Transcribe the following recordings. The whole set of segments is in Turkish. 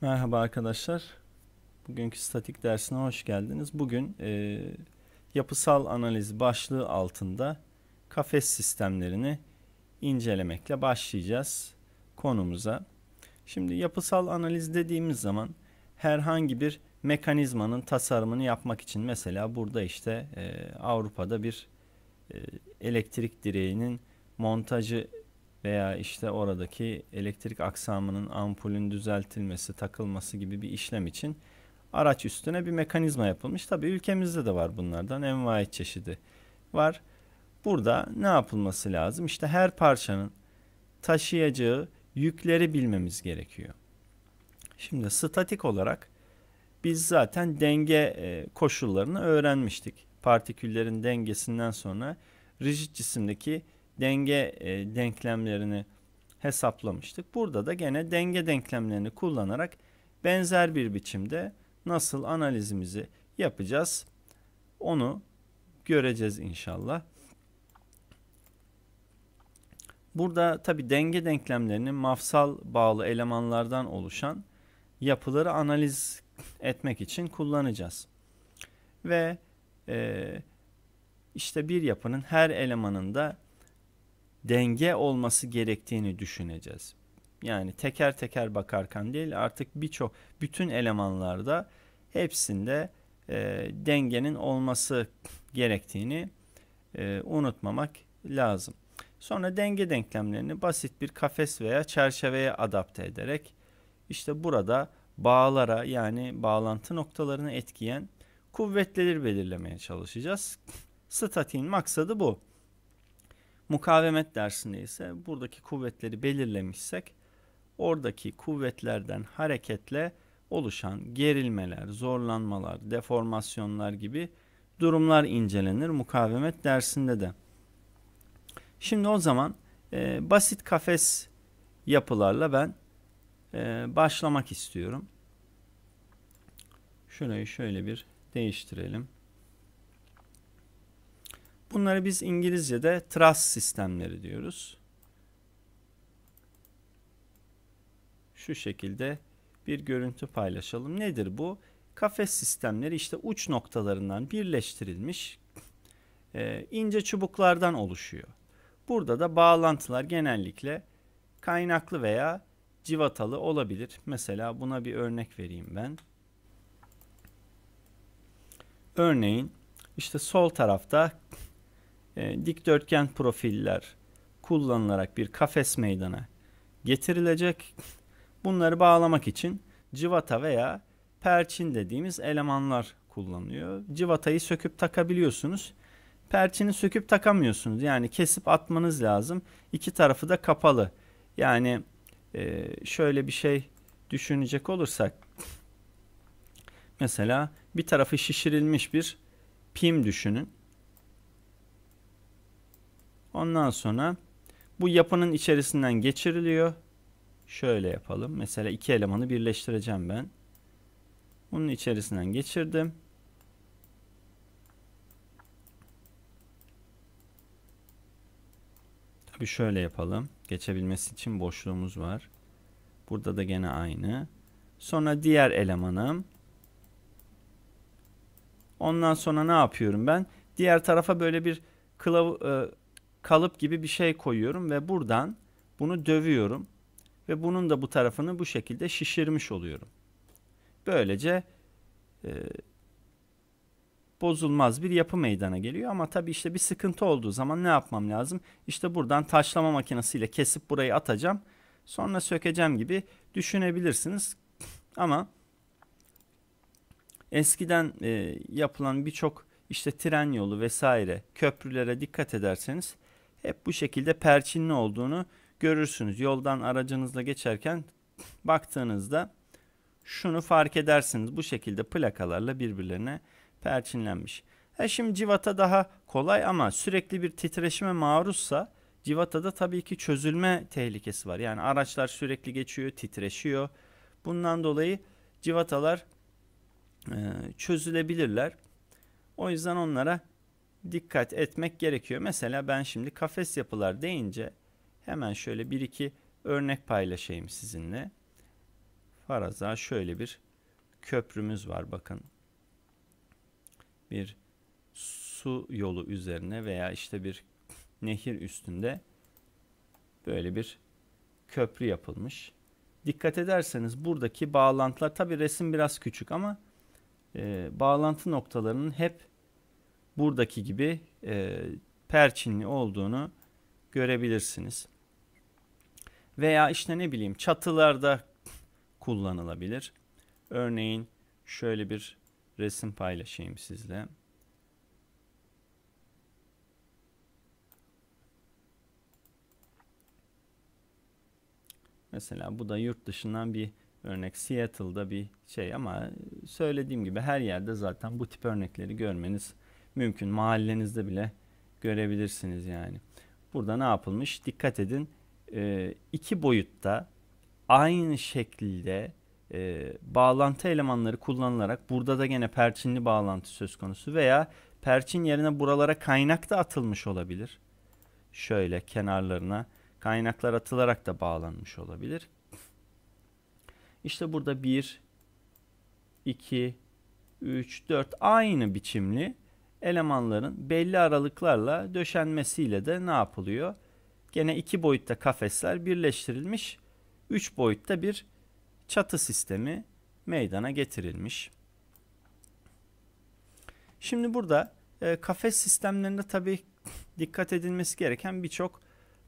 Merhaba arkadaşlar. Bugünkü statik dersine hoş geldiniz. Bugün e, yapısal analiz başlığı altında kafes sistemlerini incelemekle başlayacağız konumuza. Şimdi yapısal analiz dediğimiz zaman herhangi bir mekanizmanın tasarımını yapmak için mesela burada işte e, Avrupa'da bir e, elektrik direğinin montajı veya işte oradaki elektrik aksamının ampulün düzeltilmesi, takılması gibi bir işlem için araç üstüne bir mekanizma yapılmış. Tabii ülkemizde de var bunlardan envai çeşidi var. Burada ne yapılması lazım? İşte her parçanın taşıyacağı yükleri bilmemiz gerekiyor. Şimdi statik olarak biz zaten denge e, koşullarını öğrenmiştik. Partiküllerin dengesinden sonra rigid cisimdeki denge e, denklemlerini hesaplamıştık. Burada da gene denge denklemlerini kullanarak benzer bir biçimde nasıl analizimizi yapacağız onu göreceğiz inşallah. Burada tabi denge denklemlerinin mafsal bağlı elemanlardan oluşan yapıları analiz etmek için kullanacağız. Ve e, işte bir yapının her elemanında denge olması gerektiğini düşüneceğiz. Yani teker teker bakarken değil artık birçok bütün elemanlarda hepsinde e, dengenin olması gerektiğini e, unutmamak lazım. Sonra denge denklemlerini basit bir kafes veya çerçeveye adapte ederek işte burada bağlara yani bağlantı noktalarını etkileyen kuvvetleri belirlemeye çalışacağız. Statin maksadı bu. Mukavemet dersinde ise buradaki kuvvetleri belirlemişsek oradaki kuvvetlerden hareketle oluşan gerilmeler, zorlanmalar, deformasyonlar gibi durumlar incelenir mukavemet dersinde de. Şimdi o zaman e, basit kafes yapılarla ben e, başlamak istiyorum. Şurayı şöyle bir değiştirelim. Bunları biz İngilizce'de truss sistemleri diyoruz. Şu şekilde bir görüntü paylaşalım. Nedir bu? Kafes sistemleri işte uç noktalarından birleştirilmiş e, ince çubuklardan oluşuyor. Burada da bağlantılar genellikle kaynaklı veya civatalı olabilir. Mesela buna bir örnek vereyim ben. Örneğin işte sol tarafta e, dikdörtgen profiller kullanılarak bir kafes meydana getirilecek. Bunları bağlamak için civata veya perçin dediğimiz elemanlar kullanılıyor. Civatayı söküp takabiliyorsunuz. Perçini söküp takamıyorsunuz. Yani kesip atmanız lazım. İki tarafı da kapalı. Yani e, şöyle bir şey düşünecek olursak mesela bir tarafı şişirilmiş bir pim düşünün. Ondan sonra bu yapının içerisinden geçiriliyor. Şöyle yapalım. Mesela iki elemanı birleştireceğim ben. Bunun içerisinden geçirdim. Tabii şöyle yapalım. Geçebilmesi için boşluğumuz var. Burada da gene aynı. Sonra diğer elemanım. Ondan sonra ne yapıyorum ben? Diğer tarafa böyle bir klav e, kalıp gibi bir şey koyuyorum ve buradan bunu dövüyorum ve bunun da bu tarafını bu şekilde şişirmiş oluyorum. Böylece e, bozulmaz bir yapı meydana geliyor ama tabii işte bir sıkıntı olduğu zaman ne yapmam lazım? İşte buradan taşlama makinesiyle kesip burayı atacağım. Sonra sökeceğim gibi düşünebilirsiniz. ama eskiden e, yapılan birçok işte tren yolu vesaire köprülere dikkat ederseniz hep bu şekilde perçinli olduğunu görürsünüz. Yoldan aracınızla geçerken baktığınızda şunu fark edersiniz. Bu şekilde plakalarla birbirlerine perçinlenmiş. E şimdi civata daha kolay ama sürekli bir titreşime maruzsa civatada tabii ki çözülme tehlikesi var. Yani araçlar sürekli geçiyor, titreşiyor. Bundan dolayı civatalar e, çözülebilirler. O yüzden onlara dikkat etmek gerekiyor. Mesela ben şimdi kafes yapılar deyince hemen şöyle bir iki örnek paylaşayım sizinle. Faraza şöyle bir köprümüz var bakın. Bir su yolu üzerine veya işte bir nehir üstünde böyle bir köprü yapılmış. Dikkat ederseniz buradaki bağlantılar tabi resim biraz küçük ama e, bağlantı noktalarının hep buradaki gibi e, perçinli olduğunu görebilirsiniz. Veya işte ne bileyim çatılarda kullanılabilir. Örneğin şöyle bir resim paylaşayım sizle. Mesela bu da yurt dışından bir örnek Seattle'da bir şey ama söylediğim gibi her yerde zaten bu tip örnekleri görmeniz mümkün. Mahallenizde bile görebilirsiniz yani. Burada ne yapılmış? Dikkat edin e, iki boyutta aynı şekilde e, bağlantı elemanları kullanılarak burada da gene perçinli bağlantı söz konusu veya perçin yerine buralara kaynak da atılmış olabilir. Şöyle kenarlarına kaynaklar atılarak da bağlanmış olabilir. İşte burada 1, 2, 3, 4 aynı biçimli elemanların belli aralıklarla döşenmesiyle de ne yapılıyor? Gene iki boyutta kafesler birleştirilmiş, üç boyutta bir çatı sistemi meydana getirilmiş. Şimdi burada e, kafes sistemlerinde tabii dikkat edilmesi gereken birçok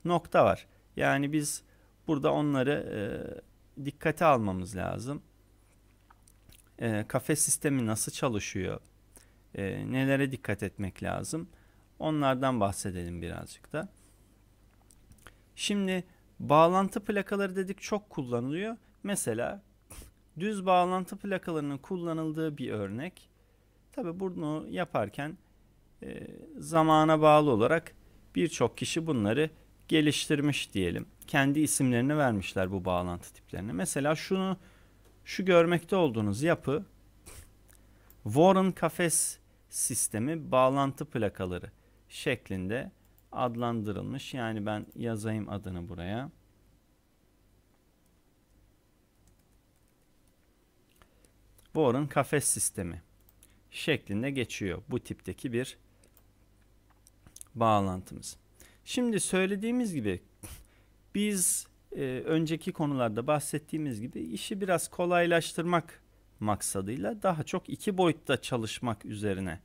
nokta var. Yani biz burada onları e, dikkate almamız lazım. E, kafes sistemi nasıl çalışıyor? e, nelere dikkat etmek lazım? Onlardan bahsedelim birazcık da. Şimdi bağlantı plakaları dedik çok kullanılıyor. Mesela düz bağlantı plakalarının kullanıldığı bir örnek. Tabi bunu yaparken e, zamana bağlı olarak birçok kişi bunları geliştirmiş diyelim. Kendi isimlerini vermişler bu bağlantı tiplerine. Mesela şunu şu görmekte olduğunuz yapı Warren Kafes sistemi bağlantı plakaları şeklinde adlandırılmış. Yani ben yazayım adını buraya. Bor'un kafes sistemi şeklinde geçiyor bu tipteki bir bağlantımız. Şimdi söylediğimiz gibi biz e, önceki konularda bahsettiğimiz gibi işi biraz kolaylaştırmak maksadıyla daha çok iki boyutta çalışmak üzerine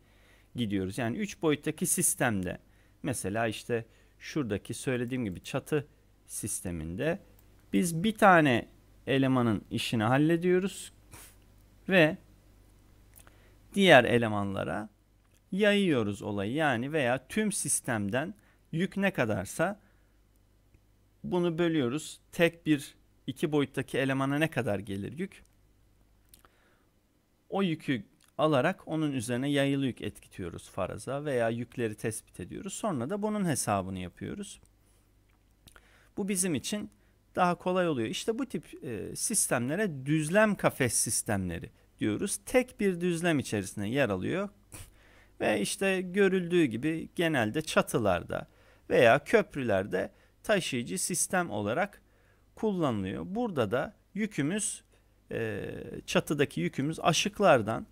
gidiyoruz. Yani 3 boyuttaki sistemde mesela işte şuradaki söylediğim gibi çatı sisteminde biz bir tane elemanın işini hallediyoruz ve diğer elemanlara yayıyoruz olayı yani veya tüm sistemden yük ne kadarsa bunu bölüyoruz. Tek bir iki boyuttaki elemana ne kadar gelir yük? O yükü alarak onun üzerine yayılı yük etkitiyoruz faraza veya yükleri tespit ediyoruz. Sonra da bunun hesabını yapıyoruz. Bu bizim için daha kolay oluyor. İşte bu tip e, sistemlere düzlem kafes sistemleri diyoruz. Tek bir düzlem içerisinde yer alıyor. Ve işte görüldüğü gibi genelde çatılarda veya köprülerde taşıyıcı sistem olarak kullanılıyor. Burada da yükümüz e, çatıdaki yükümüz aşıklardan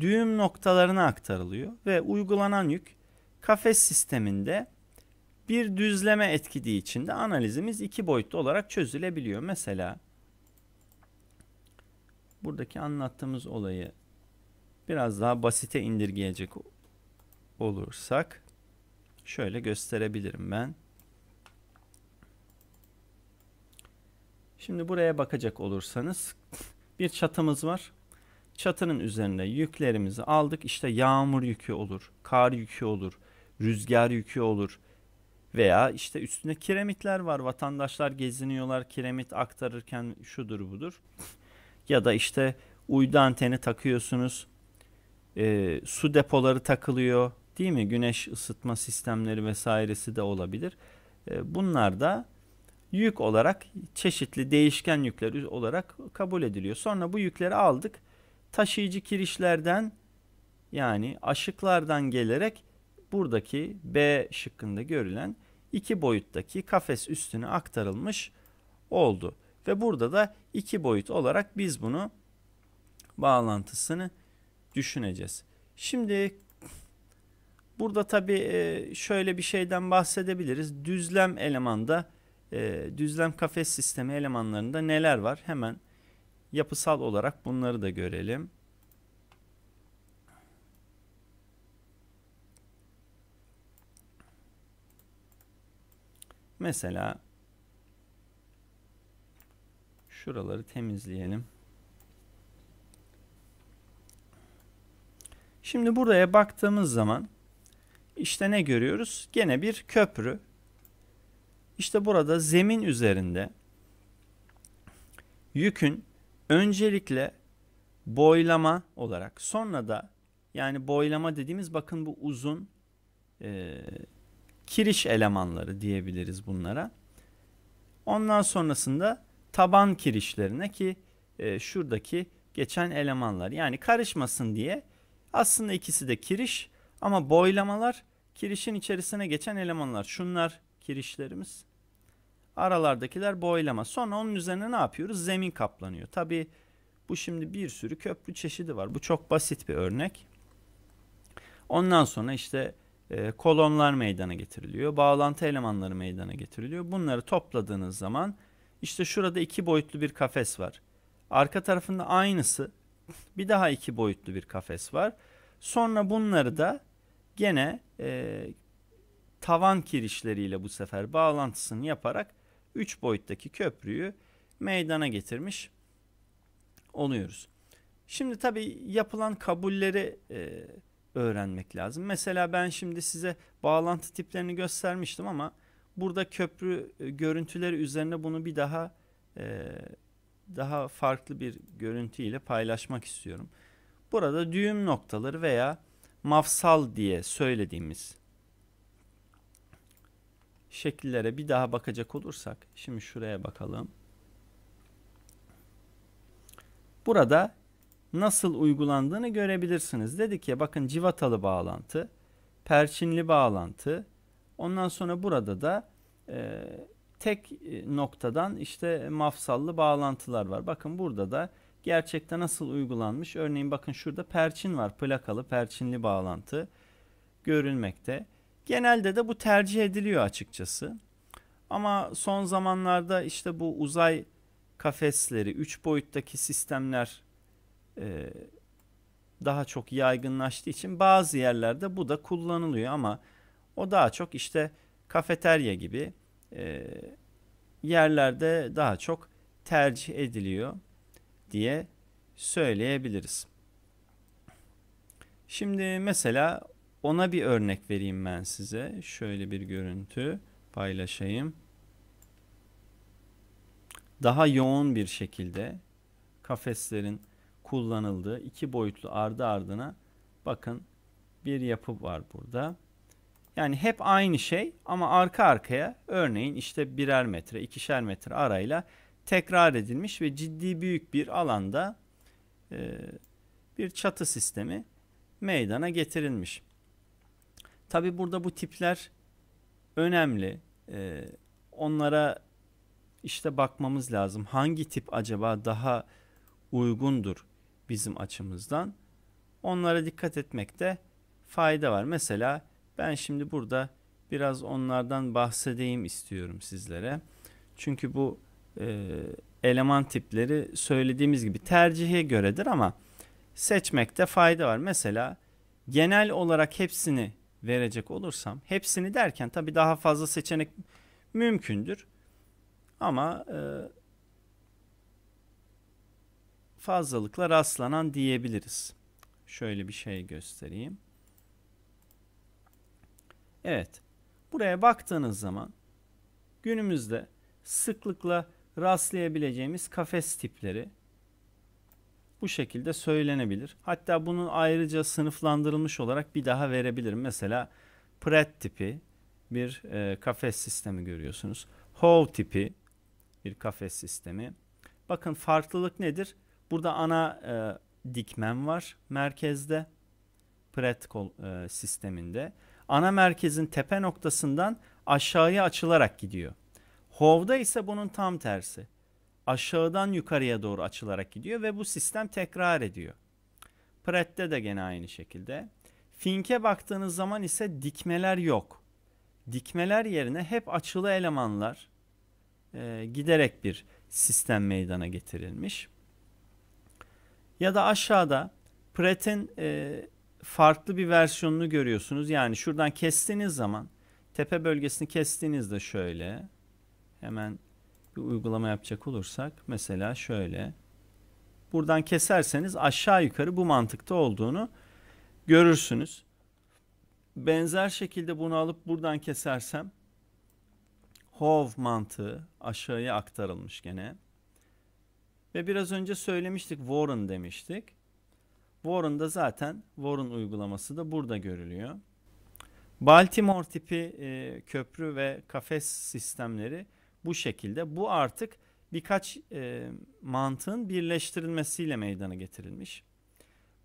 düğüm noktalarına aktarılıyor ve uygulanan yük kafes sisteminde bir düzleme etkidiği için de analizimiz iki boyutlu olarak çözülebiliyor. Mesela buradaki anlattığımız olayı biraz daha basite indirgeyecek olursak şöyle gösterebilirim ben. Şimdi buraya bakacak olursanız bir çatımız var. Çatının üzerine yüklerimizi aldık. İşte yağmur yükü olur, kar yükü olur, rüzgar yükü olur. Veya işte üstünde kiremitler var. Vatandaşlar geziniyorlar kiremit aktarırken şudur budur. ya da işte uydu anteni takıyorsunuz. E, su depoları takılıyor değil mi? Güneş ısıtma sistemleri vesairesi de olabilir. E, bunlar da yük olarak çeşitli değişken yükler olarak kabul ediliyor. Sonra bu yükleri aldık taşıyıcı kirişlerden yani aşıklardan gelerek buradaki B şıkkında görülen iki boyuttaki kafes üstüne aktarılmış oldu. Ve burada da iki boyut olarak biz bunu bağlantısını düşüneceğiz. Şimdi burada tabi e, şöyle bir şeyden bahsedebiliriz. Düzlem elemanda e, düzlem kafes sistemi elemanlarında neler var? Hemen yapısal olarak bunları da görelim. Mesela şuraları temizleyelim. Şimdi buraya baktığımız zaman işte ne görüyoruz? Gene bir köprü. İşte burada zemin üzerinde yükün Öncelikle boylama olarak sonra da yani boylama dediğimiz bakın bu uzun e, kiriş elemanları diyebiliriz bunlara. Ondan sonrasında taban kirişlerine ki e, şuradaki geçen elemanlar yani karışmasın diye aslında ikisi de kiriş ama boylamalar kirişin içerisine geçen elemanlar. Şunlar kirişlerimiz. Aralardakiler boylama. Sonra onun üzerine ne yapıyoruz? Zemin kaplanıyor. Tabi bu şimdi bir sürü köprü çeşidi var. Bu çok basit bir örnek. Ondan sonra işte e, kolonlar meydana getiriliyor. Bağlantı elemanları meydana getiriliyor. Bunları topladığınız zaman işte şurada iki boyutlu bir kafes var. Arka tarafında aynısı. Bir daha iki boyutlu bir kafes var. Sonra bunları da gene e, tavan kirişleriyle bu sefer bağlantısını yaparak 3 boyuttaki köprüyü meydana getirmiş oluyoruz. Şimdi tabi yapılan kabulleri e, öğrenmek lazım. Mesela ben şimdi size bağlantı tiplerini göstermiştim ama burada köprü e, görüntüleri üzerine bunu bir daha e, daha farklı bir görüntüyle paylaşmak istiyorum. Burada düğüm noktaları veya mafsal diye söylediğimiz şekillere bir daha bakacak olursak şimdi şuraya bakalım. Burada nasıl uygulandığını görebilirsiniz. Dedik ya bakın civatalı bağlantı, perçinli bağlantı. Ondan sonra burada da e, tek noktadan işte mafsallı bağlantılar var. Bakın burada da gerçekte nasıl uygulanmış. Örneğin bakın şurada perçin var. Plakalı perçinli bağlantı görülmekte. Genelde de bu tercih ediliyor açıkçası. Ama son zamanlarda işte bu uzay kafesleri, üç boyuttaki sistemler e, daha çok yaygınlaştığı için bazı yerlerde bu da kullanılıyor ama o daha çok işte kafeterya gibi e, yerlerde daha çok tercih ediliyor diye söyleyebiliriz. Şimdi mesela ona bir örnek vereyim ben size. Şöyle bir görüntü paylaşayım. Daha yoğun bir şekilde kafeslerin kullanıldığı iki boyutlu ardı ardına bakın bir yapı var burada. Yani hep aynı şey ama arka arkaya örneğin işte birer metre, ikişer metre arayla tekrar edilmiş ve ciddi büyük bir alanda e, bir çatı sistemi meydana getirilmiş. Tabi burada bu tipler önemli. Ee, onlara işte bakmamız lazım. Hangi tip acaba daha uygundur bizim açımızdan? Onlara dikkat etmekte fayda var. Mesela ben şimdi burada biraz onlardan bahsedeyim istiyorum sizlere. Çünkü bu e, eleman tipleri söylediğimiz gibi tercihe göredir ama seçmekte fayda var. Mesela genel olarak hepsini verecek olursam hepsini derken tabi daha fazla seçenek mümkündür ama e, fazlalıkla rastlanan diyebiliriz. Şöyle bir şey göstereyim. Evet buraya baktığınız zaman günümüzde sıklıkla rastlayabileceğimiz kafes tipleri bu şekilde söylenebilir. Hatta bunun ayrıca sınıflandırılmış olarak bir daha verebilirim. Mesela Pratt tipi bir e, kafes sistemi görüyorsunuz. Hove tipi bir kafes sistemi. Bakın farklılık nedir? Burada ana e, dikmen var merkezde. Pratt kol, e, sisteminde. Ana merkezin tepe noktasından aşağıya açılarak gidiyor. Hove'da ise bunun tam tersi aşağıdan yukarıya doğru açılarak gidiyor ve bu sistem tekrar ediyor. Pratt'te de gene aynı şekilde. Fink'e baktığınız zaman ise dikmeler yok. Dikmeler yerine hep açılı elemanlar e, giderek bir sistem meydana getirilmiş. Ya da aşağıda Pratt'in e, farklı bir versiyonunu görüyorsunuz. Yani şuradan kestiğiniz zaman tepe bölgesini kestiğinizde şöyle hemen bir uygulama yapacak olursak mesela şöyle. Buradan keserseniz aşağı yukarı bu mantıkta olduğunu görürsünüz. Benzer şekilde bunu alıp buradan kesersem hov mantığı aşağıya aktarılmış gene. Ve biraz önce söylemiştik Warren demiştik. Warren da zaten Warren uygulaması da burada görülüyor. Baltimore tipi e, köprü ve kafes sistemleri bu şekilde. Bu artık birkaç e, mantığın birleştirilmesiyle meydana getirilmiş.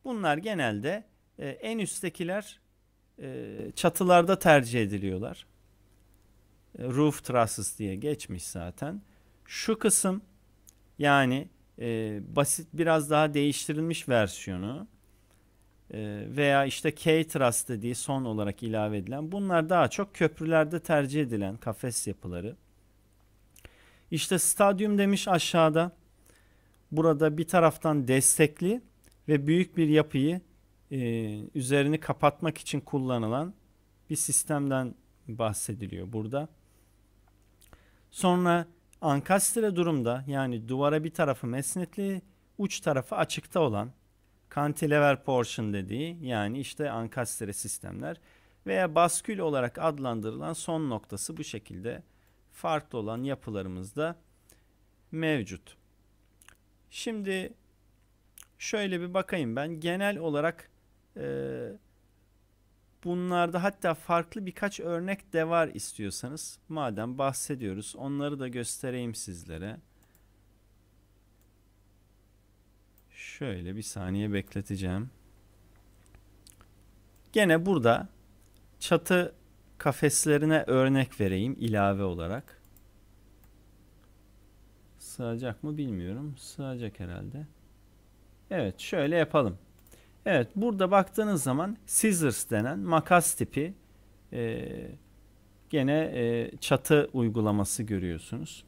Bunlar genelde e, en üsttekiler e, çatılarda tercih ediliyorlar. E, roof trusses diye geçmiş zaten. Şu kısım yani e, basit biraz daha değiştirilmiş versiyonu e, veya işte K-truss dediği son olarak ilave edilen bunlar daha çok köprülerde tercih edilen kafes yapıları. İşte stadyum demiş aşağıda. Burada bir taraftan destekli ve büyük bir yapıyı e, üzerini kapatmak için kullanılan bir sistemden bahsediliyor burada. Sonra ankastre durumda yani duvara bir tarafı mesnetli, uç tarafı açıkta olan cantilever portion dediği yani işte ankastre sistemler veya baskül olarak adlandırılan son noktası bu şekilde farklı olan yapılarımız da mevcut. Şimdi şöyle bir bakayım ben genel olarak e, bunlarda hatta farklı birkaç örnek de var istiyorsanız madem bahsediyoruz onları da göstereyim sizlere. Şöyle bir saniye bekleteceğim. Gene burada çatı kafeslerine örnek vereyim ilave olarak. Sığacak mı bilmiyorum. Sığacak herhalde. Evet şöyle yapalım. Evet burada baktığınız zaman scissors denen makas tipi e, gene e, çatı uygulaması görüyorsunuz.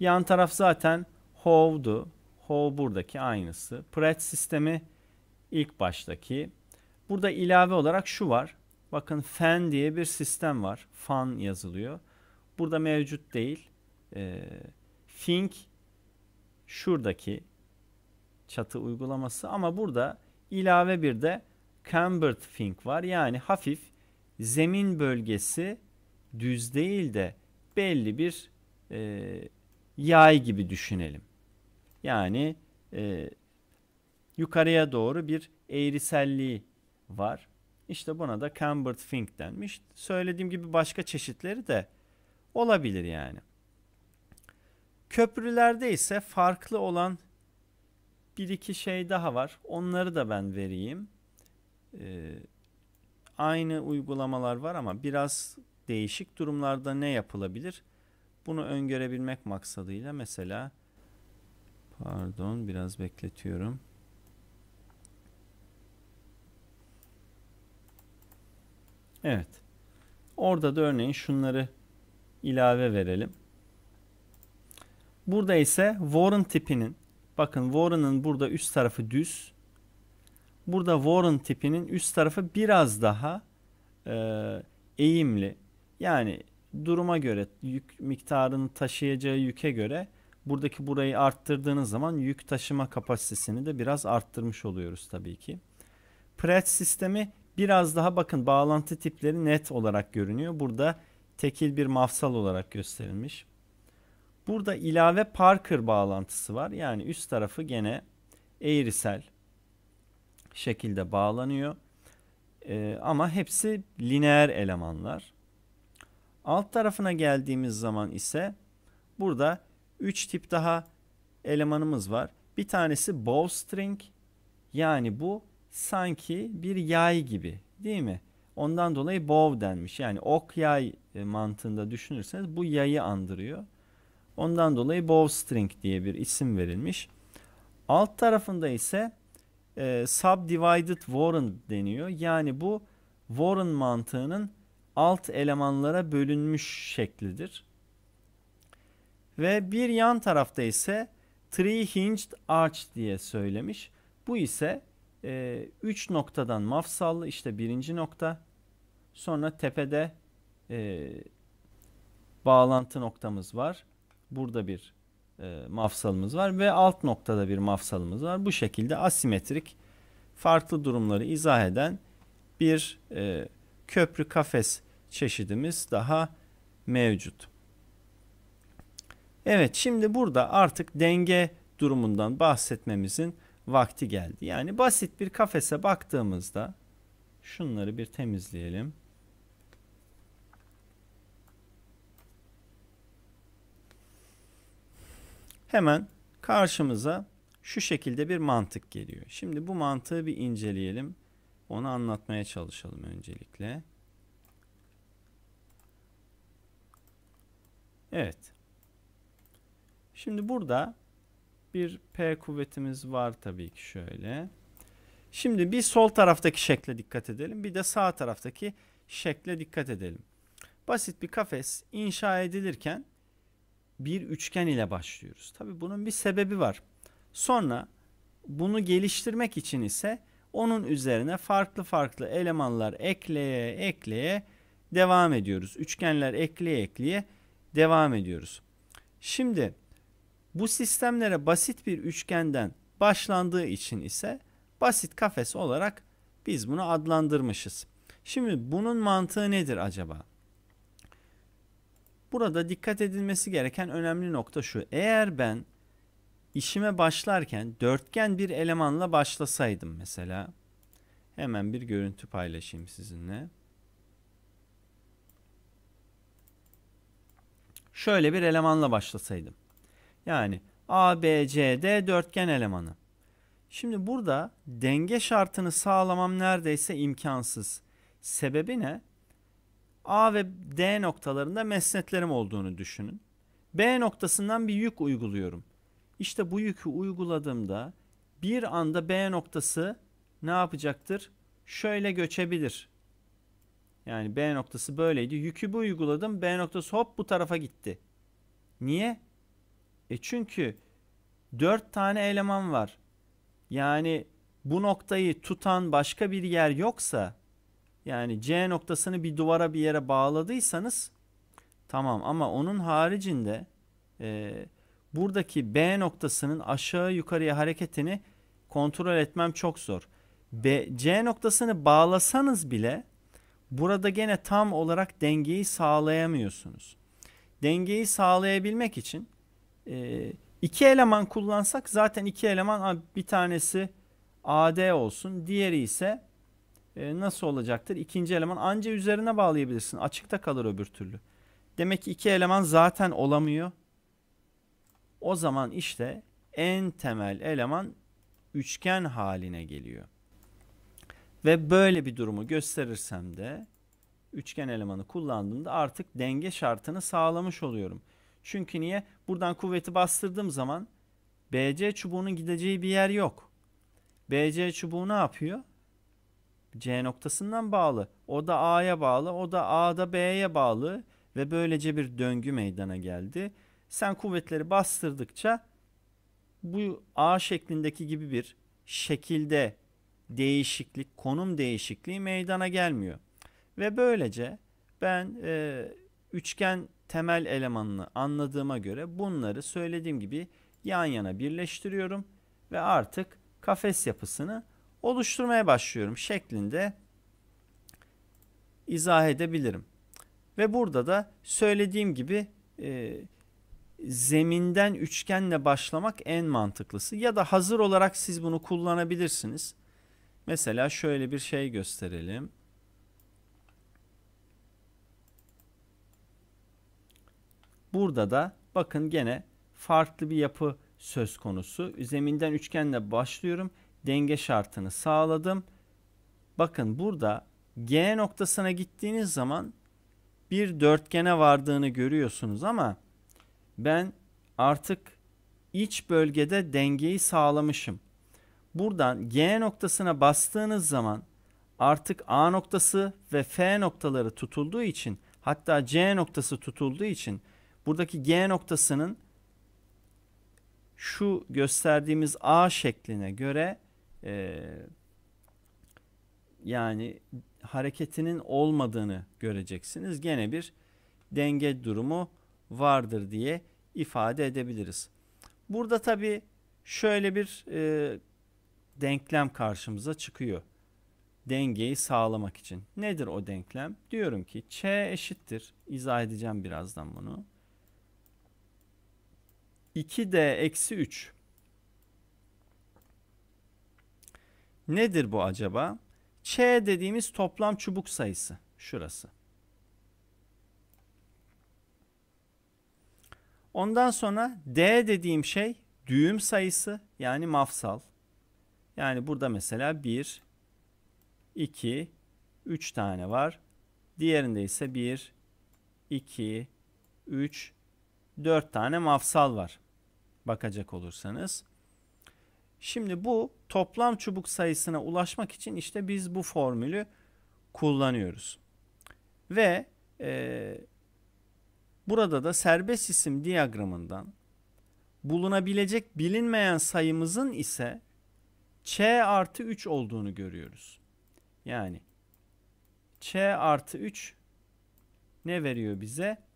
Yan taraf zaten hove'du. Hove buradaki aynısı. Pret sistemi ilk baştaki. Burada ilave olarak şu var. Bakın fan diye bir sistem var. Fan yazılıyor. Burada mevcut değil. E, ee, think şuradaki çatı uygulaması ama burada ilave bir de cambered think var. Yani hafif zemin bölgesi düz değil de belli bir e, yay gibi düşünelim. Yani e, yukarıya doğru bir eğriselliği var. İşte buna da cambered fink denmiş. Söylediğim gibi başka çeşitleri de olabilir yani. Köprülerde ise farklı olan bir iki şey daha var. Onları da ben vereyim. Ee, aynı uygulamalar var ama biraz değişik durumlarda ne yapılabilir? Bunu öngörebilmek maksadıyla mesela pardon biraz bekletiyorum. Evet. Orada da örneğin şunları ilave verelim. Burada ise Warren tipinin bakın Warren'ın burada üst tarafı düz. Burada Warren tipinin üst tarafı biraz daha e, eğimli. Yani duruma göre yük miktarını taşıyacağı yüke göre buradaki burayı arttırdığınız zaman yük taşıma kapasitesini de biraz arttırmış oluyoruz tabii ki. Pret sistemi Biraz daha bakın bağlantı tipleri net olarak görünüyor. Burada tekil bir mafsal olarak gösterilmiş. Burada ilave Parker bağlantısı var. Yani üst tarafı gene eğrisel şekilde bağlanıyor. Ee, ama hepsi lineer elemanlar. Alt tarafına geldiğimiz zaman ise burada 3 tip daha elemanımız var. Bir tanesi bowstring yani bu sanki bir yay gibi değil mi? Ondan dolayı bow denmiş. Yani ok yay e, mantığında düşünürseniz bu yayı andırıyor. Ondan dolayı bow string diye bir isim verilmiş. Alt tarafında ise e, subdivided warren deniyor. Yani bu warren mantığının alt elemanlara bölünmüş şeklidir. Ve bir yan tarafta ise three hinged arch diye söylemiş. Bu ise e, üç noktadan mafsallı işte birinci nokta sonra tepede e, bağlantı noktamız var. Burada bir e, mafsalımız var ve alt noktada bir mafsalımız var. Bu şekilde asimetrik farklı durumları izah eden bir e, köprü kafes çeşidimiz daha mevcut. Evet şimdi burada artık denge durumundan bahsetmemizin vakti geldi. Yani basit bir kafese baktığımızda şunları bir temizleyelim. Hemen karşımıza şu şekilde bir mantık geliyor. Şimdi bu mantığı bir inceleyelim. Onu anlatmaya çalışalım öncelikle. Evet. Şimdi burada bir P kuvvetimiz var tabii ki şöyle. Şimdi bir sol taraftaki şekle dikkat edelim. Bir de sağ taraftaki şekle dikkat edelim. Basit bir kafes inşa edilirken bir üçgen ile başlıyoruz. Tabi bunun bir sebebi var. Sonra bunu geliştirmek için ise onun üzerine farklı farklı elemanlar ekleye ekleye devam ediyoruz. Üçgenler ekleye ekleye devam ediyoruz. Şimdi bu sistemlere basit bir üçgenden başlandığı için ise basit kafes olarak biz bunu adlandırmışız. Şimdi bunun mantığı nedir acaba? Burada dikkat edilmesi gereken önemli nokta şu. Eğer ben işime başlarken dörtgen bir elemanla başlasaydım mesela. Hemen bir görüntü paylaşayım sizinle. Şöyle bir elemanla başlasaydım. Yani A B C D dörtgen elemanı. Şimdi burada denge şartını sağlamam neredeyse imkansız. Sebebi ne? A ve D noktalarında mesnetlerim olduğunu düşünün. B noktasından bir yük uyguluyorum. İşte bu yükü uyguladığımda bir anda B noktası ne yapacaktır? Şöyle göçebilir. Yani B noktası böyleydi. Yükü bu uyguladım. B noktası hop bu tarafa gitti. Niye? E çünkü 4 tane eleman var. Yani bu noktayı tutan başka bir yer yoksa yani C noktasını bir duvara bir yere bağladıysanız tamam ama onun haricinde e, buradaki B noktasının aşağı yukarıya hareketini kontrol etmem çok zor. B, C noktasını bağlasanız bile burada gene tam olarak dengeyi sağlayamıyorsunuz. Dengeyi sağlayabilmek için e, iki eleman kullansak zaten iki eleman bir tanesi AD olsun. Diğeri ise e, nasıl olacaktır? İkinci eleman anca üzerine bağlayabilirsin. Açıkta kalır öbür türlü. Demek ki iki eleman zaten olamıyor. O zaman işte en temel eleman üçgen haline geliyor. Ve böyle bir durumu gösterirsem de üçgen elemanı kullandığımda artık denge şartını sağlamış oluyorum. Çünkü niye? Buradan kuvveti bastırdığım zaman BC çubuğunun gideceği bir yer yok. BC çubuğu ne yapıyor? C noktasından bağlı. O da A'ya bağlı. O da A'da B'ye bağlı. Ve böylece bir döngü meydana geldi. Sen kuvvetleri bastırdıkça bu A şeklindeki gibi bir şekilde değişiklik, konum değişikliği meydana gelmiyor. Ve böylece ben e, üçgen temel elemanını anladığıma göre bunları söylediğim gibi yan yana birleştiriyorum ve artık kafes yapısını oluşturmaya başlıyorum şeklinde izah edebilirim. Ve burada da söylediğim gibi e, zeminden üçgenle başlamak en mantıklısı ya da hazır olarak siz bunu kullanabilirsiniz. Mesela şöyle bir şey gösterelim. Burada da bakın gene farklı bir yapı söz konusu. Zeminden üçgenle başlıyorum. Denge şartını sağladım. Bakın burada G noktasına gittiğiniz zaman bir dörtgene vardığını görüyorsunuz ama ben artık iç bölgede dengeyi sağlamışım. Buradan G noktasına bastığınız zaman artık A noktası ve F noktaları tutulduğu için hatta C noktası tutulduğu için buradaki G noktasının şu gösterdiğimiz A şekline göre e, yani hareketinin olmadığını göreceksiniz. Gene bir denge durumu vardır diye ifade edebiliriz. Burada tabi şöyle bir e, denklem karşımıza çıkıyor. Dengeyi sağlamak için. Nedir o denklem? Diyorum ki ç eşittir. İzah edeceğim birazdan bunu. 2D eksi 3. Nedir bu acaba? Ç dediğimiz toplam çubuk sayısı. Şurası. Ondan sonra D dediğim şey düğüm sayısı yani mafsal. Yani burada mesela 1, 2, 3 tane var. Diğerinde ise 1, 2, 3, 4 tane mafsal var bakacak olursanız. Şimdi bu toplam çubuk sayısına ulaşmak için işte biz bu formülü kullanıyoruz. Ve e, burada da serbest isim diyagramından bulunabilecek bilinmeyen sayımızın ise ç artı 3 olduğunu görüyoruz. Yani ç artı 3 ne veriyor bize?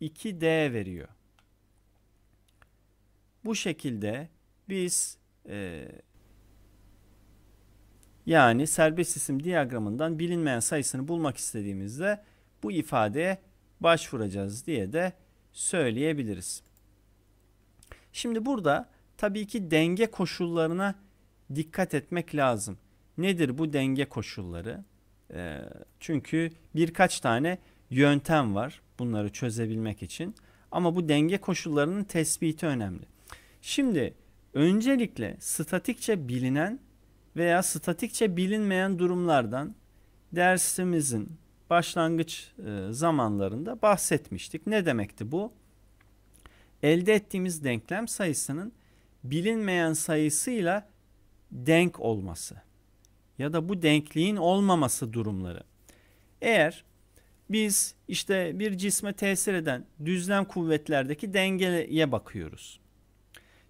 2D veriyor. Bu şekilde biz e, yani serbest isim diyagramından bilinmeyen sayısını bulmak istediğimizde bu ifadeye başvuracağız diye de söyleyebiliriz. Şimdi burada tabii ki denge koşullarına dikkat etmek lazım. Nedir bu denge koşulları? E, çünkü birkaç tane yöntem var bunları çözebilmek için. Ama bu denge koşullarının tespiti önemli. Şimdi öncelikle statikçe bilinen veya statikçe bilinmeyen durumlardan dersimizin başlangıç e, zamanlarında bahsetmiştik. Ne demekti bu? Elde ettiğimiz denklem sayısının bilinmeyen sayısıyla denk olması ya da bu denkliğin olmaması durumları. Eğer biz işte bir cisme tesir eden düzlem kuvvetlerdeki dengeye bakıyoruz.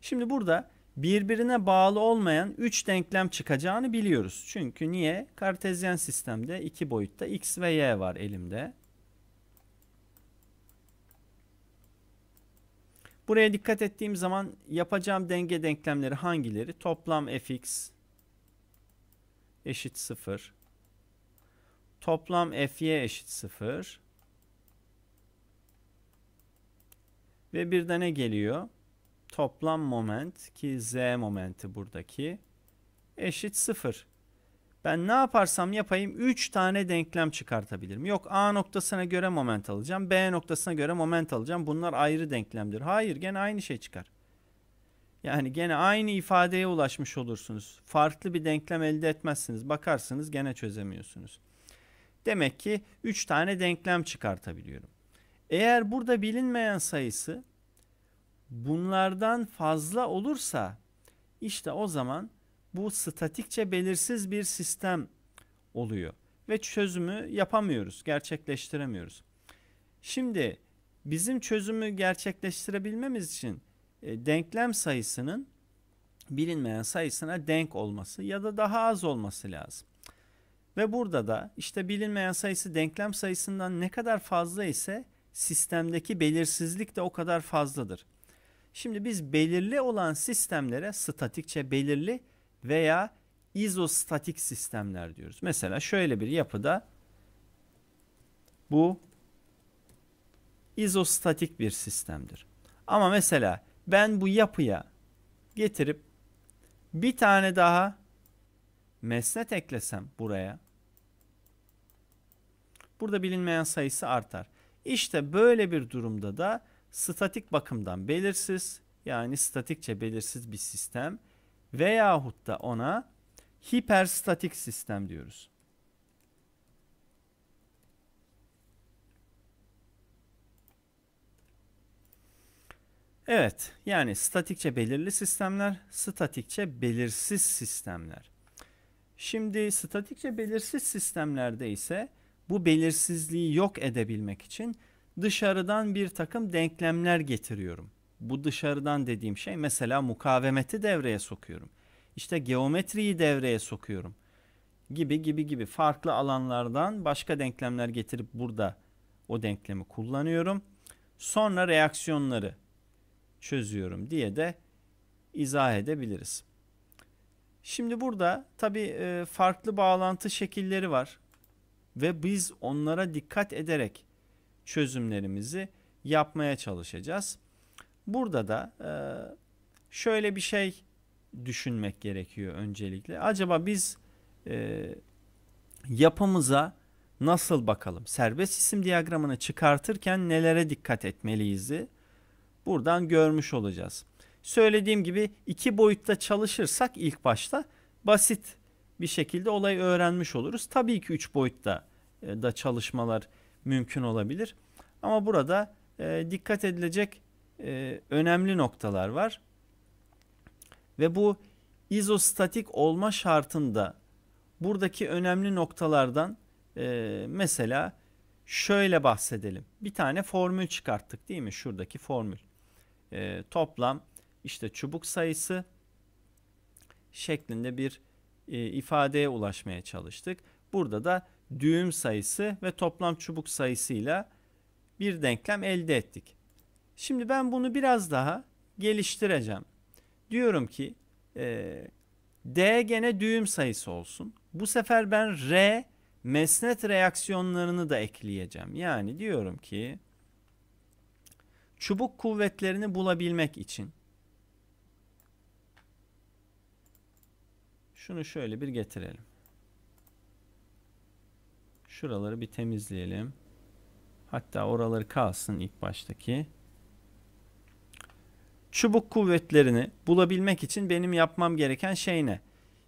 Şimdi burada birbirine bağlı olmayan 3 denklem çıkacağını biliyoruz. Çünkü niye? Kartezyen sistemde 2 boyutta x ve y var elimde. Buraya dikkat ettiğim zaman yapacağım denge denklemleri hangileri? Toplam fx eşit 0 Toplam f'ye eşit 0. Ve bir de ne geliyor? Toplam moment ki z momenti buradaki eşit 0. Ben ne yaparsam yapayım 3 tane denklem çıkartabilirim. Yok A noktasına göre moment alacağım. B noktasına göre moment alacağım. Bunlar ayrı denklemdir. Hayır gene aynı şey çıkar. Yani gene aynı ifadeye ulaşmış olursunuz. Farklı bir denklem elde etmezsiniz. Bakarsınız gene çözemiyorsunuz. Demek ki 3 tane denklem çıkartabiliyorum. Eğer burada bilinmeyen sayısı bunlardan fazla olursa işte o zaman bu statikçe belirsiz bir sistem oluyor ve çözümü yapamıyoruz, gerçekleştiremiyoruz. Şimdi bizim çözümü gerçekleştirebilmemiz için e, denklem sayısının bilinmeyen sayısına denk olması ya da daha az olması lazım. Ve burada da işte bilinmeyen sayısı denklem sayısından ne kadar fazla ise sistemdeki belirsizlik de o kadar fazladır. Şimdi biz belirli olan sistemlere statikçe belirli veya izostatik sistemler diyoruz. Mesela şöyle bir yapıda bu izostatik bir sistemdir. Ama mesela ben bu yapıya getirip bir tane daha mesnet eklesem buraya Burada bilinmeyen sayısı artar. İşte böyle bir durumda da statik bakımdan belirsiz yani statikçe belirsiz bir sistem veyahut da ona hiperstatik sistem diyoruz. Evet yani statikçe belirli sistemler, statikçe belirsiz sistemler. Şimdi statikçe belirsiz sistemlerde ise bu belirsizliği yok edebilmek için dışarıdan bir takım denklemler getiriyorum. Bu dışarıdan dediğim şey mesela mukavemeti devreye sokuyorum. İşte geometriyi devreye sokuyorum. Gibi gibi gibi farklı alanlardan başka denklemler getirip burada o denklemi kullanıyorum. Sonra reaksiyonları çözüyorum diye de izah edebiliriz. Şimdi burada tabii e, farklı bağlantı şekilleri var ve biz onlara dikkat ederek çözümlerimizi yapmaya çalışacağız. Burada da e, şöyle bir şey düşünmek gerekiyor öncelikle. Acaba biz e, yapımıza nasıl bakalım? Serbest isim diyagramını çıkartırken nelere dikkat etmeliyiz? buradan görmüş olacağız. Söylediğim gibi iki boyutta çalışırsak ilk başta basit bir şekilde olayı öğrenmiş oluruz. Tabii ki 3 boyutta e, da çalışmalar mümkün olabilir. Ama burada e, dikkat edilecek e, önemli noktalar var. Ve bu izostatik olma şartında buradaki önemli noktalardan mesela şöyle bahsedelim. Bir tane formül çıkarttık değil mi? Şuradaki formül. toplam işte çubuk sayısı şeklinde bir e, ifadeye ulaşmaya çalıştık. Burada da düğüm sayısı ve toplam çubuk sayısıyla bir denklem elde ettik. Şimdi ben bunu biraz daha geliştireceğim. Diyorum ki e, D gene düğüm sayısı olsun. Bu sefer ben R mesnet reaksiyonlarını da ekleyeceğim. Yani diyorum ki çubuk kuvvetlerini bulabilmek için Şunu şöyle bir getirelim. Şuraları bir temizleyelim. Hatta oraları kalsın ilk baştaki. Çubuk kuvvetlerini bulabilmek için benim yapmam gereken şey ne?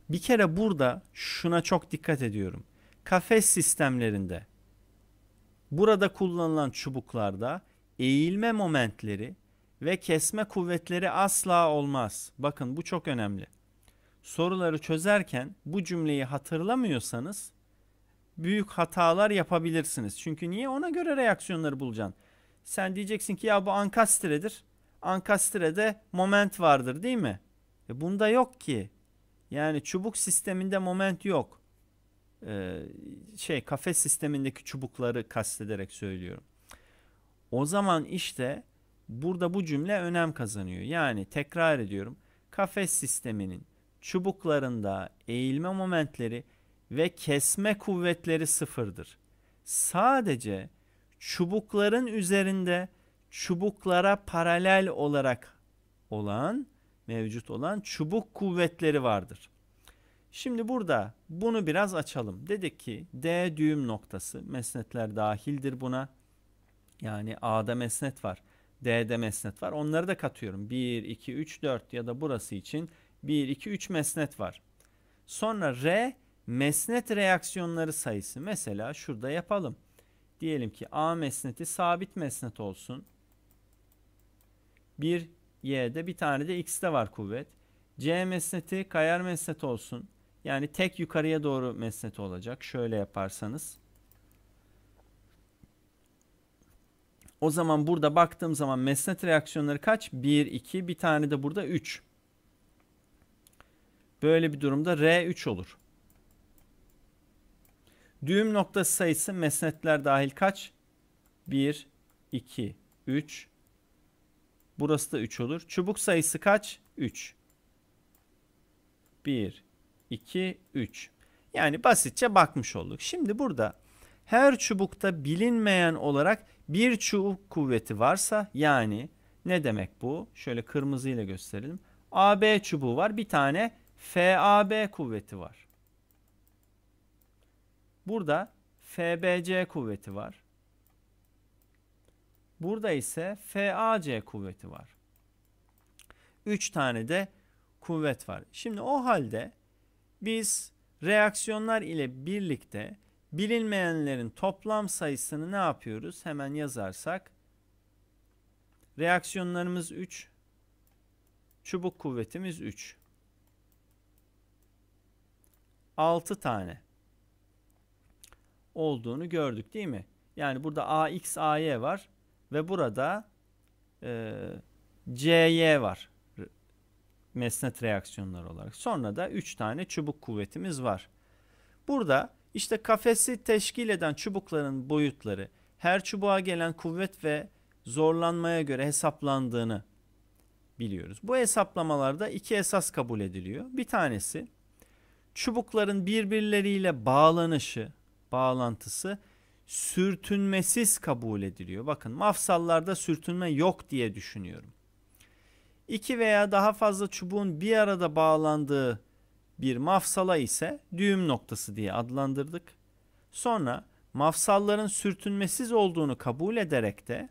Bir kere burada şuna çok dikkat ediyorum. Kafes sistemlerinde burada kullanılan çubuklarda eğilme momentleri ve kesme kuvvetleri asla olmaz. Bakın bu çok önemli soruları çözerken bu cümleyi hatırlamıyorsanız büyük hatalar yapabilirsiniz. Çünkü niye? Ona göre reaksiyonları bulacaksın. Sen diyeceksin ki ya bu ankastredir. Ankastrede moment vardır değil mi? E bunda yok ki. Yani çubuk sisteminde moment yok. Ee, şey kafes sistemindeki çubukları kastederek söylüyorum. O zaman işte burada bu cümle önem kazanıyor. Yani tekrar ediyorum. Kafes sisteminin çubuklarında eğilme momentleri ve kesme kuvvetleri sıfırdır. Sadece çubukların üzerinde çubuklara paralel olarak olan mevcut olan çubuk kuvvetleri vardır. Şimdi burada bunu biraz açalım. Dedik ki D düğüm noktası mesnetler dahildir buna. Yani A'da mesnet var. D'de mesnet var. Onları da katıyorum. 1, 2, 3, 4 ya da burası için 1, 2, 3 mesnet var. Sonra R mesnet reaksiyonları sayısı. Mesela şurada yapalım. Diyelim ki A mesneti sabit mesnet olsun. Bir Y'de bir tane de X'de var kuvvet. C mesneti kayar mesnet olsun. Yani tek yukarıya doğru mesnet olacak. Şöyle yaparsanız. O zaman burada baktığım zaman mesnet reaksiyonları kaç? 1, 2, bir tane de burada 3. Böyle bir durumda R3 olur. Düğüm noktası sayısı mesnetler dahil kaç? 1, 2, 3. Burası da 3 olur. Çubuk sayısı kaç? 3. 1, 2, 3. Yani basitçe bakmış olduk. Şimdi burada her çubukta bilinmeyen olarak bir çubuk kuvveti varsa yani ne demek bu? Şöyle kırmızıyla gösterelim. AB çubuğu var. Bir tane FAB kuvveti var. Burada FBC kuvveti var. Burada ise FAC kuvveti var. 3 tane de kuvvet var. Şimdi o halde biz reaksiyonlar ile birlikte bilinmeyenlerin toplam sayısını ne yapıyoruz? Hemen yazarsak reaksiyonlarımız 3, çubuk kuvvetimiz 3. 6 tane olduğunu gördük değil mi? Yani burada AX, AY var ve burada e, CY var mesnet reaksiyonları olarak. Sonra da 3 tane çubuk kuvvetimiz var. Burada işte kafesi teşkil eden çubukların boyutları her çubuğa gelen kuvvet ve zorlanmaya göre hesaplandığını biliyoruz. Bu hesaplamalarda iki esas kabul ediliyor. Bir tanesi çubukların birbirleriyle bağlanışı, bağlantısı sürtünmesiz kabul ediliyor. Bakın mafsallarda sürtünme yok diye düşünüyorum. İki veya daha fazla çubuğun bir arada bağlandığı bir mafsala ise düğüm noktası diye adlandırdık. Sonra mafsalların sürtünmesiz olduğunu kabul ederek de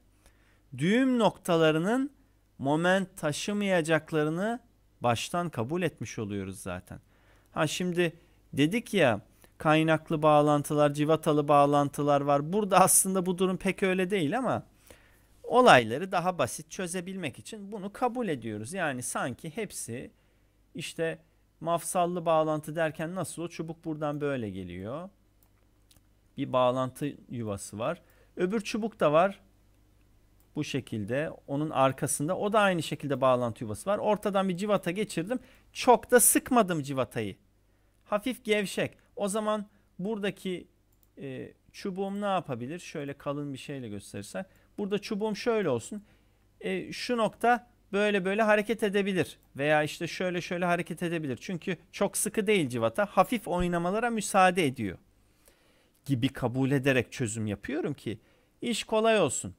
düğüm noktalarının moment taşımayacaklarını baştan kabul etmiş oluyoruz zaten. Ha şimdi dedik ya kaynaklı bağlantılar, civatalı bağlantılar var. Burada aslında bu durum pek öyle değil ama olayları daha basit çözebilmek için bunu kabul ediyoruz. Yani sanki hepsi işte mafsallı bağlantı derken nasıl o çubuk buradan böyle geliyor. Bir bağlantı yuvası var. Öbür çubuk da var. Bu şekilde onun arkasında o da aynı şekilde bağlantı yuvası var. Ortadan bir civata geçirdim. Çok da sıkmadım civatayı hafif gevşek. O zaman buradaki e, çubuğum ne yapabilir? Şöyle kalın bir şeyle gösterirsen. Burada çubuğum şöyle olsun. E, şu nokta böyle böyle hareket edebilir. Veya işte şöyle şöyle hareket edebilir. Çünkü çok sıkı değil civata. Hafif oynamalara müsaade ediyor. Gibi kabul ederek çözüm yapıyorum ki iş kolay olsun.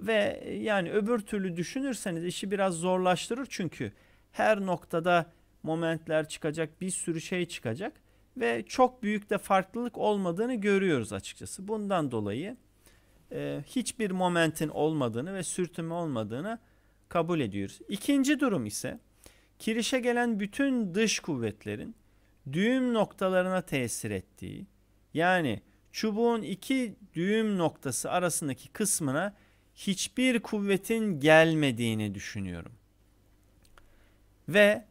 Ve yani öbür türlü düşünürseniz işi biraz zorlaştırır çünkü her noktada momentler çıkacak, bir sürü şey çıkacak ve çok büyük de farklılık olmadığını görüyoruz açıkçası. Bundan dolayı e, hiçbir momentin olmadığını ve sürtünme olmadığını kabul ediyoruz. İkinci durum ise kirişe gelen bütün dış kuvvetlerin düğüm noktalarına tesir ettiği yani çubuğun iki düğüm noktası arasındaki kısmına hiçbir kuvvetin gelmediğini düşünüyorum. Ve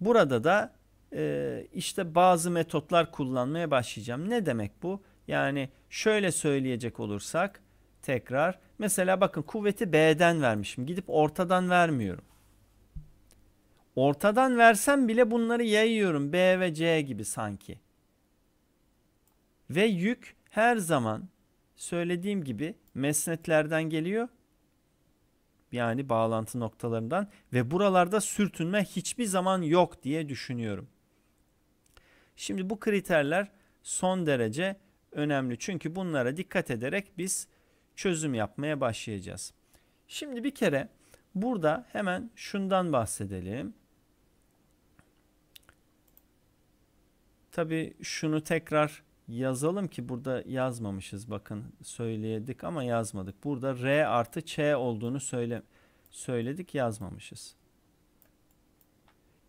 Burada da e, işte bazı metotlar kullanmaya başlayacağım. Ne demek bu? Yani şöyle söyleyecek olursak tekrar mesela bakın kuvveti B'den vermişim. Gidip ortadan vermiyorum. Ortadan versem bile bunları yayıyorum B ve C gibi sanki. Ve yük her zaman söylediğim gibi mesnetlerden geliyor yani bağlantı noktalarından ve buralarda sürtünme hiçbir zaman yok diye düşünüyorum. Şimdi bu kriterler son derece önemli çünkü bunlara dikkat ederek biz çözüm yapmaya başlayacağız. Şimdi bir kere burada hemen şundan bahsedelim. Tabii şunu tekrar yazalım ki burada yazmamışız bakın söyledik ama yazmadık. Burada R artı Ç olduğunu söyle, söyledik yazmamışız.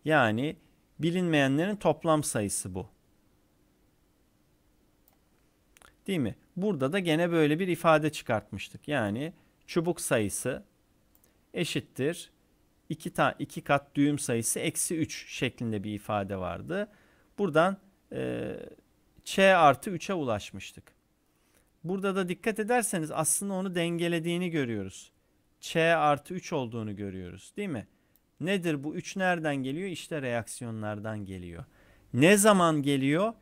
Yani bilinmeyenlerin toplam sayısı bu. Değil mi? Burada da gene böyle bir ifade çıkartmıştık. Yani çubuk sayısı eşittir 2 ta iki kat düğüm sayısı eksi 3 şeklinde bir ifade vardı. Buradan e, ç artı 3'e ulaşmıştık. Burada da dikkat ederseniz aslında onu dengelediğini görüyoruz. ç artı 3 olduğunu görüyoruz değil mi? Nedir bu 3 nereden geliyor? İşte reaksiyonlardan geliyor. Ne zaman geliyor?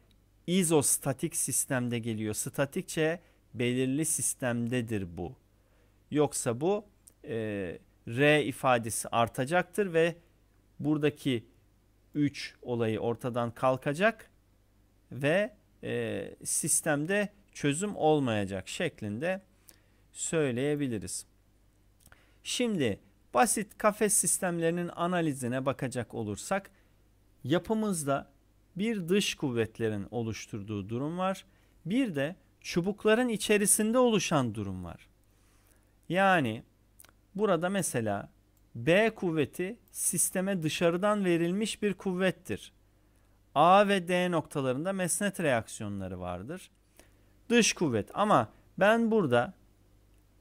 İzostatik sistemde geliyor. Statikçe belirli sistemdedir bu. Yoksa bu e, R ifadesi artacaktır ve buradaki 3 olayı ortadan kalkacak ve e, sistemde çözüm olmayacak şeklinde söyleyebiliriz. Şimdi basit kafes sistemlerinin analizine bakacak olursak yapımızda bir dış kuvvetlerin oluşturduğu durum var. Bir de çubukların içerisinde oluşan durum var. Yani burada mesela B kuvveti sisteme dışarıdan verilmiş bir kuvvettir. A ve D noktalarında mesnet reaksiyonları vardır. Dış kuvvet ama ben burada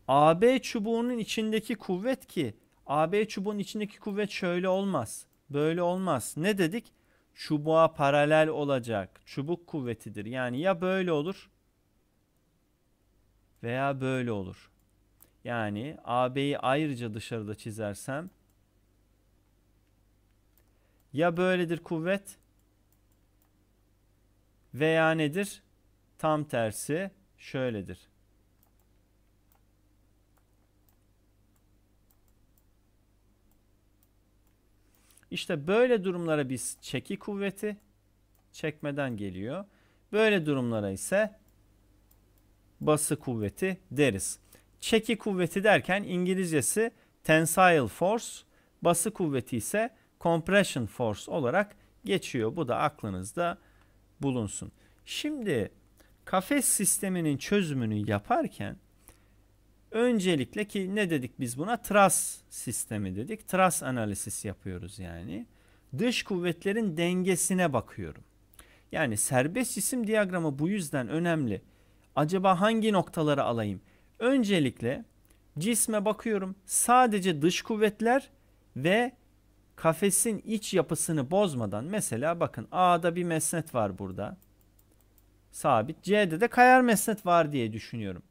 AB çubuğunun içindeki kuvvet ki AB çubuğun içindeki kuvvet şöyle olmaz. Böyle olmaz. Ne dedik? Çubuğa paralel olacak. Çubuk kuvvetidir. Yani ya böyle olur veya böyle olur. Yani AB'yi ayrıca dışarıda çizersem ya böyledir kuvvet veya nedir? Tam tersi şöyledir. İşte böyle durumlara biz çeki kuvveti çekmeden geliyor. Böyle durumlara ise bası kuvveti deriz. Çeki kuvveti derken İngilizcesi tensile force, bası kuvveti ise compression force olarak geçiyor. Bu da aklınızda bulunsun. Şimdi kafes sisteminin çözümünü yaparken öncelikle ki ne dedik biz buna? Tras sistemi dedik. Tras analizisi yapıyoruz yani. Dış kuvvetlerin dengesine bakıyorum. Yani serbest cisim diyagramı bu yüzden önemli. Acaba hangi noktaları alayım? Öncelikle cisme bakıyorum. Sadece dış kuvvetler ve kafesin iç yapısını bozmadan mesela bakın A'da bir mesnet var burada. Sabit. C'de de kayar mesnet var diye düşünüyorum.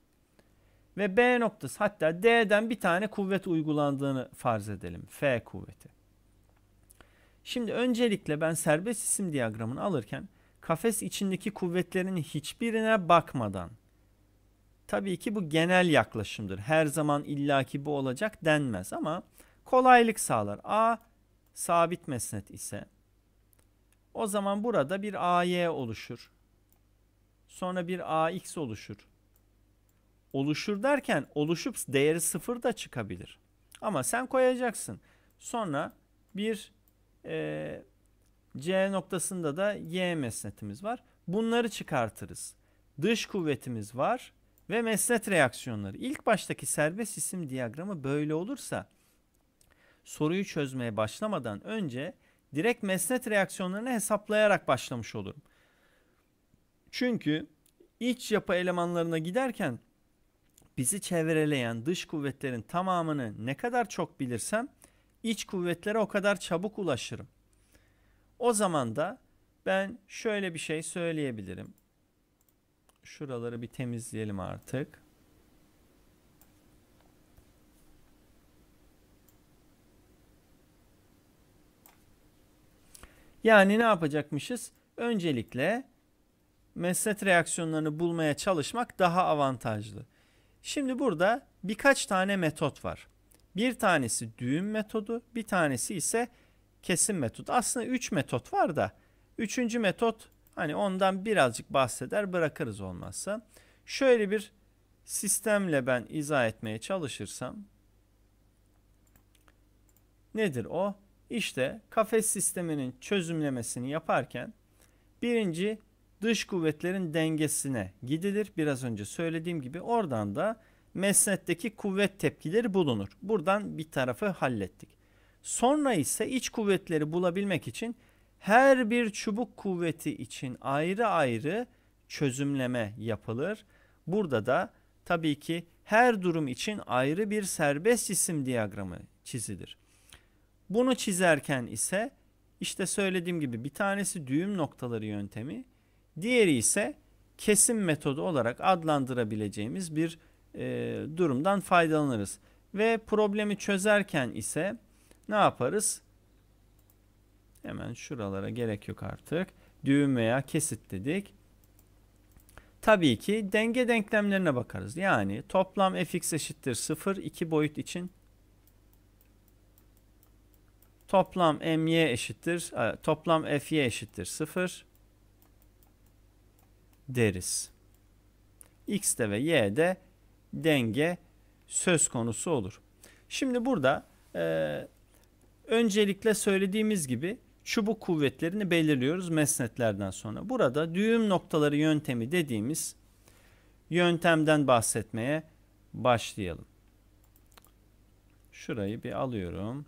Ve B noktası hatta D'den bir tane kuvvet uygulandığını farz edelim. F kuvveti. Şimdi öncelikle ben serbest isim diyagramını alırken kafes içindeki kuvvetlerin hiçbirine bakmadan tabii ki bu genel yaklaşımdır. Her zaman illaki bu olacak denmez ama kolaylık sağlar. A sabit mesnet ise o zaman burada bir AY oluşur. Sonra bir AX oluşur. Oluşur derken oluşup değeri sıfır da çıkabilir. Ama sen koyacaksın. Sonra bir e, C noktasında da Y mesnetimiz var. Bunları çıkartırız. Dış kuvvetimiz var ve mesnet reaksiyonları. İlk baştaki serbest isim diyagramı böyle olursa soruyu çözmeye başlamadan önce direkt mesnet reaksiyonlarını hesaplayarak başlamış olurum. Çünkü iç yapı elemanlarına giderken bizi çevreleyen dış kuvvetlerin tamamını ne kadar çok bilirsem iç kuvvetlere o kadar çabuk ulaşırım. O zaman da ben şöyle bir şey söyleyebilirim. Şuraları bir temizleyelim artık. Yani ne yapacakmışız? Öncelikle mesnet reaksiyonlarını bulmaya çalışmak daha avantajlı. Şimdi burada birkaç tane metot var. Bir tanesi düğüm metodu, bir tanesi ise kesim metodu. Aslında üç metot var da üçüncü metot hani ondan birazcık bahseder bırakırız olmazsa. Şöyle bir sistemle ben izah etmeye çalışırsam nedir o? İşte kafes sisteminin çözümlemesini yaparken birinci dış kuvvetlerin dengesine gidilir. Biraz önce söylediğim gibi oradan da mesnetteki kuvvet tepkileri bulunur. Buradan bir tarafı hallettik. Sonra ise iç kuvvetleri bulabilmek için her bir çubuk kuvveti için ayrı ayrı çözümleme yapılır. Burada da tabii ki her durum için ayrı bir serbest cisim diyagramı çizilir. Bunu çizerken ise işte söylediğim gibi bir tanesi düğüm noktaları yöntemi, diğeri ise kesim metodu olarak adlandırabileceğimiz bir e, durumdan faydalanırız. Ve problemi çözerken ise ne yaparız? Hemen şuralara gerek yok artık. Düğüm veya kesit dedik. Tabii ki denge denklemlerine bakarız. Yani toplam fx eşittir 0 iki boyut için Toplam my eşittir, e, toplam fy eşittir 0 deriz. X de ve y de denge söz konusu olur. Şimdi burada e, öncelikle söylediğimiz gibi çubuk kuvvetlerini belirliyoruz mesnetlerden sonra. Burada düğüm noktaları yöntemi dediğimiz yöntemden bahsetmeye başlayalım. Şurayı bir alıyorum.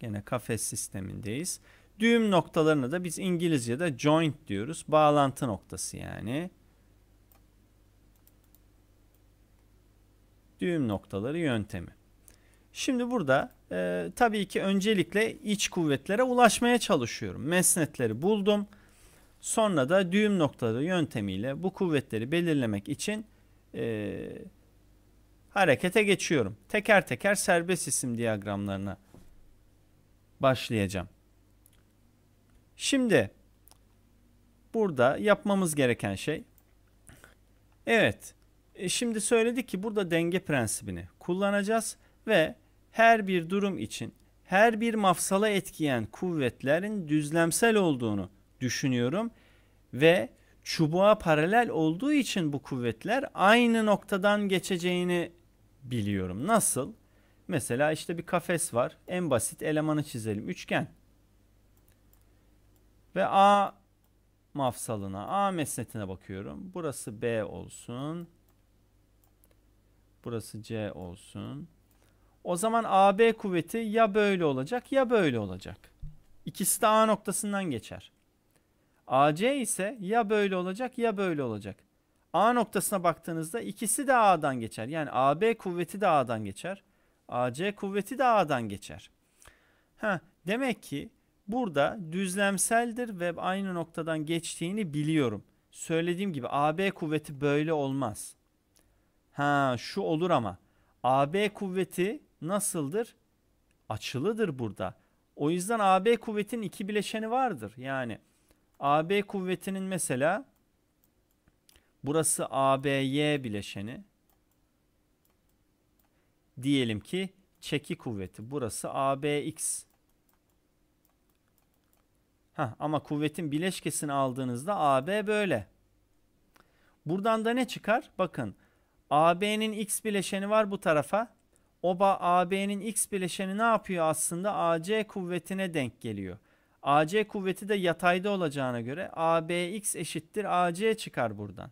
Gene kafes sistemindeyiz. Düğüm noktalarına da biz İngilizce'de joint diyoruz. Bağlantı noktası yani. Düğüm noktaları yöntemi. Şimdi burada e, tabii ki öncelikle iç kuvvetlere ulaşmaya çalışıyorum. Mesnetleri buldum. Sonra da düğüm noktaları yöntemiyle bu kuvvetleri belirlemek için e, harekete geçiyorum. Teker teker serbest isim diyagramlarına başlayacağım. Şimdi burada yapmamız gereken şey evet e, şimdi söyledik ki burada denge prensibini kullanacağız ve her bir durum için her bir mafsala etkiyen kuvvetlerin düzlemsel olduğunu düşünüyorum ve çubuğa paralel olduğu için bu kuvvetler aynı noktadan geçeceğini biliyorum. Nasıl? Mesela işte bir kafes var. En basit elemanı çizelim. Üçgen. Ve A mafsalına, A mesnetine bakıyorum. Burası B olsun. Burası C olsun. O zaman AB kuvveti ya böyle olacak ya böyle olacak. İkisi de A noktasından geçer. AC ise ya böyle olacak ya böyle olacak. A noktasına baktığınızda ikisi de A'dan geçer. Yani AB kuvveti de A'dan geçer. AC kuvveti de A'dan geçer. Ha, demek ki burada düzlemseldir ve aynı noktadan geçtiğini biliyorum. Söylediğim gibi AB kuvveti böyle olmaz. Ha şu olur ama AB kuvveti nasıldır? Açılıdır burada. O yüzden AB kuvvetinin iki bileşeni vardır. Yani AB kuvvetinin mesela burası ABY bileşeni diyelim ki çeki kuvveti. Burası ABX. Heh, ama kuvvetin bileşkesini aldığınızda AB böyle. Buradan da ne çıkar? Bakın AB'nin X bileşeni var bu tarafa. Oba AB'nin X bileşeni ne yapıyor aslında? AC kuvvetine denk geliyor. AC kuvveti de yatayda olacağına göre ABX eşittir AC çıkar buradan.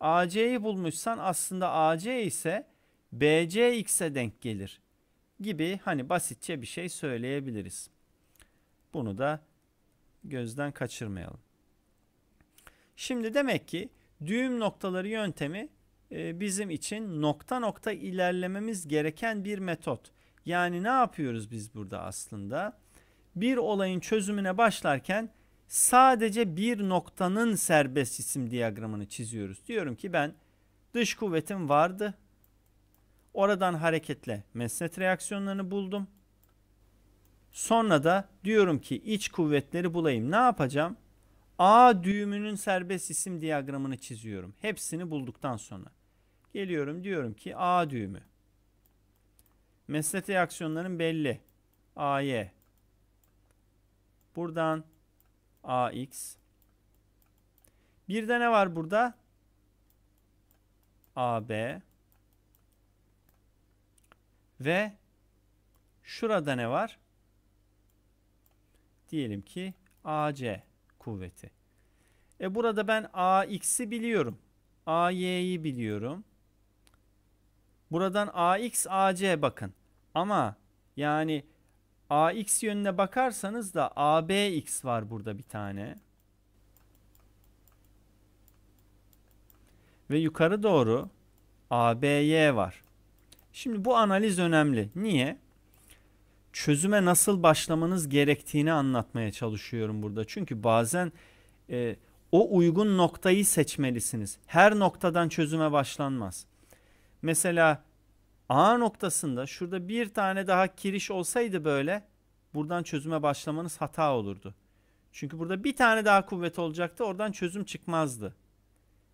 AC'yi bulmuşsan aslında AC ise BC x'e denk gelir gibi hani basitçe bir şey söyleyebiliriz. Bunu da gözden kaçırmayalım. Şimdi demek ki düğüm noktaları yöntemi e, bizim için nokta nokta ilerlememiz gereken bir metot. Yani ne yapıyoruz biz burada aslında? Bir olayın çözümüne başlarken sadece bir noktanın serbest cisim diyagramını çiziyoruz. Diyorum ki ben dış kuvvetim vardı Oradan hareketle mesnet reaksiyonlarını buldum. Sonra da diyorum ki iç kuvvetleri bulayım. Ne yapacağım? A düğümünün serbest isim diyagramını çiziyorum. Hepsini bulduktan sonra. Geliyorum diyorum ki A düğümü. Mesnet reaksiyonların belli. AY. Buradan AX. Bir de ne var burada? AB. Ve şurada ne var? Diyelim ki AC kuvveti. E burada ben AX'i biliyorum. AY'yi biliyorum. Buradan AX, AC bakın. Ama yani AX yönüne bakarsanız da ABX var burada bir tane. Ve yukarı doğru ABY var. Şimdi bu analiz önemli. Niye? Çözüme nasıl başlamanız gerektiğini anlatmaya çalışıyorum burada. Çünkü bazen e, o uygun noktayı seçmelisiniz. Her noktadan çözüme başlanmaz. Mesela A noktasında şurada bir tane daha kiriş olsaydı böyle buradan çözüme başlamanız hata olurdu. Çünkü burada bir tane daha kuvvet olacaktı oradan çözüm çıkmazdı.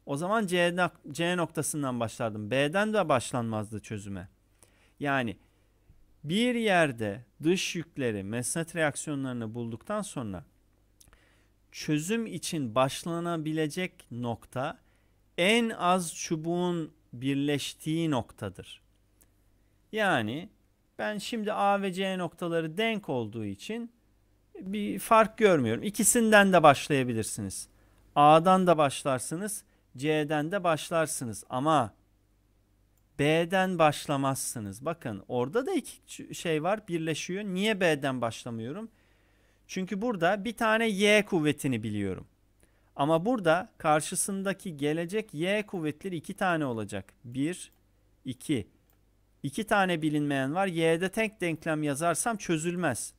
O zaman C, C noktasından başlardım. B'den de başlanmazdı çözüme. Yani bir yerde dış yükleri mesnet reaksiyonlarını bulduktan sonra çözüm için başlanabilecek nokta en az çubuğun birleştiği noktadır. Yani ben şimdi A ve C noktaları denk olduğu için bir fark görmüyorum. İkisinden de başlayabilirsiniz. A'dan da başlarsınız, C'den de başlarsınız ama B'den başlamazsınız. Bakın orada da iki şey var birleşiyor. Niye B'den başlamıyorum? Çünkü burada bir tane Y kuvvetini biliyorum. Ama burada karşısındaki gelecek Y kuvvetleri iki tane olacak. Bir, iki. İki tane bilinmeyen var. Y'de tek denklem yazarsam çözülmez.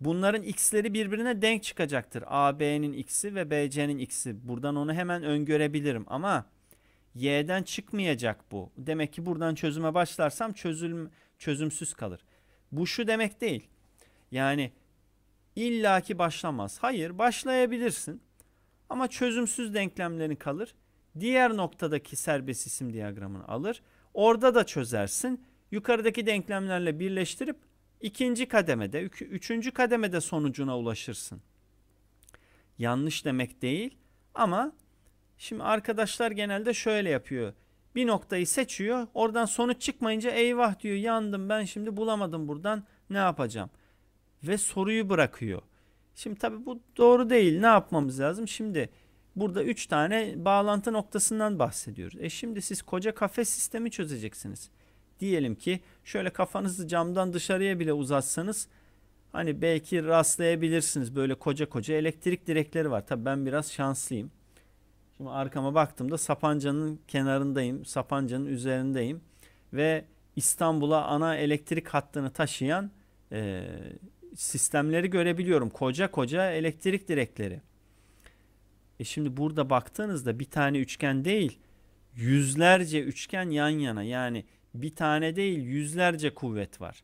Bunların x'leri birbirine denk çıkacaktır. AB'nin x'i ve BC'nin x'i. Buradan onu hemen öngörebilirim ama Y'den çıkmayacak bu. Demek ki buradan çözüme başlarsam çözüm, çözümsüz kalır. Bu şu demek değil. Yani illaki başlamaz. Hayır başlayabilirsin. Ama çözümsüz denklemlerin kalır. Diğer noktadaki serbest isim diyagramını alır. Orada da çözersin. Yukarıdaki denklemlerle birleştirip ikinci kademede, üçüncü kademede sonucuna ulaşırsın. Yanlış demek değil ama Şimdi arkadaşlar genelde şöyle yapıyor. Bir noktayı seçiyor. Oradan sonuç çıkmayınca eyvah diyor yandım ben şimdi bulamadım buradan ne yapacağım? Ve soruyu bırakıyor. Şimdi tabii bu doğru değil. Ne yapmamız lazım? Şimdi burada 3 tane bağlantı noktasından bahsediyoruz. E şimdi siz koca kafes sistemi çözeceksiniz. Diyelim ki şöyle kafanızı camdan dışarıya bile uzatsanız hani belki rastlayabilirsiniz. Böyle koca koca elektrik direkleri var. Tabii ben biraz şanslıyım. Şimdi arkama baktığımda Sapanca'nın kenarındayım. Sapanca'nın üzerindeyim. Ve İstanbul'a ana elektrik hattını taşıyan e, sistemleri görebiliyorum. Koca koca elektrik direkleri. E şimdi burada baktığınızda bir tane üçgen değil, yüzlerce üçgen yan yana. Yani bir tane değil, yüzlerce kuvvet var.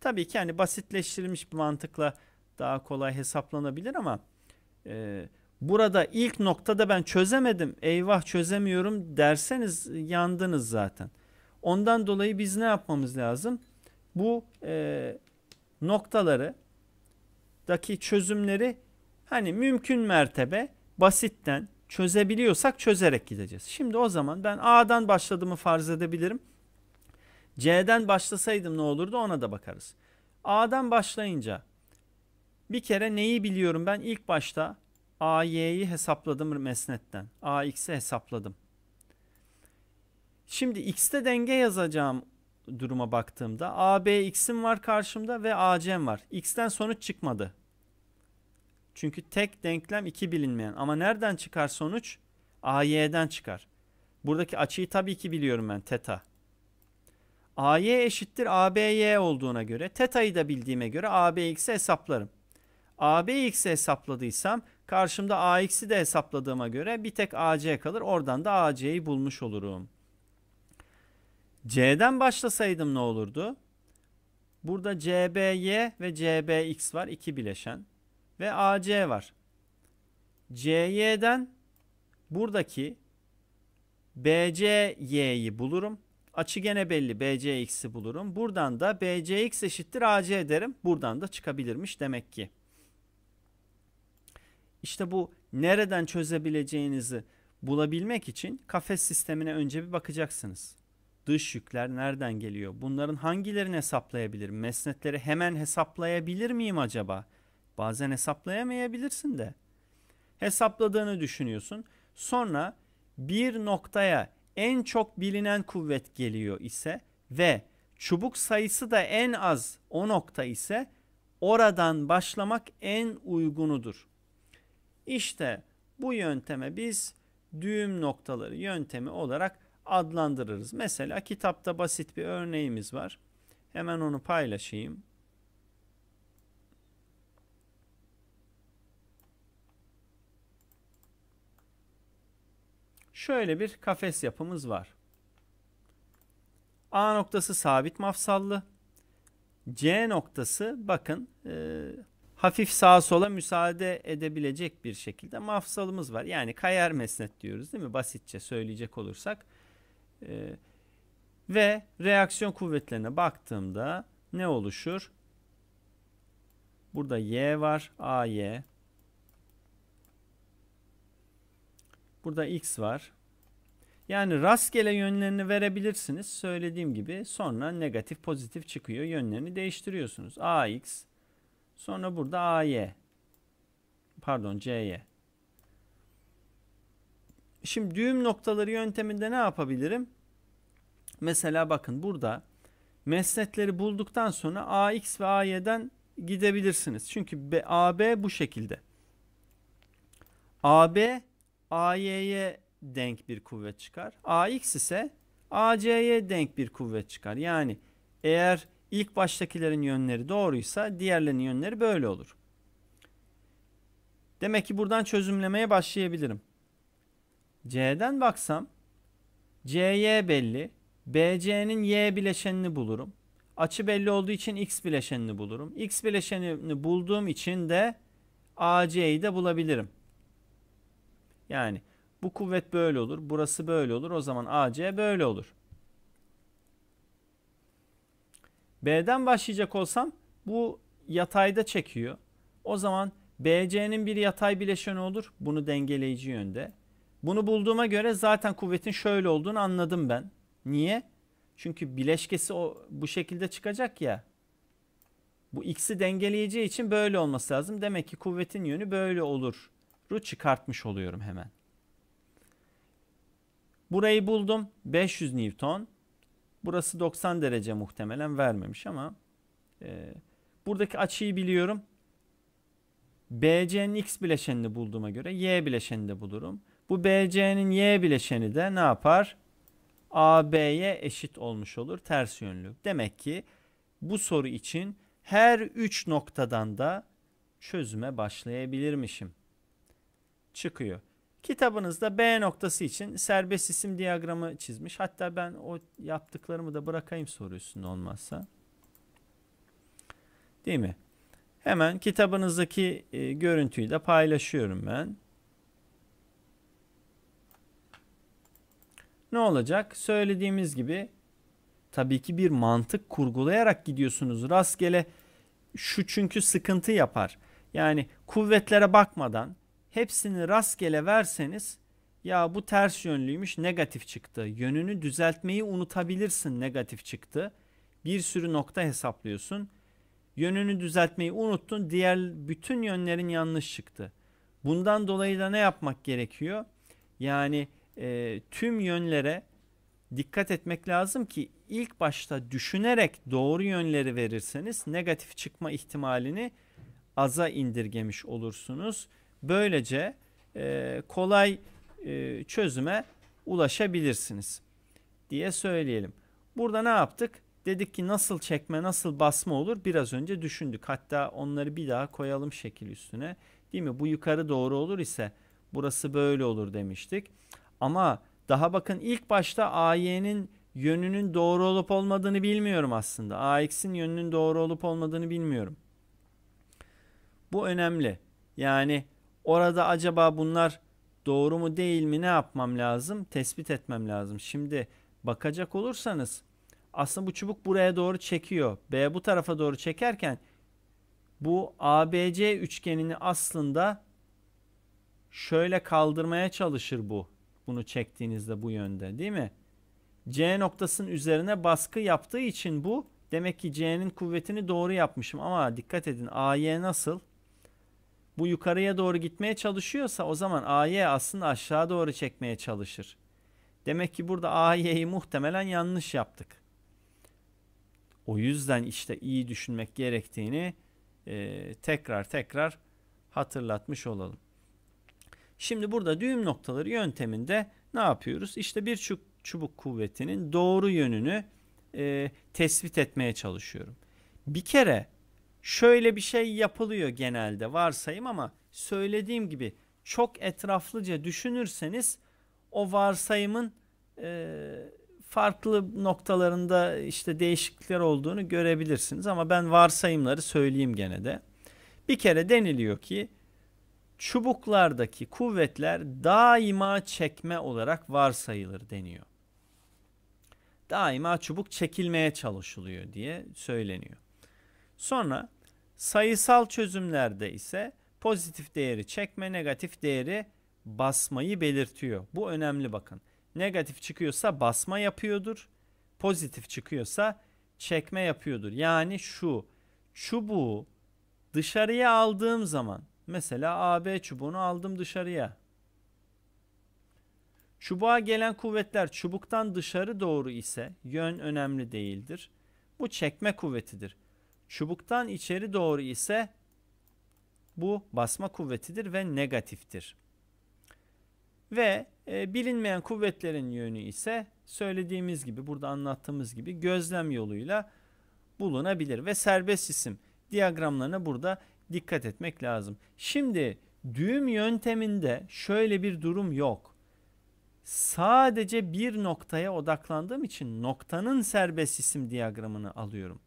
Tabii ki hani basitleştirilmiş bir mantıkla daha kolay hesaplanabilir ama e, burada ilk noktada ben çözemedim eyvah çözemiyorum derseniz yandınız zaten. Ondan dolayı biz ne yapmamız lazım? Bu e, noktaları daki çözümleri hani mümkün mertebe basitten çözebiliyorsak çözerek gideceğiz. Şimdi o zaman ben A'dan başladığımı farz edebilirim. C'den başlasaydım ne olurdu ona da bakarız. A'dan başlayınca bir kere neyi biliyorum ben ilk başta AY'yi hesapladım mesnetten. AX'i hesapladım. Şimdi X'te denge yazacağım duruma baktığımda ABX'im var karşımda ve AC'm var. X'ten sonuç çıkmadı. Çünkü tek denklem iki bilinmeyen. Ama nereden çıkar sonuç? AY'den çıkar. Buradaki açıyı tabii ki biliyorum ben teta. AY eşittir ABY olduğuna göre teta'yı da bildiğime göre ABX'i hesaplarım. ABX'i hesapladıysam Karşımda AX'i de hesapladığıma göre bir tek AC kalır. Oradan da AC'yi bulmuş olurum. C'den başlasaydım ne olurdu? Burada CBY ve CBX var. iki bileşen. Ve AC var. CY'den buradaki BCY'yi bulurum. Açı gene belli. BCX'i bulurum. Buradan da BCX eşittir AC derim. Buradan da çıkabilirmiş demek ki. İşte bu nereden çözebileceğinizi bulabilmek için kafes sistemine önce bir bakacaksınız. Dış yükler nereden geliyor? Bunların hangilerini hesaplayabilirim? Mesnetleri hemen hesaplayabilir miyim acaba? Bazen hesaplayamayabilirsin de. Hesapladığını düşünüyorsun. Sonra bir noktaya en çok bilinen kuvvet geliyor ise ve çubuk sayısı da en az o nokta ise oradan başlamak en uygunudur. İşte bu yönteme biz düğüm noktaları yöntemi olarak adlandırırız. Mesela kitapta basit bir örneğimiz var. Hemen onu paylaşayım. Şöyle bir kafes yapımız var. A noktası sabit mafsallı. C noktası bakın e, hafif sağa sola müsaade edebilecek bir şekilde mafsalımız var. Yani kayar mesnet diyoruz değil mi? Basitçe söyleyecek olursak. Ee, ve reaksiyon kuvvetlerine baktığımda ne oluşur? Burada Y var. AY. Burada X var. Yani rastgele yönlerini verebilirsiniz. Söylediğim gibi sonra negatif pozitif çıkıyor. Yönlerini değiştiriyorsunuz. AX Sonra burada AY. Pardon CY. Şimdi düğüm noktaları yönteminde ne yapabilirim? Mesela bakın burada mesnetleri bulduktan sonra AX ve AY'den gidebilirsiniz. Çünkü AB bu şekilde. AB AY'ye denk bir kuvvet çıkar. AX ise AC'ye denk bir kuvvet çıkar. Yani eğer İlk baştakilerin yönleri doğruysa diğerlerinin yönleri böyle olur. Demek ki buradan çözümlemeye başlayabilirim. C'den baksam CY belli. BC'nin Y bileşenini bulurum. Açı belli olduğu için X bileşenini bulurum. X bileşenini bulduğum için de AC'yi de bulabilirim. Yani bu kuvvet böyle olur, burası böyle olur, o zaman AC böyle olur. B'den başlayacak olsam bu yatayda çekiyor. O zaman BC'nin bir yatay bileşeni olur. Bunu dengeleyici yönde. Bunu bulduğuma göre zaten kuvvetin şöyle olduğunu anladım ben. Niye? Çünkü bileşkesi o, bu şekilde çıkacak ya. Bu x'i dengeleyeceği için böyle olması lazım. Demek ki kuvvetin yönü böyle olur. Ru çıkartmış oluyorum hemen. Burayı buldum. 500 Newton. Burası 90 derece muhtemelen vermemiş ama e, buradaki açıyı biliyorum. BC'nin x bileşenini bulduğuma göre y bileşeni de bulurum. Bu BC'nin y bileşeni de ne yapar? AB'ye eşit olmuş olur ters yönlü. Demek ki bu soru için her 3 noktadan da çözüme başlayabilirmişim. Çıkıyor. Kitabınızda B noktası için serbest isim diyagramı çizmiş. Hatta ben o yaptıklarımı da bırakayım soru üstünde olmazsa. Değil mi? Hemen kitabınızdaki e, görüntüyü de paylaşıyorum ben. Ne olacak? Söylediğimiz gibi tabii ki bir mantık kurgulayarak gidiyorsunuz. Rastgele şu çünkü sıkıntı yapar. Yani kuvvetlere bakmadan hepsini rastgele verseniz ya bu ters yönlüymüş negatif çıktı. Yönünü düzeltmeyi unutabilirsin negatif çıktı. Bir sürü nokta hesaplıyorsun. Yönünü düzeltmeyi unuttun. Diğer bütün yönlerin yanlış çıktı. Bundan dolayı da ne yapmak gerekiyor? Yani e, tüm yönlere dikkat etmek lazım ki ilk başta düşünerek doğru yönleri verirseniz negatif çıkma ihtimalini aza indirgemiş olursunuz. Böylece e, kolay e, çözüme ulaşabilirsiniz diye söyleyelim. Burada ne yaptık? Dedik ki nasıl çekme, nasıl basma olur? Biraz önce düşündük. Hatta onları bir daha koyalım şekil üstüne. Değil mi? Bu yukarı doğru olur ise burası böyle olur demiştik. Ama daha bakın ilk başta AY'nin yönünün doğru olup olmadığını bilmiyorum aslında. AX'in yönünün doğru olup olmadığını bilmiyorum. Bu önemli. Yani Orada acaba bunlar doğru mu değil mi ne yapmam lazım? Tespit etmem lazım. Şimdi bakacak olursanız aslında bu çubuk buraya doğru çekiyor. B bu tarafa doğru çekerken bu ABC üçgenini aslında şöyle kaldırmaya çalışır bu. Bunu çektiğinizde bu yönde değil mi? C noktasının üzerine baskı yaptığı için bu demek ki C'nin kuvvetini doğru yapmışım ama dikkat edin AY nasıl? bu yukarıya doğru gitmeye çalışıyorsa o zaman AY aslında aşağı doğru çekmeye çalışır. Demek ki burada AY'yi muhtemelen yanlış yaptık. O yüzden işte iyi düşünmek gerektiğini e, tekrar tekrar hatırlatmış olalım. Şimdi burada düğüm noktaları yönteminde ne yapıyoruz? İşte bir çubuk kuvvetinin doğru yönünü e, tespit etmeye çalışıyorum. Bir kere şöyle bir şey yapılıyor genelde varsayım ama söylediğim gibi çok etraflıca düşünürseniz o varsayımın e, farklı noktalarında işte değişiklikler olduğunu görebilirsiniz ama ben varsayımları söyleyeyim gene de. Bir kere deniliyor ki çubuklardaki kuvvetler daima çekme olarak varsayılır deniyor. Daima çubuk çekilmeye çalışılıyor diye söyleniyor. Sonra Sayısal çözümlerde ise pozitif değeri çekme, negatif değeri basmayı belirtiyor. Bu önemli bakın. Negatif çıkıyorsa basma yapıyordur. Pozitif çıkıyorsa çekme yapıyordur. Yani şu çubuğu dışarıya aldığım zaman mesela AB çubuğunu aldım dışarıya. Çubuğa gelen kuvvetler çubuktan dışarı doğru ise yön önemli değildir. Bu çekme kuvvetidir. Çubuktan içeri doğru ise bu basma kuvvetidir ve negatiftir. Ve e, bilinmeyen kuvvetlerin yönü ise söylediğimiz gibi burada anlattığımız gibi gözlem yoluyla bulunabilir ve serbest cisim diyagramlarına burada dikkat etmek lazım. Şimdi düğüm yönteminde şöyle bir durum yok. Sadece bir noktaya odaklandığım için noktanın serbest cisim diyagramını alıyorum.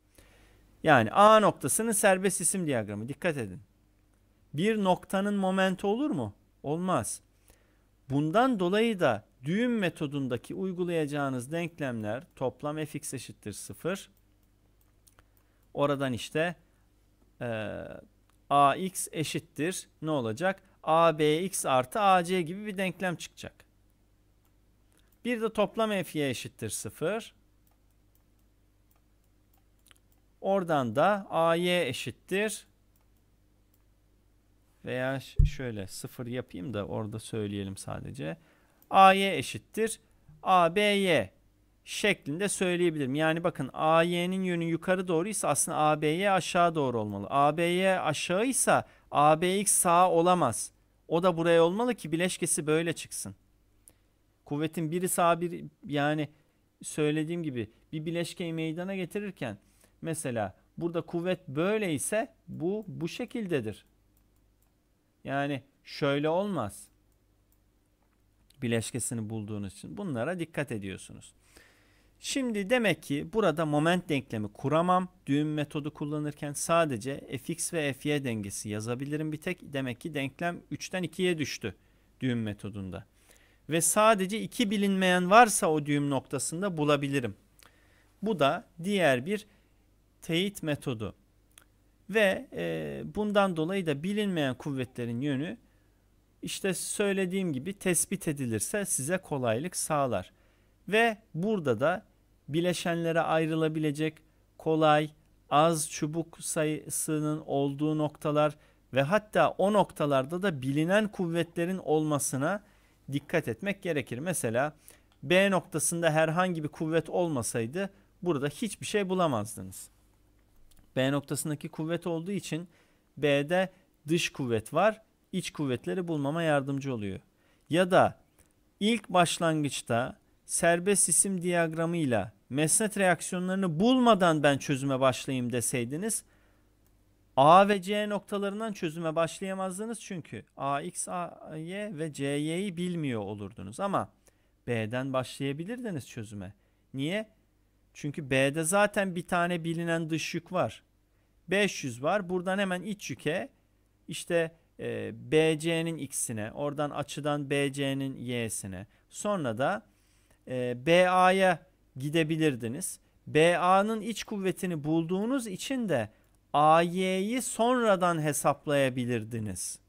Yani A noktasının serbest isim diyagramı. Dikkat edin. Bir noktanın momenti olur mu? Olmaz. Bundan dolayı da düğüm metodundaki uygulayacağınız denklemler toplam fx eşittir 0. Oradan işte e, ax eşittir ne olacak? abx artı ac gibi bir denklem çıkacak. Bir de toplam f'ye eşittir 0. Oradan da AY eşittir. Veya şöyle sıfır yapayım da orada söyleyelim sadece. AY eşittir. ABY şeklinde söyleyebilirim. Yani bakın AY'nin yönü yukarı doğruysa aslında AB'ye aşağı doğru olmalı. AB'ye aşağıysa ABX sağ olamaz. O da buraya olmalı ki bileşkesi böyle çıksın. Kuvvetin biri sağ bir yani söylediğim gibi bir bileşkeyi meydana getirirken Mesela burada kuvvet böyleyse bu bu şekildedir. Yani şöyle olmaz. Bileşkesini bulduğunuz için bunlara dikkat ediyorsunuz. Şimdi demek ki burada moment denklemi kuramam. Düğüm metodu kullanırken sadece fx ve fy dengesi yazabilirim bir tek. Demek ki denklem 3'ten 2'ye düştü düğüm metodunda. Ve sadece 2 bilinmeyen varsa o düğüm noktasında bulabilirim. Bu da diğer bir teyit metodu ve e, bundan dolayı da bilinmeyen kuvvetlerin yönü işte söylediğim gibi tespit edilirse size kolaylık sağlar. Ve burada da bileşenlere ayrılabilecek kolay, az çubuk sayısının olduğu noktalar ve hatta o noktalarda da bilinen kuvvetlerin olmasına dikkat etmek gerekir. Mesela B noktasında herhangi bir kuvvet olmasaydı burada hiçbir şey bulamazdınız. B noktasındaki kuvvet olduğu için B'de dış kuvvet var. İç kuvvetleri bulmama yardımcı oluyor. Ya da ilk başlangıçta serbest cisim diyagramıyla mesnet reaksiyonlarını bulmadan ben çözüme başlayayım deseydiniz A ve C noktalarından çözüme başlayamazdınız çünkü AX, AY ve CY'yi bilmiyor olurdunuz ama B'den başlayabilirdiniz çözüme. Niye? Çünkü B'de zaten bir tane bilinen dış yük var. 500 var. Buradan hemen iç yüke işte e, BC'nin x'ine, oradan açıdan BC'nin y'sine, sonra da e, BA'ya gidebilirdiniz. BA'nın iç kuvvetini bulduğunuz için de AY'yi sonradan hesaplayabilirdiniz.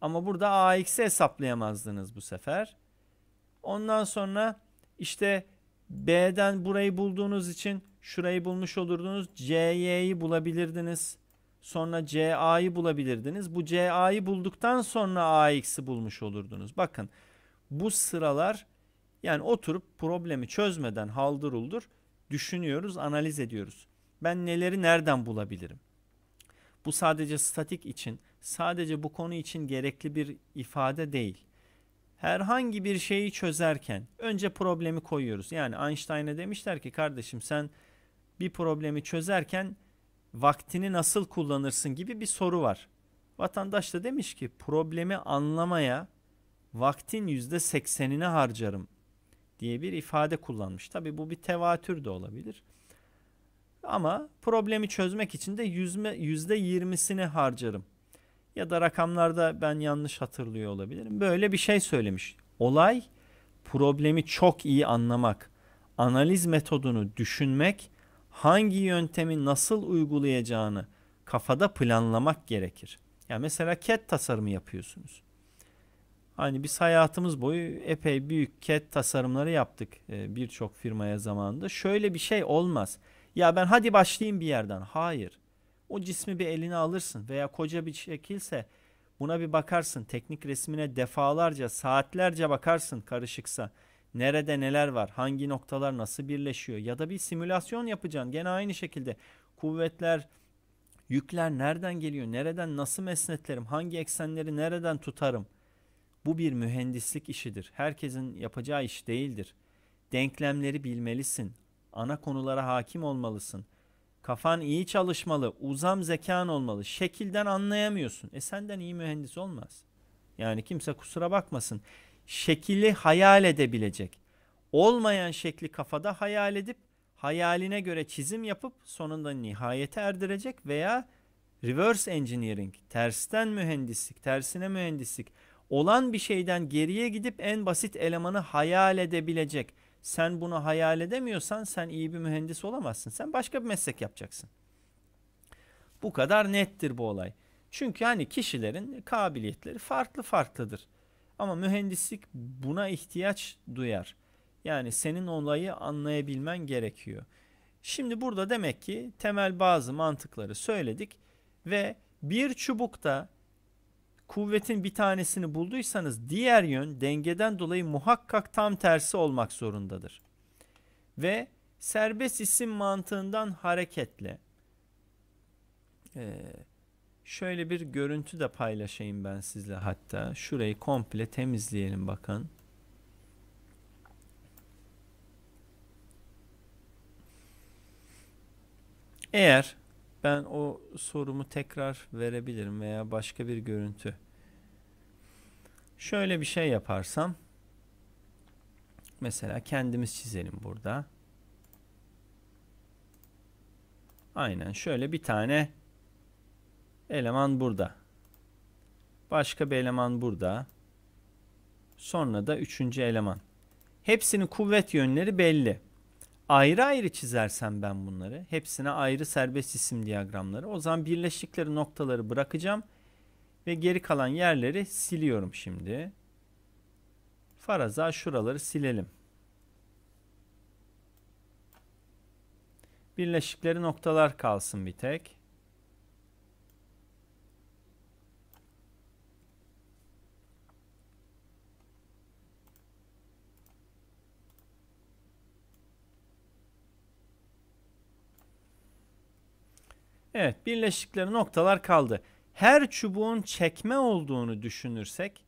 Ama burada AX'i hesaplayamazdınız bu sefer. Ondan sonra işte B'den burayı bulduğunuz için Şurayı bulmuş olurdunuz. CY'yi bulabilirdiniz. Sonra CA'yı bulabilirdiniz. Bu CA'yı bulduktan sonra AX'i bulmuş olurdunuz. Bakın bu sıralar yani oturup problemi çözmeden haldır düşünüyoruz, analiz ediyoruz. Ben neleri nereden bulabilirim? Bu sadece statik için, sadece bu konu için gerekli bir ifade değil. Herhangi bir şeyi çözerken önce problemi koyuyoruz. Yani Einstein'a demişler ki kardeşim sen bir problemi çözerken vaktini nasıl kullanırsın gibi bir soru var. Vatandaş da demiş ki problemi anlamaya vaktin yüzde seksenini harcarım diye bir ifade kullanmış. Tabi bu bir tevatür de olabilir. Ama problemi çözmek için de yüzde yirmisini harcarım. Ya da rakamlarda ben yanlış hatırlıyor olabilirim. Böyle bir şey söylemiş. Olay problemi çok iyi anlamak, analiz metodunu düşünmek hangi yöntemi nasıl uygulayacağını kafada planlamak gerekir. Ya yani mesela CAD tasarımı yapıyorsunuz. Hani biz hayatımız boyu epey büyük CAD tasarımları yaptık e, birçok firmaya zamanında. Şöyle bir şey olmaz. Ya ben hadi başlayayım bir yerden. Hayır. O cismi bir eline alırsın veya koca bir şekilse buna bir bakarsın. Teknik resmine defalarca, saatlerce bakarsın karışıksa. Nerede neler var? Hangi noktalar nasıl birleşiyor? Ya da bir simülasyon yapacaksın. Gene aynı şekilde kuvvetler, yükler nereden geliyor? Nereden nasıl mesnetlerim? Hangi eksenleri nereden tutarım? Bu bir mühendislik işidir. Herkesin yapacağı iş değildir. Denklemleri bilmelisin. Ana konulara hakim olmalısın. Kafan iyi çalışmalı, uzam zekan olmalı. Şekilden anlayamıyorsun. E senden iyi mühendis olmaz. Yani kimse kusura bakmasın şekili hayal edebilecek. Olmayan şekli kafada hayal edip hayaline göre çizim yapıp sonunda nihayete erdirecek veya reverse engineering, tersten mühendislik, tersine mühendislik, olan bir şeyden geriye gidip en basit elemanı hayal edebilecek. Sen bunu hayal edemiyorsan sen iyi bir mühendis olamazsın. Sen başka bir meslek yapacaksın. Bu kadar nettir bu olay. Çünkü hani kişilerin kabiliyetleri farklı farklıdır. Ama mühendislik buna ihtiyaç duyar. Yani senin olayı anlayabilmen gerekiyor. Şimdi burada demek ki temel bazı mantıkları söyledik ve bir çubukta kuvvetin bir tanesini bulduysanız diğer yön dengeden dolayı muhakkak tam tersi olmak zorundadır. Ve serbest isim mantığından hareketle e, Şöyle bir görüntü de paylaşayım ben sizle hatta. Şurayı komple temizleyelim bakın. Eğer ben o sorumu tekrar verebilirim veya başka bir görüntü. Şöyle bir şey yaparsam mesela kendimiz çizelim burada. Aynen şöyle bir tane Eleman burada. Başka bir eleman burada. Sonra da üçüncü eleman. Hepsinin kuvvet yönleri belli. Ayrı ayrı çizersem ben bunları, hepsine ayrı serbest isim diyagramları. O zaman birleştikleri noktaları bırakacağım ve geri kalan yerleri siliyorum şimdi. Faraza şuraları silelim. Birleşikleri noktalar kalsın bir tek. Evet birleştikleri noktalar kaldı. Her çubuğun çekme olduğunu düşünürsek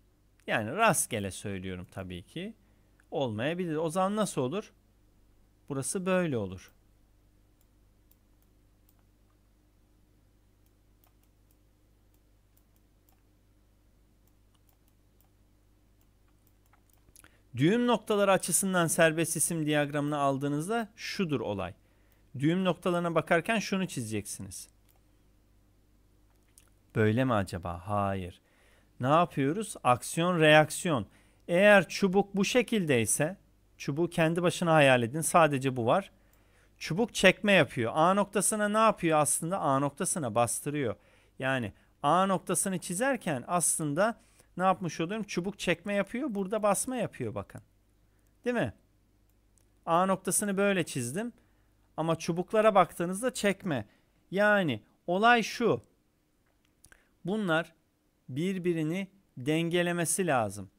yani rastgele söylüyorum tabii ki olmayabilir. O zaman nasıl olur? Burası böyle olur. Düğüm noktaları açısından serbest isim diyagramını aldığınızda şudur olay. Düğüm noktalarına bakarken şunu çizeceksiniz. Böyle mi acaba? Hayır. Ne yapıyoruz? Aksiyon reaksiyon. Eğer çubuk bu şekildeyse çubuğu kendi başına hayal edin. Sadece bu var. Çubuk çekme yapıyor. A noktasına ne yapıyor aslında? A noktasına bastırıyor. Yani A noktasını çizerken aslında ne yapmış oluyorum? Çubuk çekme yapıyor. Burada basma yapıyor bakın. Değil mi? A noktasını böyle çizdim. Ama çubuklara baktığınızda çekme. Yani olay şu. Bunlar birbirini dengelemesi lazım.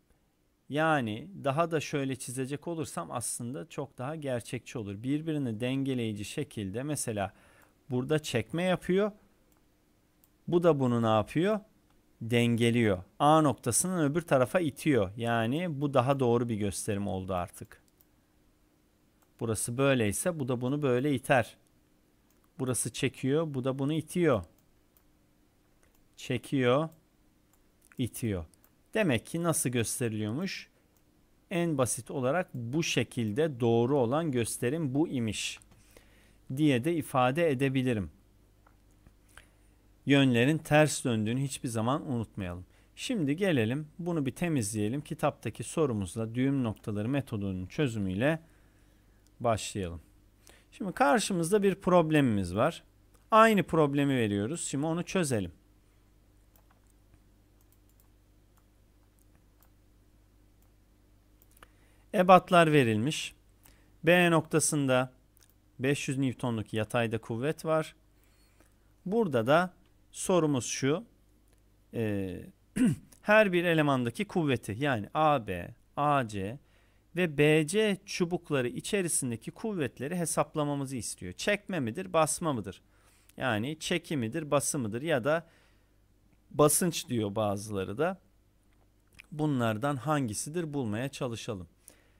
Yani daha da şöyle çizecek olursam aslında çok daha gerçekçi olur. Birbirini dengeleyici şekilde mesela burada çekme yapıyor. Bu da bunu ne yapıyor? Dengeliyor. A noktasının öbür tarafa itiyor. Yani bu daha doğru bir gösterim oldu artık. Burası böyleyse bu da bunu böyle iter. Burası çekiyor, bu da bunu itiyor çekiyor, itiyor. Demek ki nasıl gösteriliyormuş? En basit olarak bu şekilde doğru olan gösterim bu imiş diye de ifade edebilirim. Yönlerin ters döndüğünü hiçbir zaman unutmayalım. Şimdi gelelim bunu bir temizleyelim. Kitaptaki sorumuzla düğüm noktaları metodunun çözümüyle başlayalım. Şimdi karşımızda bir problemimiz var. Aynı problemi veriyoruz. Şimdi onu çözelim. Ebatlar verilmiş. B noktasında 500 Newton'luk yatayda kuvvet var. Burada da sorumuz şu. E, her bir elemandaki kuvveti yani AB, AC ve BC çubukları içerisindeki kuvvetleri hesaplamamızı istiyor. Çekme midir, basma mıdır? Yani çekimidir, midir, ya da basınç diyor bazıları da. Bunlardan hangisidir bulmaya çalışalım.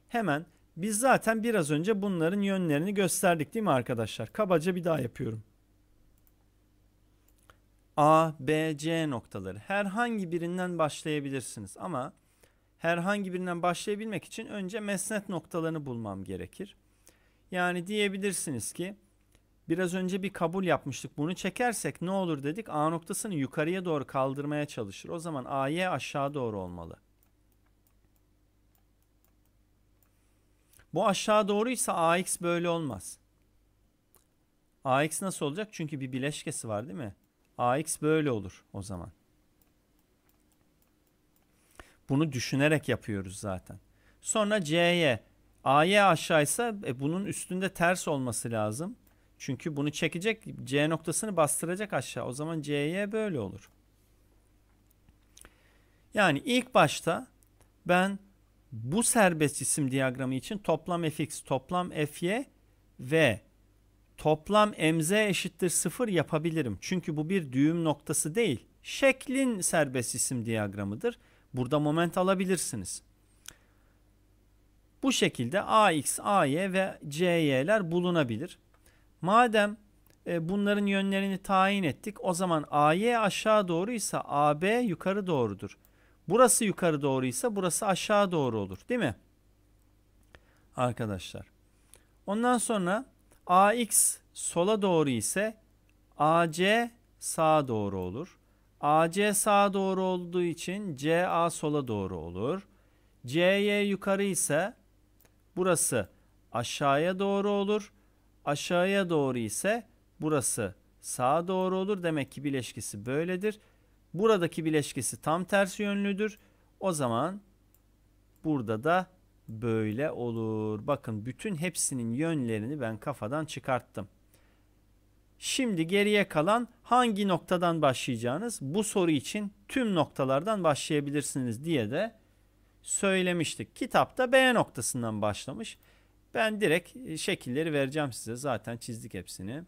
Hemen biz zaten biraz önce bunların yönlerini gösterdik değil mi arkadaşlar? Kabaca bir daha yapıyorum. A, B, C noktaları herhangi birinden başlayabilirsiniz ama herhangi birinden başlayabilmek için önce mesnet noktalarını bulmam gerekir. Yani diyebilirsiniz ki biraz önce bir kabul yapmıştık. Bunu çekersek ne olur dedik? A noktasını yukarıya doğru kaldırmaya çalışır. O zaman AY aşağı doğru olmalı. Bu aşağı doğruysa AX böyle olmaz. AX nasıl olacak? Çünkü bir bileşkesi var değil mi? AX böyle olur o zaman. Bunu düşünerek yapıyoruz zaten. Sonra C'ye. A'ye aşağıysa e, bunun üstünde ters olması lazım. Çünkü bunu çekecek C noktasını bastıracak aşağı. O zaman C'ye böyle olur. Yani ilk başta ben bu serbest cisim diyagramı için toplam fx, toplam fy ve toplam mz eşittir 0 yapabilirim. Çünkü bu bir düğüm noktası değil. Şeklin serbest cisim diyagramıdır. Burada moment alabilirsiniz. Bu şekilde ax, ay ve cy'ler bulunabilir. Madem e, bunların yönlerini tayin ettik. O zaman AY aşağı doğruysa AB yukarı doğrudur. Burası yukarı doğruysa burası aşağı doğru olur değil mi? Arkadaşlar. Ondan sonra AX sola doğru ise AC sağa doğru olur. AC sağa doğru olduğu için CA sola doğru olur. CY yukarı ise burası aşağıya doğru olur. Aşağıya doğru ise burası sağa doğru olur. Demek ki bileşkisi böyledir. Buradaki bileşkesi tam tersi yönlüdür. O zaman burada da böyle olur. Bakın bütün hepsinin yönlerini ben kafadan çıkarttım. Şimdi geriye kalan hangi noktadan başlayacağınız bu soru için tüm noktalardan başlayabilirsiniz diye de söylemiştik. Kitapta B noktasından başlamış. Ben direkt şekilleri vereceğim size. Zaten çizdik hepsini.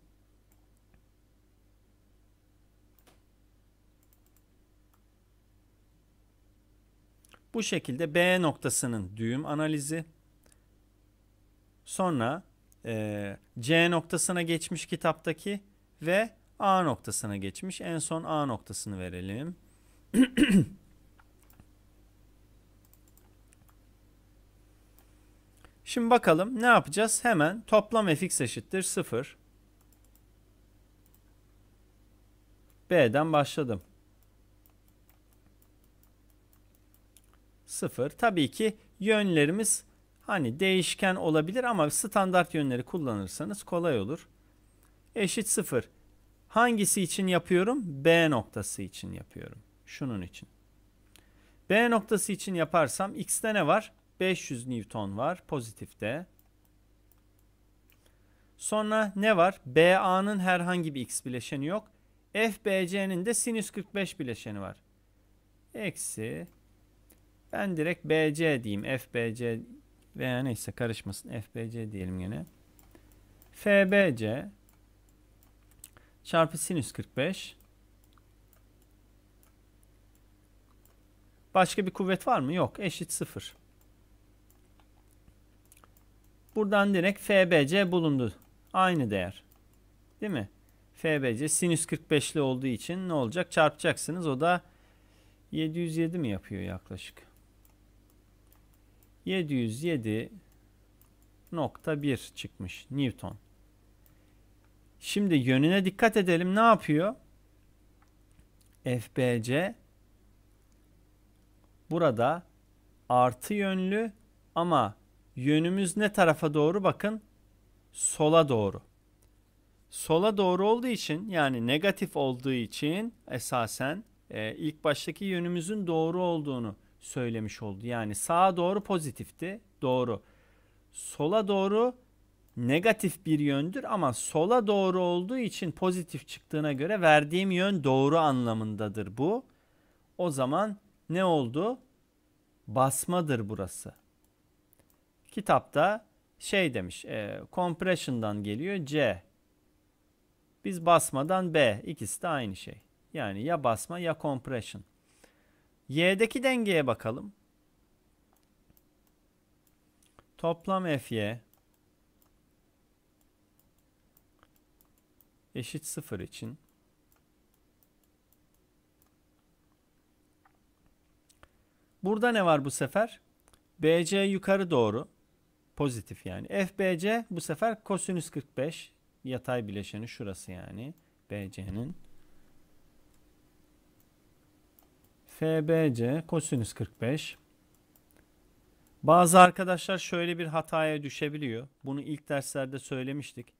Bu şekilde B noktasının düğüm analizi. Sonra e, C noktasına geçmiş kitaptaki ve A noktasına geçmiş. En son A noktasını verelim. Şimdi bakalım ne yapacağız? Hemen toplam fx eşittir 0. B'den başladım. 0. Tabii ki yönlerimiz hani değişken olabilir ama standart yönleri kullanırsanız kolay olur. Eşit 0. Hangisi için yapıyorum? B noktası için yapıyorum. Şunun için. B noktası için yaparsam X'te ne var? 500 Newton var pozitifte. Sonra ne var? BA'nın herhangi bir X bileşeni yok. FBC'nin de sinüs 45 bileşeni var. Eksi ben direkt BC diyeyim. FBC veya neyse karışmasın. FBC diyelim yine. FBC çarpı sinüs 45 Başka bir kuvvet var mı? Yok. Eşit 0. Buradan direkt FBC bulundu. Aynı değer. Değil mi? FBC sinüs 45'li olduğu için ne olacak? Çarpacaksınız. O da 707 mi yapıyor yaklaşık? 707.1 çıkmış Newton. Şimdi yönüne dikkat edelim. Ne yapıyor? FBC burada artı yönlü ama yönümüz ne tarafa doğru bakın? Sola doğru. Sola doğru olduğu için yani negatif olduğu için esasen e, ilk baştaki yönümüzün doğru olduğunu söylemiş oldu. Yani sağa doğru pozitifti. Doğru. Sola doğru negatif bir yöndür ama sola doğru olduğu için pozitif çıktığına göre verdiğim yön doğru anlamındadır bu. O zaman ne oldu? Basmadır burası. Kitapta şey demiş, e, compression'dan geliyor C. Biz basmadan B, İkisi de aynı şey. Yani ya basma ya compression. Y'deki dengeye bakalım. Toplam Fy eşit 0 için Burada ne var bu sefer? BC yukarı doğru. Pozitif yani. FBC bu sefer kosinüs 45 yatay bileşeni şurası yani BC'nin. FBC kosinüs 45. Bazı arkadaşlar şöyle bir hataya düşebiliyor. Bunu ilk derslerde söylemiştik.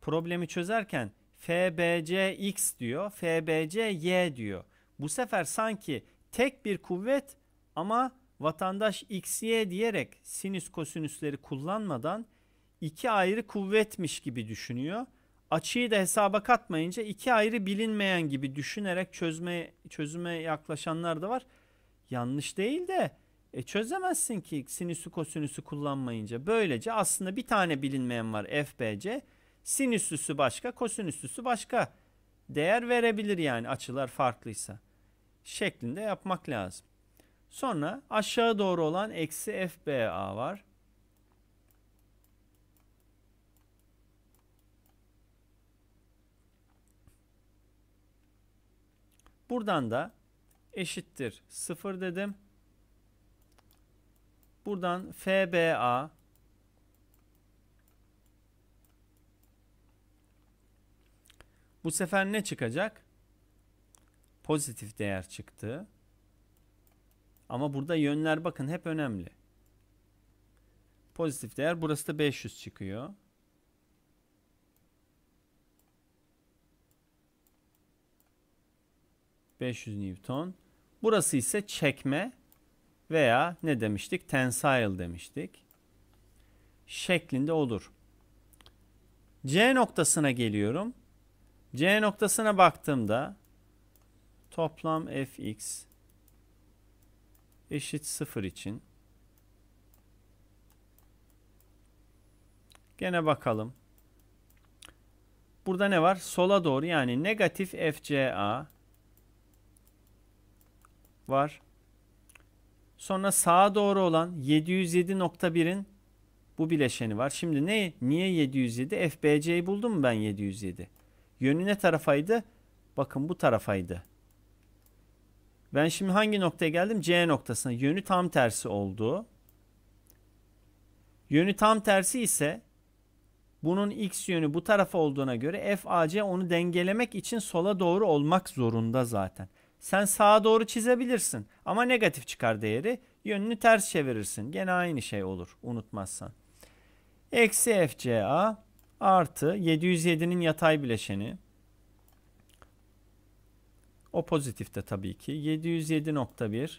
Problemi çözerken FBC x diyor, FBC y diyor. Bu sefer sanki tek bir kuvvet ama vatandaş x y diyerek sinüs kosinüsleri kullanmadan iki ayrı kuvvetmiş gibi düşünüyor açıyı da hesaba katmayınca iki ayrı bilinmeyen gibi düşünerek çözme çözüme yaklaşanlar da var. Yanlış değil de e çözemezsin ki sinüsü kosinüsü kullanmayınca. Böylece aslında bir tane bilinmeyen var FBC. Sinüsüsü başka, kosinüsüsü başka. Değer verebilir yani açılar farklıysa. Şeklinde yapmak lazım. Sonra aşağı doğru olan eksi FBA var. Buradan da eşittir 0 dedim. Buradan FBA Bu sefer ne çıkacak? Pozitif değer çıktı. Ama burada yönler bakın hep önemli. Pozitif değer burası da 500 çıkıyor. 500 Newton. Burası ise çekme veya ne demiştik? Tensile demiştik. Şeklinde olur. C noktasına geliyorum. C noktasına baktığımda toplam fx eşit 0 için gene bakalım. Burada ne var? Sola doğru yani negatif FCA var. Sonra sağa doğru olan 707.1'in bu bileşeni var. Şimdi ne? Niye 707? FBC'yi buldum mu ben 707? Yönü ne tarafaydı? Bakın bu tarafaydı. Ben şimdi hangi noktaya geldim? C noktasına. Yönü tam tersi oldu. Yönü tam tersi ise bunun x yönü bu tarafa olduğuna göre FAC onu dengelemek için sola doğru olmak zorunda zaten sen sağa doğru çizebilirsin ama negatif çıkar değeri. Yönünü ters çevirirsin. Gene aynı şey olur unutmazsan. Eksi FCA artı 707'nin yatay bileşeni. O pozitif de tabii ki. 707.1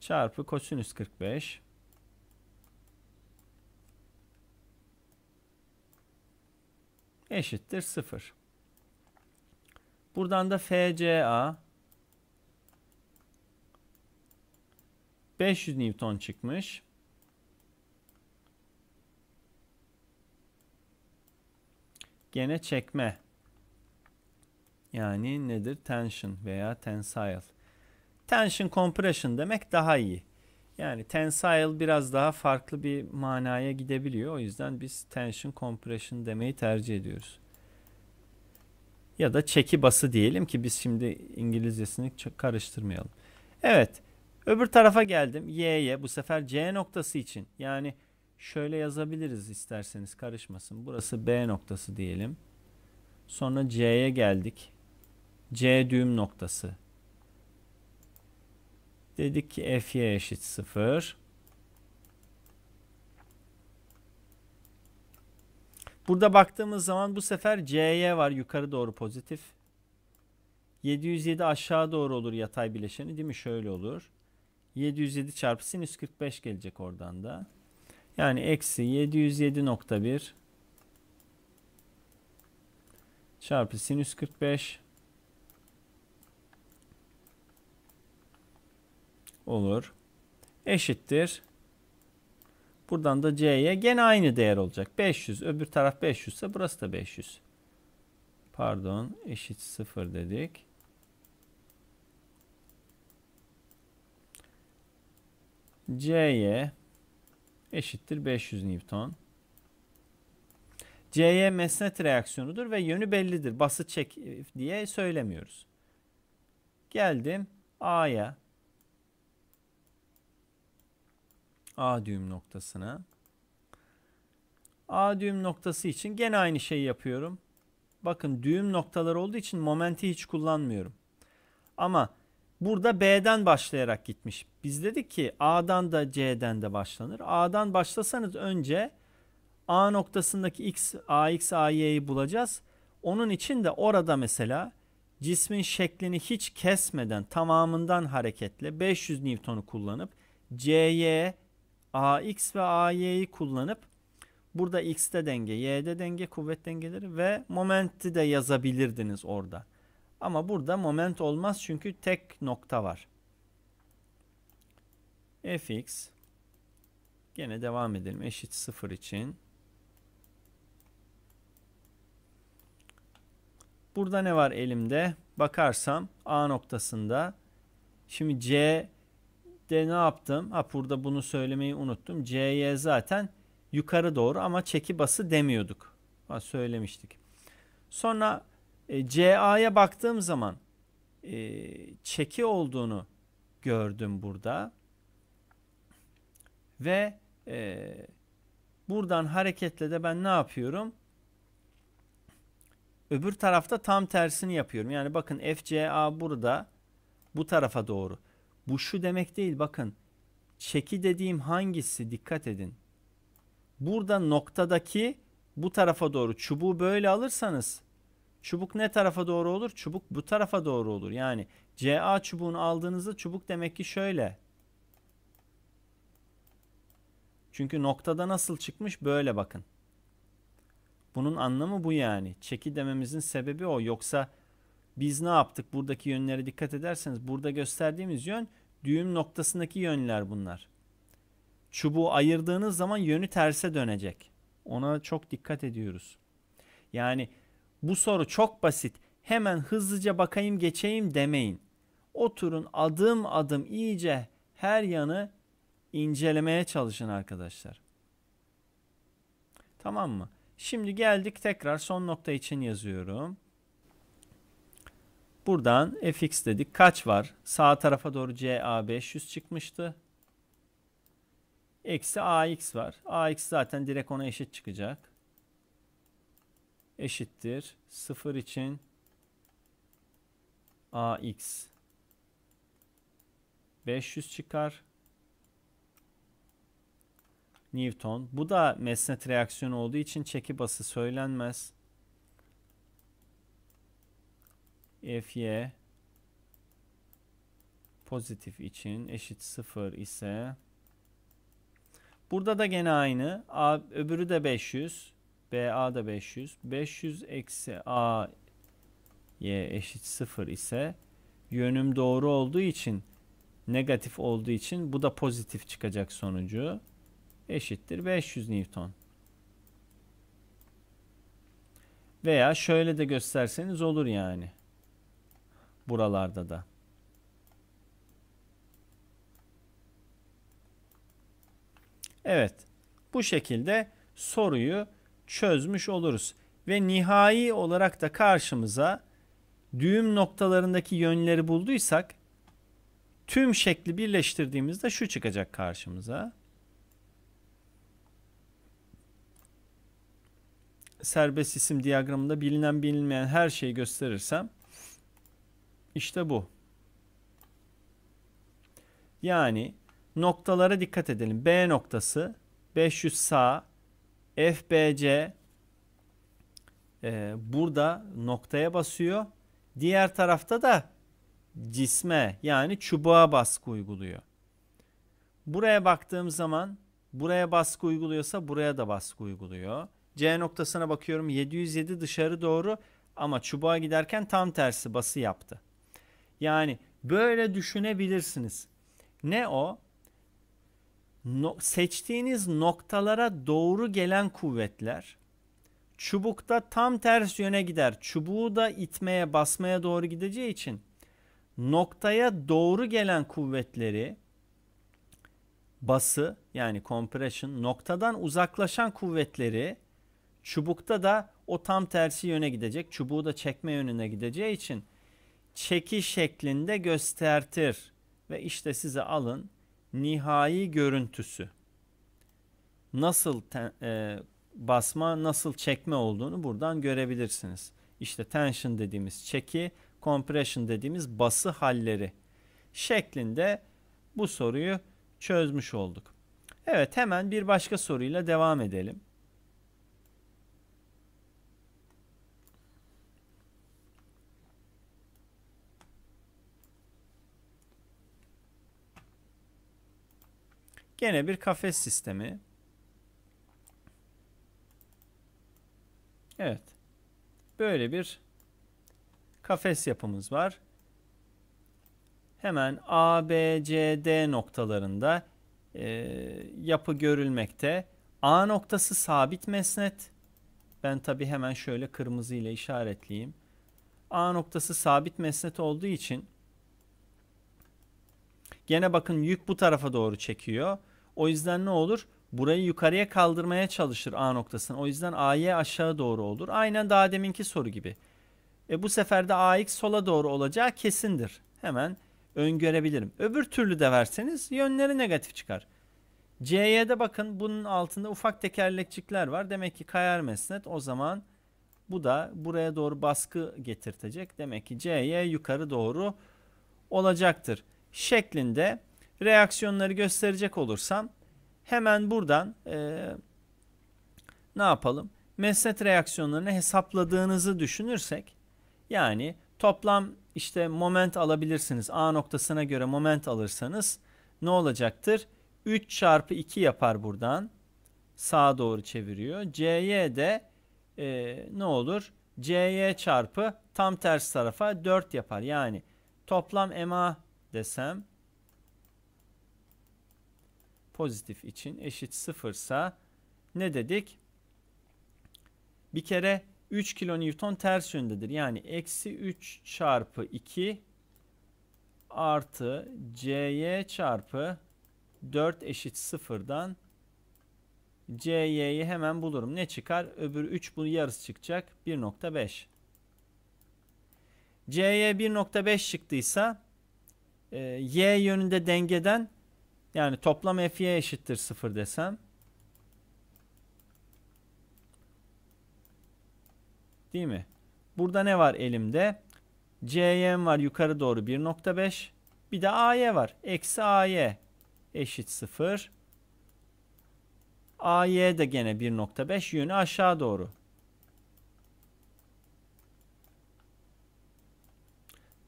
çarpı kosinüs 45 eşittir 0. Buradan da FCA 500 Newton çıkmış. Gene çekme. Yani nedir? Tension veya tensile. Tension compression demek daha iyi. Yani tensile biraz daha farklı bir manaya gidebiliyor. O yüzden biz tension compression demeyi tercih ediyoruz ya da çeki bası diyelim ki biz şimdi İngilizcesini karıştırmayalım. Evet öbür tarafa geldim y'ye bu sefer c noktası için yani şöyle yazabiliriz isterseniz karışmasın. Burası b noktası diyelim. Sonra c'ye geldik. c düğüm noktası. Dedik ki fy eşit 0. Burada baktığımız zaman bu sefer CY var yukarı doğru pozitif. 707 aşağı doğru olur yatay bileşeni değil mi? Şöyle olur. 707 çarpı sinüs 45 gelecek oradan da. Yani eksi 707.1 çarpı sinüs 45 olur. Eşittir. Buradan da C'ye gene aynı değer olacak. 500. Öbür taraf 500 ise burası da 500. Pardon. Eşit 0 dedik. C'ye eşittir 500 Newton. C'ye mesnet reaksiyonudur ve yönü bellidir. Bası çek diye söylemiyoruz. Geldim A'ya. A düğüm noktasına. A düğüm noktası için gene aynı şeyi yapıyorum. Bakın düğüm noktalar olduğu için momenti hiç kullanmıyorum. Ama burada B'den başlayarak gitmiş. Biz dedik ki A'dan da C'den de başlanır. A'dan başlasanız önce A noktasındaki X, AX, AY'yi bulacağız. Onun için de orada mesela cismin şeklini hiç kesmeden tamamından hareketle 500 Newton'u kullanıp CY AX ve AY'yi kullanıp burada X'te denge, Y'de denge, kuvvet dengeleri ve momenti de yazabilirdiniz orada. Ama burada moment olmaz çünkü tek nokta var. Fx gene devam edelim eşit sıfır için. Burada ne var elimde? Bakarsam A noktasında. Şimdi C de ne yaptım? Ha burada bunu söylemeyi unuttum. C'ye zaten yukarı doğru ama çeki bası demiyorduk. Ha, söylemiştik. Sonra e, CA'ya baktığım zaman e, çeki olduğunu gördüm burada. Ve e, buradan hareketle de ben ne yapıyorum? Öbür tarafta tam tersini yapıyorum. Yani bakın FCA burada bu tarafa doğru. Bu şu demek değil bakın. Çeki dediğim hangisi dikkat edin. Burada noktadaki bu tarafa doğru çubuğu böyle alırsanız çubuk ne tarafa doğru olur? Çubuk bu tarafa doğru olur. Yani CA çubuğunu aldığınızda çubuk demek ki şöyle. Çünkü noktada nasıl çıkmış böyle bakın. Bunun anlamı bu yani. Çeki dememizin sebebi o. Yoksa biz ne yaptık? Buradaki yönlere dikkat ederseniz burada gösterdiğimiz yön düğüm noktasındaki yönler bunlar. Çubuğu ayırdığınız zaman yönü terse dönecek. Ona çok dikkat ediyoruz. Yani bu soru çok basit. Hemen hızlıca bakayım geçeyim demeyin. Oturun adım adım iyice her yanı incelemeye çalışın arkadaşlar. Tamam mı? Şimdi geldik tekrar son nokta için yazıyorum. Buradan fx dedik. Kaç var? Sağ tarafa doğru CA 500 çıkmıştı. Eksi AX var. AX zaten direkt ona eşit çıkacak. Eşittir. 0 için AX 500 çıkar. Newton. Bu da mesnet reaksiyonu olduğu için çeki bası söylenmez. F'ye pozitif için eşit 0 ise burada da gene aynı. A, öbürü de 500. BA da 500. 500 eksi A y eşit 0 ise yönüm doğru olduğu için negatif olduğu için bu da pozitif çıkacak sonucu eşittir 500 Newton. Veya şöyle de gösterseniz olur yani buralarda da. Evet. Bu şekilde soruyu çözmüş oluruz. Ve nihai olarak da karşımıza düğüm noktalarındaki yönleri bulduysak tüm şekli birleştirdiğimizde şu çıkacak karşımıza. Serbest isim diyagramında bilinen bilinmeyen her şeyi gösterirsem işte bu. Yani noktalara dikkat edelim. B noktası 500 sağ FBC e, burada noktaya basıyor. Diğer tarafta da cisme yani çubuğa baskı uyguluyor. Buraya baktığım zaman buraya baskı uyguluyorsa buraya da baskı uyguluyor. C noktasına bakıyorum 707 dışarı doğru ama çubuğa giderken tam tersi bası yaptı. Yani böyle düşünebilirsiniz. Ne o? No, seçtiğiniz noktalara doğru gelen kuvvetler çubukta tam ters yöne gider. Çubuğu da itmeye, basmaya doğru gideceği için noktaya doğru gelen kuvvetleri bası yani compression noktadan uzaklaşan kuvvetleri çubukta da o tam tersi yöne gidecek. Çubuğu da çekme yönüne gideceği için çeki şeklinde göstertir ve işte size alın nihai görüntüsü. Nasıl ten, e, basma, nasıl çekme olduğunu buradan görebilirsiniz. İşte tension dediğimiz çeki, compression dediğimiz bası halleri şeklinde bu soruyu çözmüş olduk. Evet hemen bir başka soruyla devam edelim. Gene bir kafes sistemi. Evet. Böyle bir kafes yapımız var. Hemen A, B, C, D noktalarında e, yapı görülmekte. A noktası sabit mesnet. Ben tabi hemen şöyle kırmızı ile işaretleyeyim. A noktası sabit mesnet olduğu için gene bakın yük bu tarafa doğru çekiyor. O yüzden ne olur? Burayı yukarıya kaldırmaya çalışır A noktasını. O yüzden AY aşağı doğru olur. Aynen daha deminki soru gibi. E bu sefer de AX sola doğru olacağı kesindir. Hemen öngörebilirim. Öbür türlü de verseniz yönleri negatif çıkar. C'ye de bakın bunun altında ufak tekerlekçikler var. Demek ki kayar mesnet o zaman bu da buraya doğru baskı getirtecek. Demek ki C'ye yukarı doğru olacaktır şeklinde reaksiyonları gösterecek olursam hemen buradan e, ne yapalım? Mesnet reaksiyonlarını hesapladığınızı düşünürsek yani toplam işte moment alabilirsiniz. A noktasına göre moment alırsanız ne olacaktır? 3 çarpı 2 yapar buradan. Sağa doğru çeviriyor. C'ye de e, ne olur? C'ye çarpı tam ters tarafa 4 yapar. Yani toplam MA desem pozitif için eşit sıfırsa ne dedik? Bir kere 3 kilonewton ters yöndedir. Yani eksi 3 çarpı 2 artı cy çarpı 4 eşit sıfırdan cy'yi hemen bulurum. Ne çıkar? Öbür 3 bunun yarısı çıkacak. 1.5 C'ye 1.5 çıktıysa e, Y yönünde dengeden yani toplam f'ye eşittir 0 desem. Değil mi? Burada ne var elimde? CM var yukarı doğru 1.5. Bir de AY var. Eksi AY eşit 0. AY de gene 1.5 yönü aşağı doğru.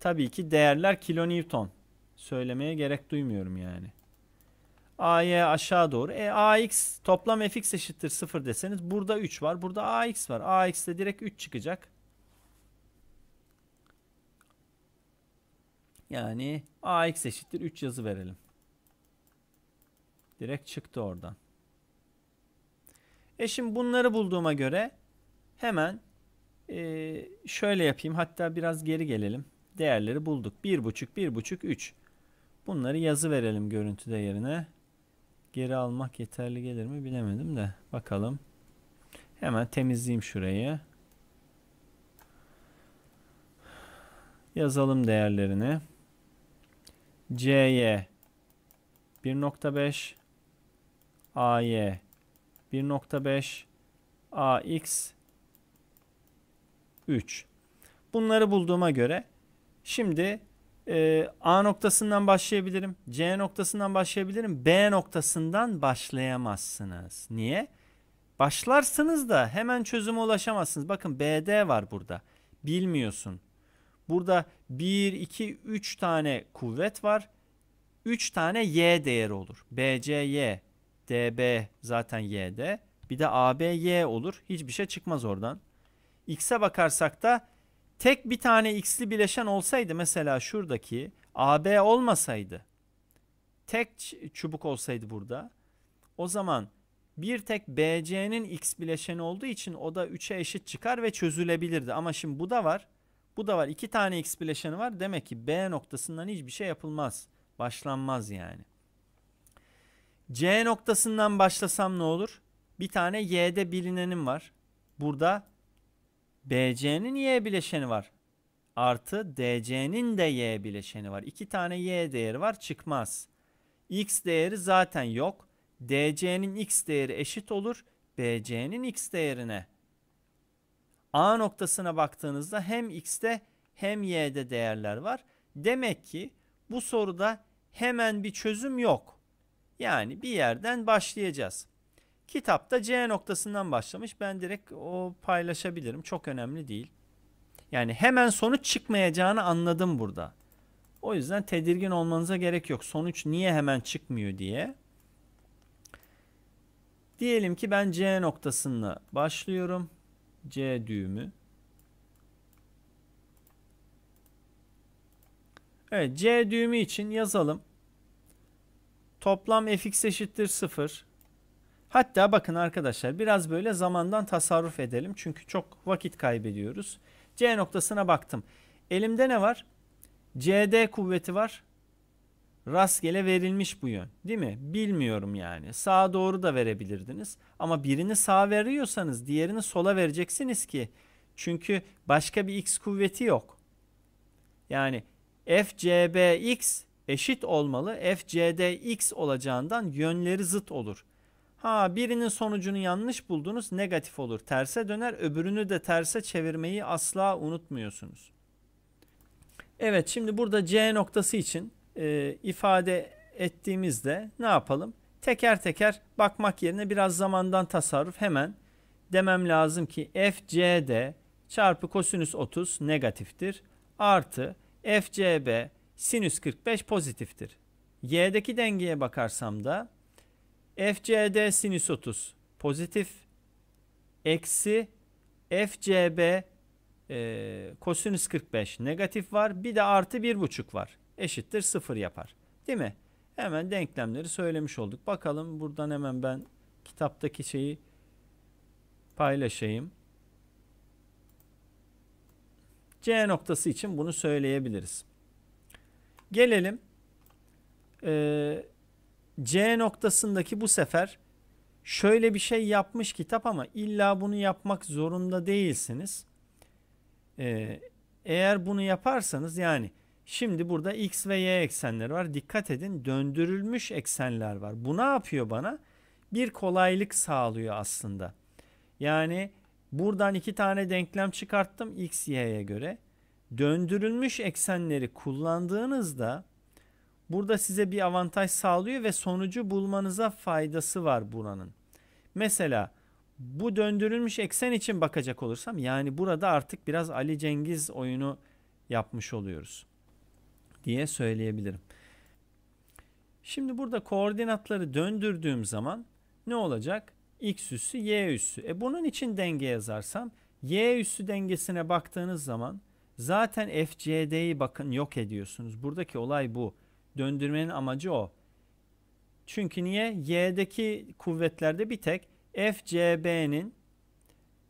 Tabii ki değerler kilonewton. Söylemeye gerek duymuyorum yani. A'ya aşağı doğru. E AX toplam FX eşittir 0 deseniz burada 3 var. Burada AX var. Ax de direkt 3 çıkacak. Yani AX eşittir 3 yazı verelim. Direkt çıktı oradan. E şimdi bunları bulduğuma göre hemen e, şöyle yapayım. Hatta biraz geri gelelim. Değerleri bulduk. 1,5, 1,5, 3. Bunları yazı verelim görüntüde yerine geri almak yeterli gelir mi bilemedim de bakalım. Hemen temizleyeyim şurayı. Yazalım değerlerini. C'ye 1.5 AY 1.5 AX 3 Bunları bulduğuma göre şimdi e, A noktasından başlayabilirim. C noktasından başlayabilirim. B noktasından başlayamazsınız. Niye? Başlarsınız da hemen çözüme ulaşamazsınız. Bakın BD var burada. Bilmiyorsun. Burada 1, 2, 3 tane kuvvet var. 3 tane Y değeri olur. BCY, DB zaten Y'de. Bir de ABY olur. Hiçbir şey çıkmaz oradan. X'e bakarsak da tek bir tane x'li bileşen olsaydı mesela şuradaki AB olmasaydı tek çubuk olsaydı burada o zaman bir tek BC'nin x bileşeni olduğu için o da 3'e eşit çıkar ve çözülebilirdi. Ama şimdi bu da var. Bu da var. İki tane x bileşeni var. Demek ki B noktasından hiçbir şey yapılmaz. Başlanmaz yani. C noktasından başlasam ne olur? Bir tane Y'de bilinenim var. Burada BC'nin y bileşeni var. Artı DC'nin de y bileşeni var. İki tane y değeri var çıkmaz. X değeri zaten yok. DC'nin x değeri eşit olur. BC'nin x değerine. A noktasına baktığınızda hem x'te hem y'de değerler var. Demek ki bu soruda hemen bir çözüm yok. Yani bir yerden başlayacağız. Kitapta C noktasından başlamış. Ben direkt o paylaşabilirim. Çok önemli değil. Yani hemen sonuç çıkmayacağını anladım burada. O yüzden tedirgin olmanıza gerek yok. Sonuç niye hemen çıkmıyor diye. Diyelim ki ben C noktasına başlıyorum. C düğümü. Evet C düğümü için yazalım. Toplam fx eşittir 0. Hatta bakın arkadaşlar biraz böyle zamandan tasarruf edelim. Çünkü çok vakit kaybediyoruz. C noktasına baktım. Elimde ne var? CD kuvveti var. Rastgele verilmiş bu yön. Değil mi? Bilmiyorum yani. Sağa doğru da verebilirdiniz. Ama birini sağa veriyorsanız diğerini sola vereceksiniz ki. Çünkü başka bir x kuvveti yok. Yani FCBX eşit olmalı. FCDX olacağından yönleri zıt olur. Ha birinin sonucunu yanlış buldunuz negatif olur. Terse döner öbürünü de terse çevirmeyi asla unutmuyorsunuz. Evet şimdi burada C noktası için e, ifade ettiğimizde ne yapalım? Teker teker bakmak yerine biraz zamandan tasarruf hemen demem lazım ki FCD çarpı kosinüs 30 negatiftir. Artı FCB sinüs 45 pozitiftir. Y'deki dengeye bakarsam da FCD sinüs 30 pozitif eksi FCB e, kosinüs 45 negatif var. Bir de artı bir buçuk var. Eşittir sıfır yapar. Değil mi? Hemen denklemleri söylemiş olduk. Bakalım buradan hemen ben kitaptaki şeyi paylaşayım. C noktası için bunu söyleyebiliriz. Gelelim e, C noktasındaki bu sefer şöyle bir şey yapmış kitap ama illa bunu yapmak zorunda değilsiniz. Ee, eğer bunu yaparsanız yani şimdi burada x ve y eksenleri var. Dikkat edin döndürülmüş eksenler var. Bu ne yapıyor bana? Bir kolaylık sağlıyor aslında. Yani buradan iki tane denklem çıkarttım x, y'ye göre. Döndürülmüş eksenleri kullandığınızda Burada size bir avantaj sağlıyor ve sonucu bulmanıza faydası var buranın. Mesela bu döndürülmüş eksen için bakacak olursam yani burada artık biraz Ali Cengiz oyunu yapmış oluyoruz diye söyleyebilirim. Şimdi burada koordinatları döndürdüğüm zaman ne olacak? X üssü Y üssü. E bunun için denge yazarsam Y üssü dengesine baktığınız zaman zaten FCD'yi bakın yok ediyorsunuz. Buradaki olay bu. Döndürmenin amacı o. Çünkü niye? Y'deki kuvvetlerde bir tek FCB'nin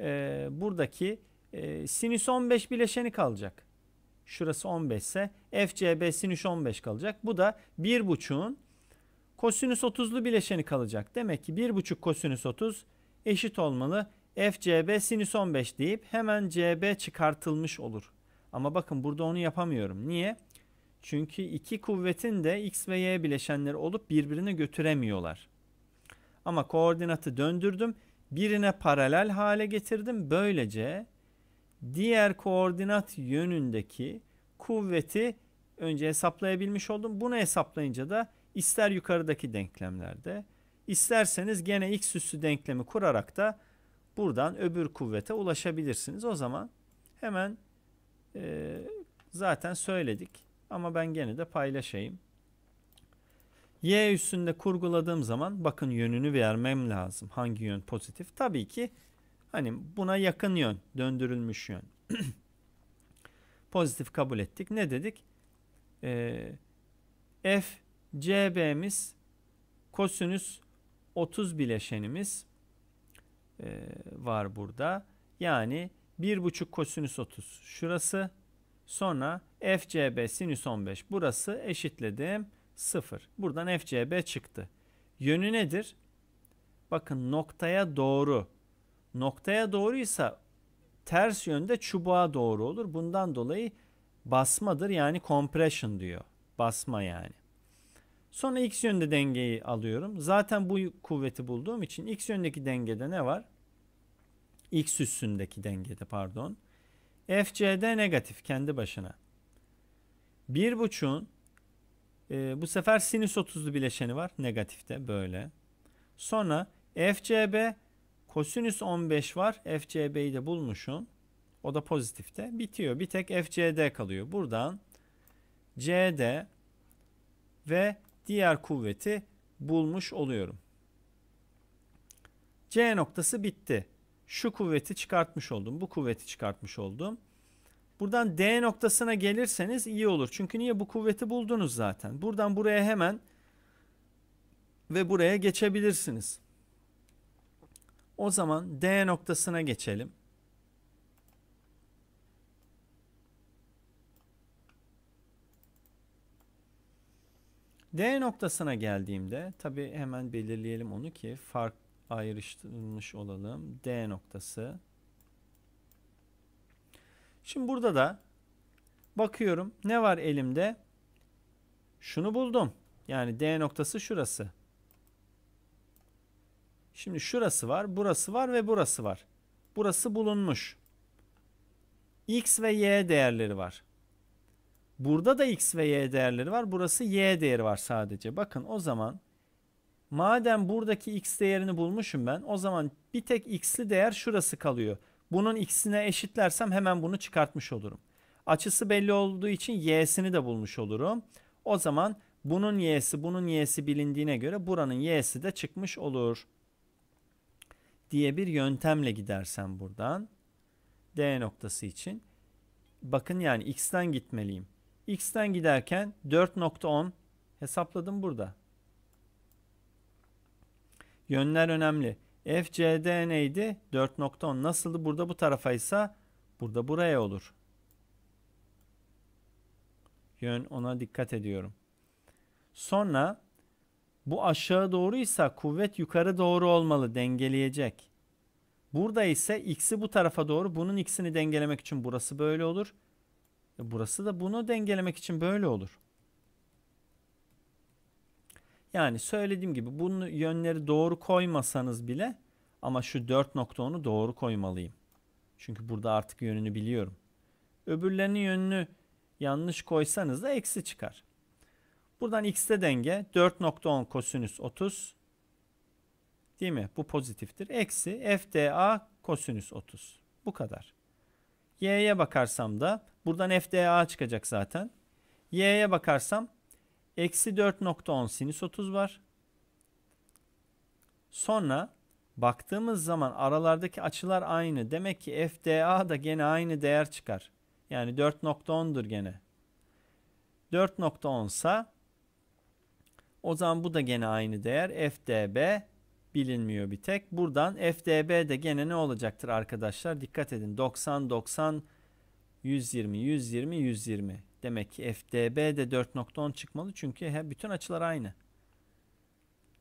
e, buradaki e, sinüs 15 bileşeni kalacak. Şurası 15 ise FCB sinüs 15 kalacak. Bu da 1,5'un kosinüs 30'lu bileşeni kalacak. Demek ki 1,5 kosinüs 30 eşit olmalı. FCB sinüs 15 deyip hemen CB çıkartılmış olur. Ama bakın burada onu yapamıyorum. Niye? Çünkü iki kuvvetin de x ve y bileşenleri olup birbirine götüremiyorlar. Ama koordinatı döndürdüm. Birine paralel hale getirdim. Böylece diğer koordinat yönündeki kuvveti önce hesaplayabilmiş oldum. Bunu hesaplayınca da ister yukarıdaki denklemlerde isterseniz gene x üssü denklemi kurarak da buradan öbür kuvvete ulaşabilirsiniz. O zaman hemen e, zaten söyledik. Ama ben gene de paylaşayım. Y üstünde kurguladığım zaman bakın yönünü vermem lazım. Hangi yön pozitif? Tabii ki hani buna yakın yön, döndürülmüş yön. pozitif kabul ettik. Ne dedik? Ee, F CB'miz kosinüs 30 bileşenimiz e, var burada. Yani 1,5 kosinüs 30 şurası. Sonra FCB sinüs 15 burası eşitledim 0. Buradan FCB çıktı. Yönü nedir? Bakın noktaya doğru. Noktaya doğruysa ters yönde çubuğa doğru olur. Bundan dolayı basmadır yani compression diyor. Basma yani. Sonra x yönde dengeyi alıyorum. Zaten bu kuvveti bulduğum için x yöndeki dengede ne var? x üstündeki dengede pardon. FCD negatif kendi başına. Bir buçuğun e, bu sefer sinüs 30'lu bileşeni var. Negatifte böyle. Sonra FCB kosinüs 15 var. FCB'yi de bulmuşum. O da pozitifte. Bitiyor. Bir tek FCD kalıyor. Buradan CD ve diğer kuvveti bulmuş oluyorum. C noktası bitti. Şu kuvveti çıkartmış oldum. Bu kuvveti çıkartmış oldum. Buradan D noktasına gelirseniz iyi olur. Çünkü niye bu kuvveti buldunuz zaten. Buradan buraya hemen ve buraya geçebilirsiniz. O zaman D noktasına geçelim. D noktasına geldiğimde tabi hemen belirleyelim onu ki fark ayrıştırılmış olalım. D noktası Şimdi burada da bakıyorum ne var elimde? Şunu buldum. Yani D noktası şurası. Şimdi şurası var, burası var ve burası var. Burası bulunmuş. X ve Y değerleri var. Burada da X ve Y değerleri var. Burası Y değeri var sadece. Bakın o zaman madem buradaki X değerini bulmuşum ben o zaman bir tek X'li değer şurası kalıyor. Bunun x'ine eşitlersem hemen bunu çıkartmış olurum. Açısı belli olduğu için y'sini de bulmuş olurum. O zaman bunun y'si bunun y'si bilindiğine göre buranın y'si de çıkmış olur diye bir yöntemle gidersem buradan D noktası için bakın yani x'ten gitmeliyim. x'ten giderken 4.10 hesapladım burada. Yönler önemli. FCD neydi? 4.10 nasıldı? Burada bu tarafa ise burada buraya olur. Yön ona dikkat ediyorum. Sonra bu aşağı doğruysa kuvvet yukarı doğru olmalı dengeleyecek. Burada ise x'i bu tarafa doğru bunun x'ini dengelemek için burası böyle olur. E, burası da bunu dengelemek için böyle olur. Yani söylediğim gibi bunun yönleri doğru koymasanız bile ama şu dört 4.10'u doğru koymalıyım. Çünkü burada artık yönünü biliyorum. Öbürlerinin yönünü yanlış koysanız da eksi çıkar. Buradan x'te denge 4.10 kosinüs 30 değil mi? Bu pozitiftir. Eksi fda kosinüs 30. Bu kadar. y'ye bakarsam da buradan fda çıkacak zaten. y'ye bakarsam Eksi 4.10 sinüs 30 var. Sonra baktığımız zaman aralardaki açılar aynı. Demek ki FDA da gene aynı değer çıkar. Yani 4.10'dur gene. 4.10 sa o zaman bu da gene aynı değer. FDB bilinmiyor bir tek. Buradan FDB de gene ne olacaktır arkadaşlar? Dikkat edin. 90, 90, 120, 120, 120. Demek ki FDB de 4.10 çıkmalı çünkü he, bütün açılar aynı.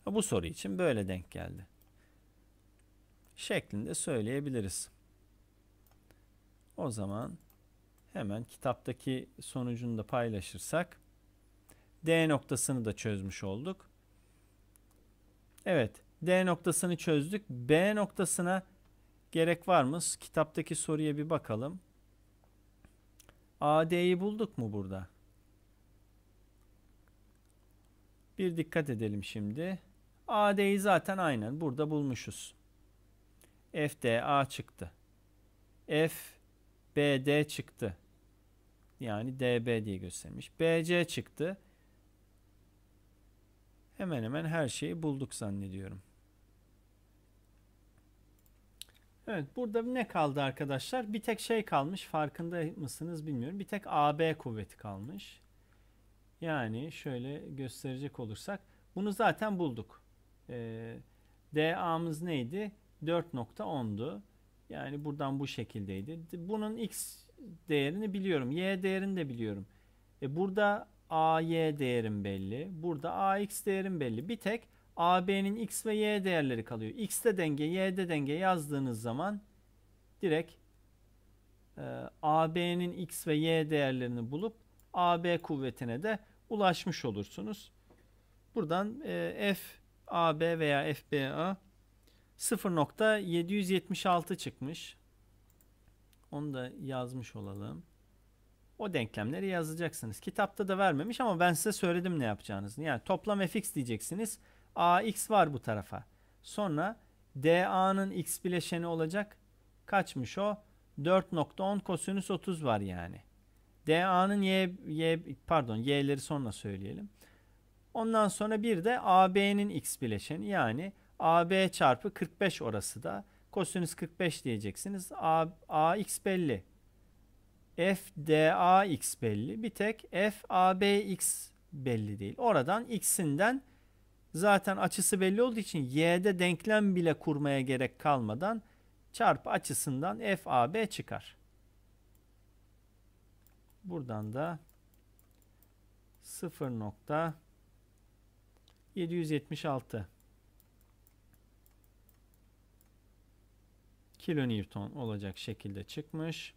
Bu soru için böyle denk geldi. Şeklinde söyleyebiliriz. O zaman hemen kitaptaki sonucunu da paylaşırsak D noktasını da çözmüş olduk. Evet D noktasını çözdük. B noktasına gerek var mı? Kitaptaki soruya bir bakalım. AD'yi bulduk mu burada? Bir dikkat edelim şimdi. AD'yi zaten aynen burada bulmuşuz. FDA çıktı. F BD çıktı. Yani DB diye göstermiş. BC çıktı. Hemen hemen her şeyi bulduk zannediyorum. Evet burada ne kaldı arkadaşlar? Bir tek şey kalmış farkında mısınız bilmiyorum. Bir tek AB kuvveti kalmış. Yani şöyle gösterecek olursak bunu zaten bulduk. Ee, DA'mız neydi? 4.10'du. Yani buradan bu şekildeydi. Bunun X değerini biliyorum. Y değerini de biliyorum. E burada AY değerim belli. Burada AX değerim belli. Bir tek AB'nin x ve y değerleri kalıyor. X'de denge, y'de denge yazdığınız zaman direkt e, AB'nin x ve y değerlerini bulup AB kuvvetine de ulaşmış olursunuz. Buradan e, F AB veya FBA 0.776 çıkmış. Onu da yazmış olalım. O denklemleri yazacaksınız. Kitapta da vermemiş ama ben size söyledim ne yapacağınızı. Yani toplam fx diyeceksiniz. AX var bu tarafa. Sonra DA'nın X bileşeni olacak. Kaçmış o? 4.10 kosinüs 30 var yani. DA'nın y, y pardon y'leri sonra söyleyelim. Ondan sonra bir de AB'nin x bileşeni yani AB çarpı 45 orası da kosinüs 45 diyeceksiniz. A, AX belli. F DAX belli. Bir tek F ABX belli değil. Oradan x'inden zaten açısı belli olduğu için y'de denklem bile kurmaya gerek kalmadan çarpı açısından FAB çıkar. Buradan da 0.776 kilonewton olacak şekilde çıkmış.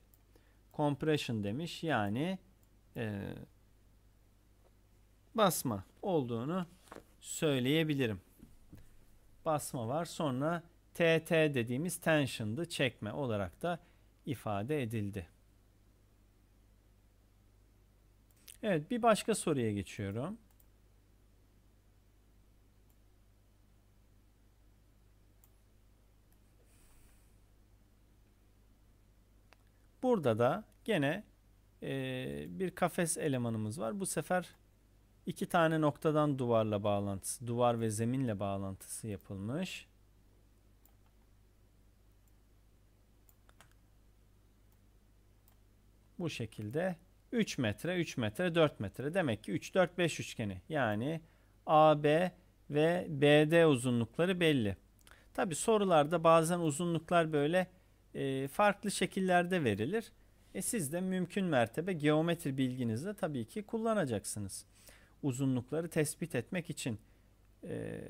Compression demiş yani e, basma olduğunu söyleyebilirim. Basma var. Sonra TT dediğimiz tension'dı, çekme olarak da ifade edildi. Evet, bir başka soruya geçiyorum. Burada da gene e, bir kafes elemanımız var. Bu sefer İki tane noktadan duvarla bağlantısı, duvar ve zeminle bağlantısı yapılmış. Bu şekilde 3 metre, 3 metre, 4 metre. Demek ki 3, 4, 5 üçgeni. Yani AB ve BD uzunlukları belli. Tabi sorularda bazen uzunluklar böyle e, farklı şekillerde verilir. E siz de mümkün mertebe geometri bilginizle tabii ki kullanacaksınız uzunlukları tespit etmek için. Ee,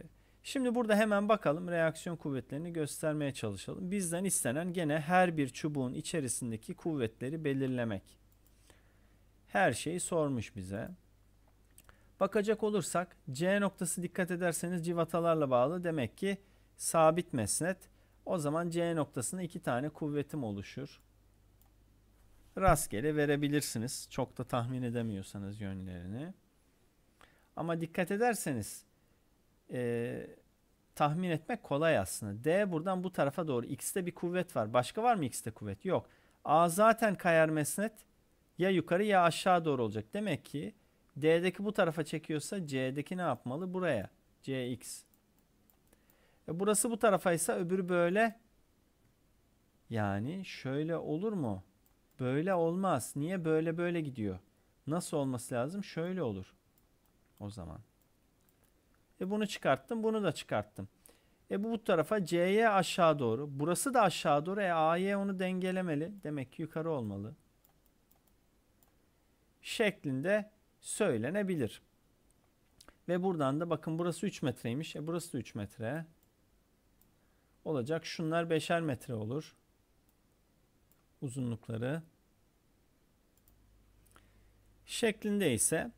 şimdi burada hemen bakalım reaksiyon kuvvetlerini göstermeye çalışalım. Bizden istenen gene her bir çubuğun içerisindeki kuvvetleri belirlemek. Her şeyi sormuş bize. Bakacak olursak C noktası dikkat ederseniz civatalarla bağlı. Demek ki sabit mesnet. O zaman C noktasında iki tane kuvvetim oluşur. Rastgele verebilirsiniz. Çok da tahmin edemiyorsanız yönlerini. Ama dikkat ederseniz e, tahmin etmek kolay aslında. D buradan bu tarafa doğru. X'te bir kuvvet var. Başka var mı X'te kuvvet? Yok. A zaten kayar mesnet. Ya yukarı ya aşağı doğru olacak. Demek ki D'deki bu tarafa çekiyorsa C'deki ne yapmalı? Buraya. CX. E burası bu tarafaysa öbürü böyle. Yani şöyle olur mu? Böyle olmaz. Niye böyle böyle gidiyor? Nasıl olması lazım? Şöyle olur o zaman. E bunu çıkarttım, bunu da çıkarttım. E bu, bu tarafa C'ye aşağı doğru. Burası da aşağı doğru. E A'ye onu dengelemeli. Demek ki yukarı olmalı. Şeklinde söylenebilir. Ve buradan da bakın burası 3 metreymiş. E burası da 3 metre. Olacak. Şunlar 5'er metre olur. Uzunlukları. Şeklinde ise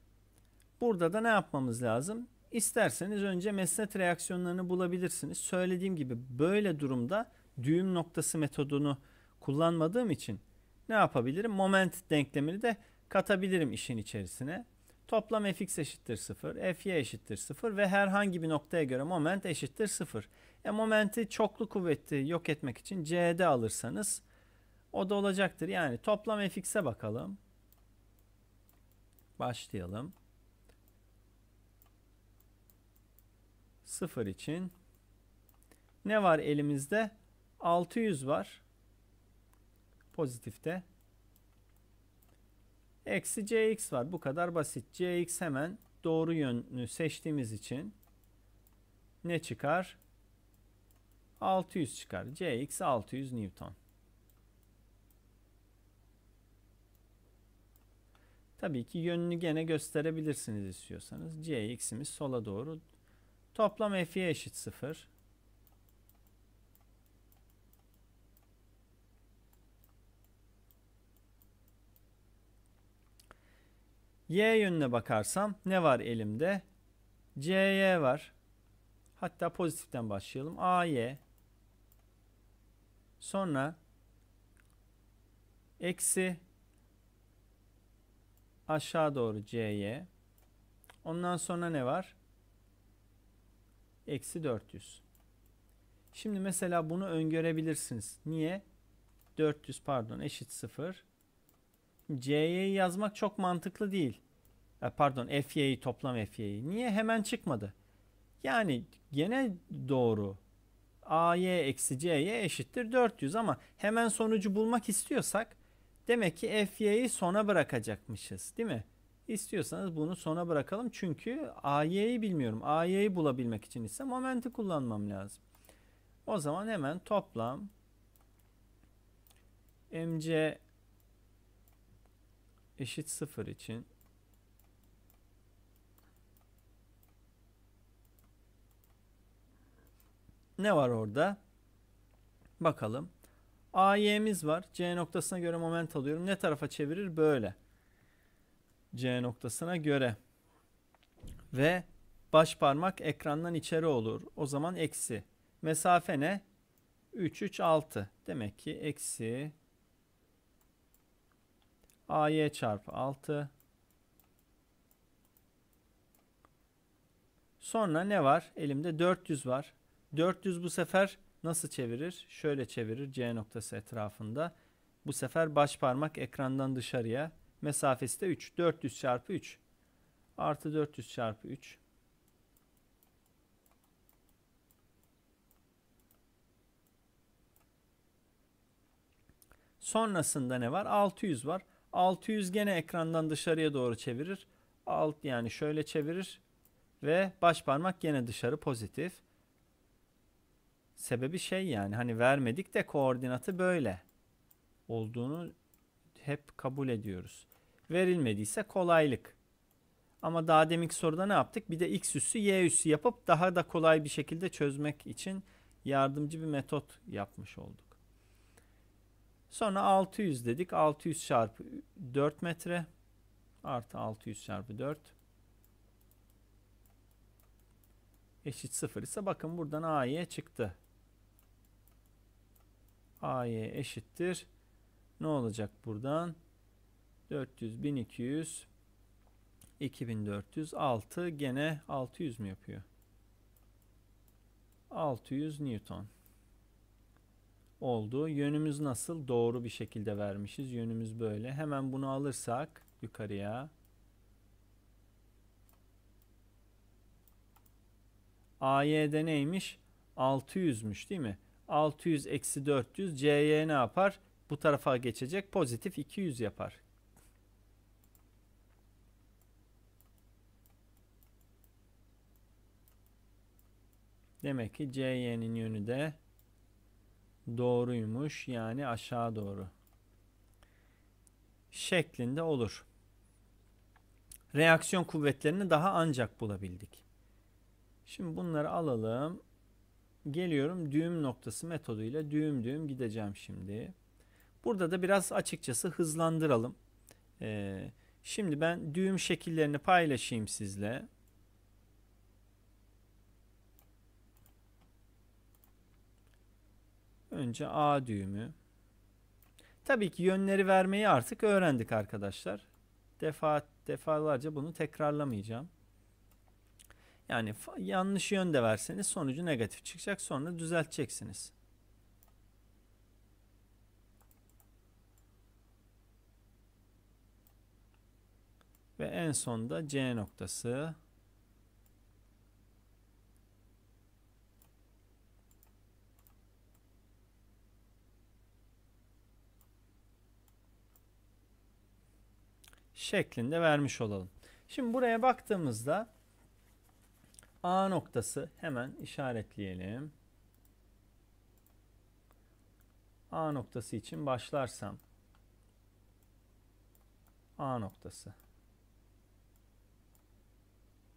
Burada da ne yapmamız lazım? İsterseniz önce mesnet reaksiyonlarını bulabilirsiniz. Söylediğim gibi böyle durumda düğüm noktası metodunu kullanmadığım için ne yapabilirim? Moment denklemini de katabilirim işin içerisine. Toplam fx eşittir 0, fy eşittir 0 ve herhangi bir noktaya göre moment eşittir 0. E momenti çoklu kuvveti yok etmek için c'de alırsanız o da olacaktır. Yani toplam fx'e bakalım. Başlayalım. 0 için. Ne var elimizde? 600 var. Pozitifte. Eksi cx var. Bu kadar basit. cx hemen doğru yönünü seçtiğimiz için ne çıkar? 600 çıkar. cx 600 Newton. Tabii ki yönünü gene gösterebilirsiniz istiyorsanız. cx'imiz sola doğru Toplam f'ye eşit 0. Y yönüne bakarsam ne var elimde? CY var. Hatta pozitiften başlayalım. AY. Sonra eksi aşağı doğru CY. Ondan sonra ne var? eksi 400. Şimdi mesela bunu öngörebilirsiniz. Niye? 400 pardon eşit 0. C'yi yazmak çok mantıklı değil. Pardon Fy'yi toplam Fy'yi. Niye hemen çıkmadı? Yani gene doğru. AY eksi C'ye eşittir 400 ama hemen sonucu bulmak istiyorsak demek ki Fy'yi sona bırakacakmışız değil mi? İstiyorsanız bunu sona bırakalım. Çünkü AY'yi bilmiyorum. AY'yi bulabilmek için ise momenti kullanmam lazım. O zaman hemen toplam MC eşit 0 için ne var orada? Bakalım. AY'miz var. C noktasına göre moment alıyorum. Ne tarafa çevirir? Böyle. C noktasına göre. Ve baş parmak ekrandan içeri olur. O zaman eksi. Mesafe ne? 3, 3, 6. Demek ki eksi AY çarpı 6. Sonra ne var? Elimde 400 var. 400 bu sefer nasıl çevirir? Şöyle çevirir C noktası etrafında. Bu sefer baş parmak ekrandan dışarıya mesafesi de 3. 400 çarpı 3 artı 400 çarpı 3 Sonrasında ne var? 600 var. 600 gene ekrandan dışarıya doğru çevirir. Alt yani şöyle çevirir ve baş parmak gene dışarı pozitif. Sebebi şey yani hani vermedik de koordinatı böyle olduğunu hep kabul ediyoruz. Verilmediyse kolaylık. Ama daha deminki soruda ne yaptık? Bir de x üssü y üssü yapıp daha da kolay bir şekilde çözmek için yardımcı bir metot yapmış olduk. Sonra 600 dedik. 600 çarpı 4 metre artı 600 çarpı 4 eşit 0 ise bakın buradan A'ya çıktı. A'ya eşittir. Ne olacak buradan? 400, 1200, 2400, 6 gene 600 mi yapıyor? 600 Newton oldu. Yönümüz nasıl? Doğru bir şekilde vermişiz. Yönümüz böyle. Hemen bunu alırsak yukarıya AY'de neymiş? 600'müş değil mi? 600 eksi 400 CY ne yapar? Bu tarafa geçecek pozitif 200 yapar. Demek ki CY'nin yönü de doğruymuş. Yani aşağı doğru. Şeklinde olur. Reaksiyon kuvvetlerini daha ancak bulabildik. Şimdi bunları alalım. Geliyorum düğüm noktası metoduyla düğüm düğüm gideceğim şimdi. Burada da biraz açıkçası hızlandıralım. Ee, şimdi ben düğüm şekillerini paylaşayım sizle. Önce A düğümü. Tabii ki yönleri vermeyi artık öğrendik arkadaşlar. Defa defalarca bunu tekrarlamayacağım. Yani yanlış yön de verseniz sonucu negatif çıkacak. Sonra düzelteceksiniz. Ve en sonda C noktası. şeklinde vermiş olalım. Şimdi buraya baktığımızda A noktası hemen işaretleyelim. A noktası için başlarsam A noktası.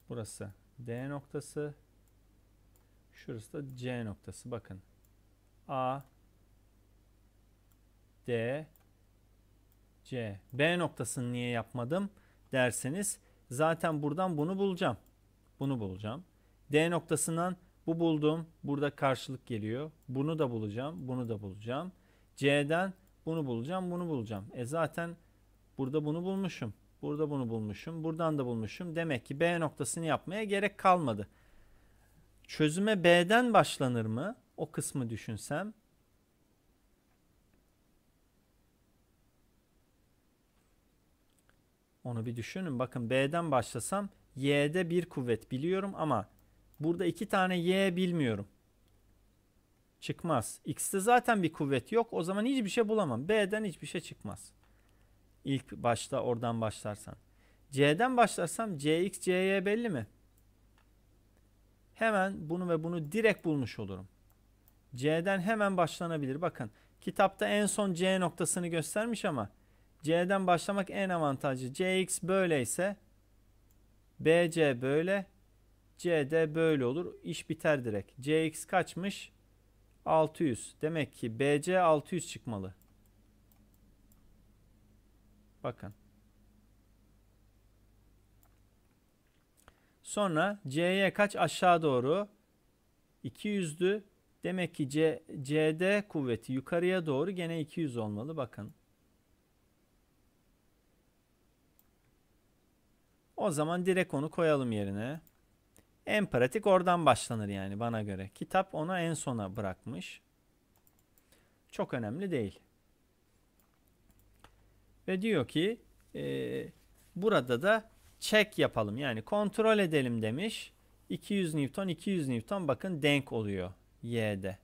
Burası D noktası. Şurası da C noktası. Bakın. A D C. B noktasını niye yapmadım derseniz zaten buradan bunu bulacağım. Bunu bulacağım. D noktasından bu buldum. Burada karşılık geliyor. Bunu da bulacağım. Bunu da bulacağım. C'den bunu bulacağım. Bunu bulacağım. E zaten burada bunu bulmuşum. Burada bunu bulmuşum. Buradan da bulmuşum. Demek ki B noktasını yapmaya gerek kalmadı. Çözüme B'den başlanır mı? O kısmı düşünsem Onu bir düşünün. Bakın B'den başlasam Y'de bir kuvvet biliyorum ama burada iki tane Y bilmiyorum. Çıkmaz. X'te zaten bir kuvvet yok. O zaman hiçbir şey bulamam. B'den hiçbir şey çıkmaz. İlk başta oradan başlarsan. C'den başlarsam CX, CY belli mi? Hemen bunu ve bunu direkt bulmuş olurum. C'den hemen başlanabilir. Bakın kitapta en son C noktasını göstermiş ama C'den başlamak en avantajlı. CX böyleyse BC böyle. CD böyle olur. İş biter direkt. CX kaçmış? 600. Demek ki BC 600 çıkmalı. Bakın. Sonra C'ye kaç aşağı doğru? 200'dü. Demek ki C, CD kuvveti yukarıya doğru gene 200 olmalı. Bakın. O zaman direkt onu koyalım yerine. En pratik oradan başlanır yani bana göre. Kitap ona en sona bırakmış. Çok önemli değil. Ve diyor ki e, burada da check yapalım. Yani kontrol edelim demiş. 200 Newton 200 Newton bakın denk oluyor Y'de.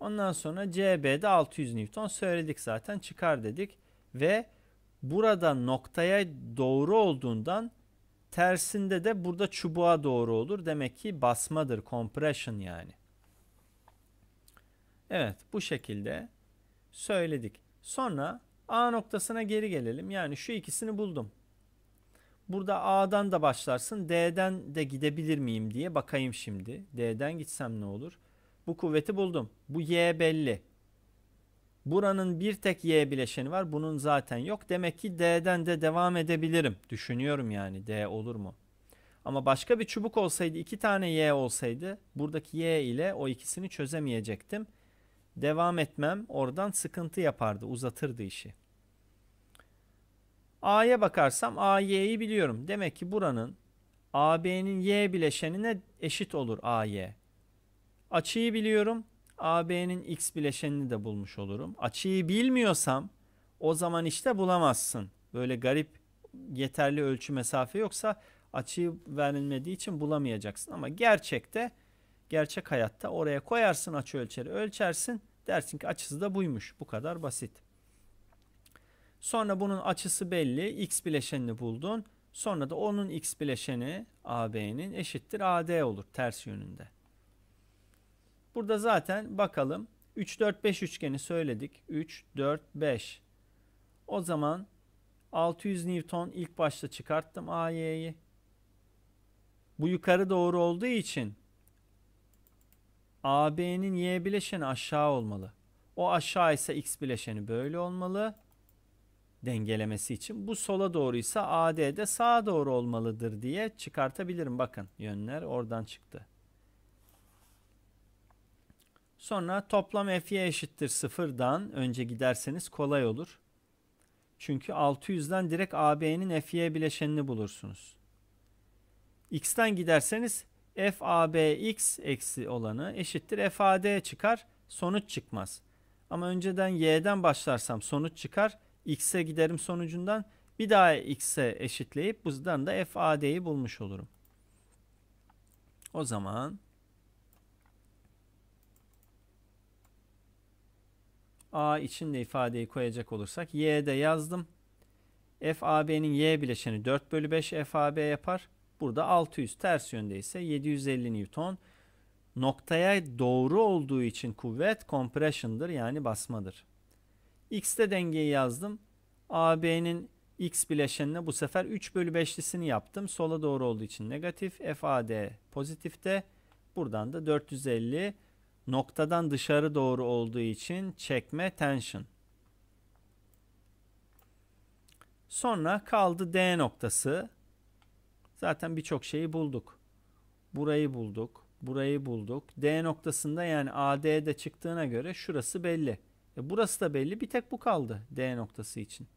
Ondan sonra CB'de 600 Newton söyledik zaten çıkar dedik. Ve burada noktaya doğru olduğundan tersinde de burada çubuğa doğru olur. Demek ki basmadır, compression yani. Evet bu şekilde söyledik. Sonra A noktasına geri gelelim. Yani şu ikisini buldum. Burada A'dan da başlarsın. D'den de gidebilir miyim diye bakayım şimdi. D'den gitsem ne olur? Bu kuvveti buldum. Bu Y belli. Buranın bir tek y bileşeni var. Bunun zaten yok. Demek ki d'den de devam edebilirim. Düşünüyorum yani d olur mu? Ama başka bir çubuk olsaydı iki tane y olsaydı buradaki y ile o ikisini çözemeyecektim. Devam etmem oradan sıkıntı yapardı uzatırdı işi. A'ya bakarsam A Y'yi biliyorum. Demek ki buranın AB'nin Y bileşenine eşit olur AY. Açıyı biliyorum. AB'nin X bileşenini de bulmuş olurum. Açıyı bilmiyorsam o zaman işte bulamazsın. Böyle garip yeterli ölçü mesafe yoksa açıyı verilmediği için bulamayacaksın. Ama gerçekte gerçek hayatta oraya koyarsın açı ölçeri ölçersin. Dersin ki açısı da buymuş. Bu kadar basit. Sonra bunun açısı belli. X bileşenini buldun. Sonra da onun X bileşeni AB'nin eşittir AD olur ters yönünde. Burada zaten bakalım 3 4 5 üçgeni söyledik. 3 4 5. O zaman 600 Newton ilk başta çıkarttım AY'yi. Bu yukarı doğru olduğu için AB'nin Y bileşeni aşağı olmalı. O aşağı ise X bileşeni böyle olmalı. Dengelemesi için. Bu sola doğruysa AD de sağa doğru olmalıdır diye çıkartabilirim. Bakın yönler oradan çıktı. Sonra toplam f'ye eşittir sıfırdan önce giderseniz kolay olur. Çünkü 600'den direkt AB'nin f'ye bileşenini bulursunuz. X'ten giderseniz FABX eksi olanı eşittir FAD çıkar sonuç çıkmaz. Ama önceden y'den başlarsam sonuç çıkar. X'e giderim sonucundan bir daha X'e eşitleyip buzdan da FAD'yi bulmuş olurum. O zaman A için de ifadeyi koyacak olursak Y'de yazdım. FAB'nin Y bileşeni 4 bölü 5 FAB yapar. Burada 600 ters yönde ise 750 Newton. Noktaya doğru olduğu için kuvvet compression'dır yani basmadır. X'de dengeyi yazdım. AB'nin X bileşenine bu sefer 3 bölü 5'lisini yaptım. Sola doğru olduğu için negatif. FAD pozitifte. Buradan da 450 noktadan dışarı doğru olduğu için çekme tension. Sonra kaldı D noktası. Zaten birçok şeyi bulduk. Burayı bulduk. Burayı bulduk. D noktasında yani AD'de çıktığına göre şurası belli. E burası da belli. Bir tek bu kaldı D noktası için.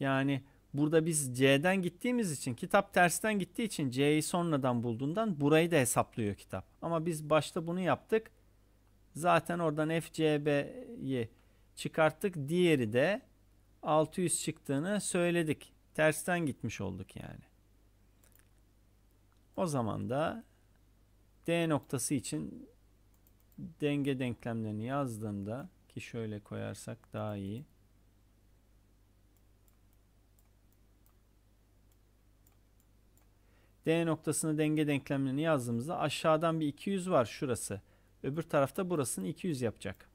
Yani Burada biz C'den gittiğimiz için kitap tersten gittiği için C'yi sonradan bulduğundan burayı da hesaplıyor kitap. Ama biz başta bunu yaptık. Zaten oradan FCB'yi çıkarttık. Diğeri de 600 çıktığını söyledik. Tersten gitmiş olduk yani. O zaman da D noktası için denge denklemlerini yazdığımda ki şöyle koyarsak daha iyi. D noktasına denge denklemlerini yazdığımızda aşağıdan bir 200 var şurası. Öbür tarafta burasını 200 yapacak.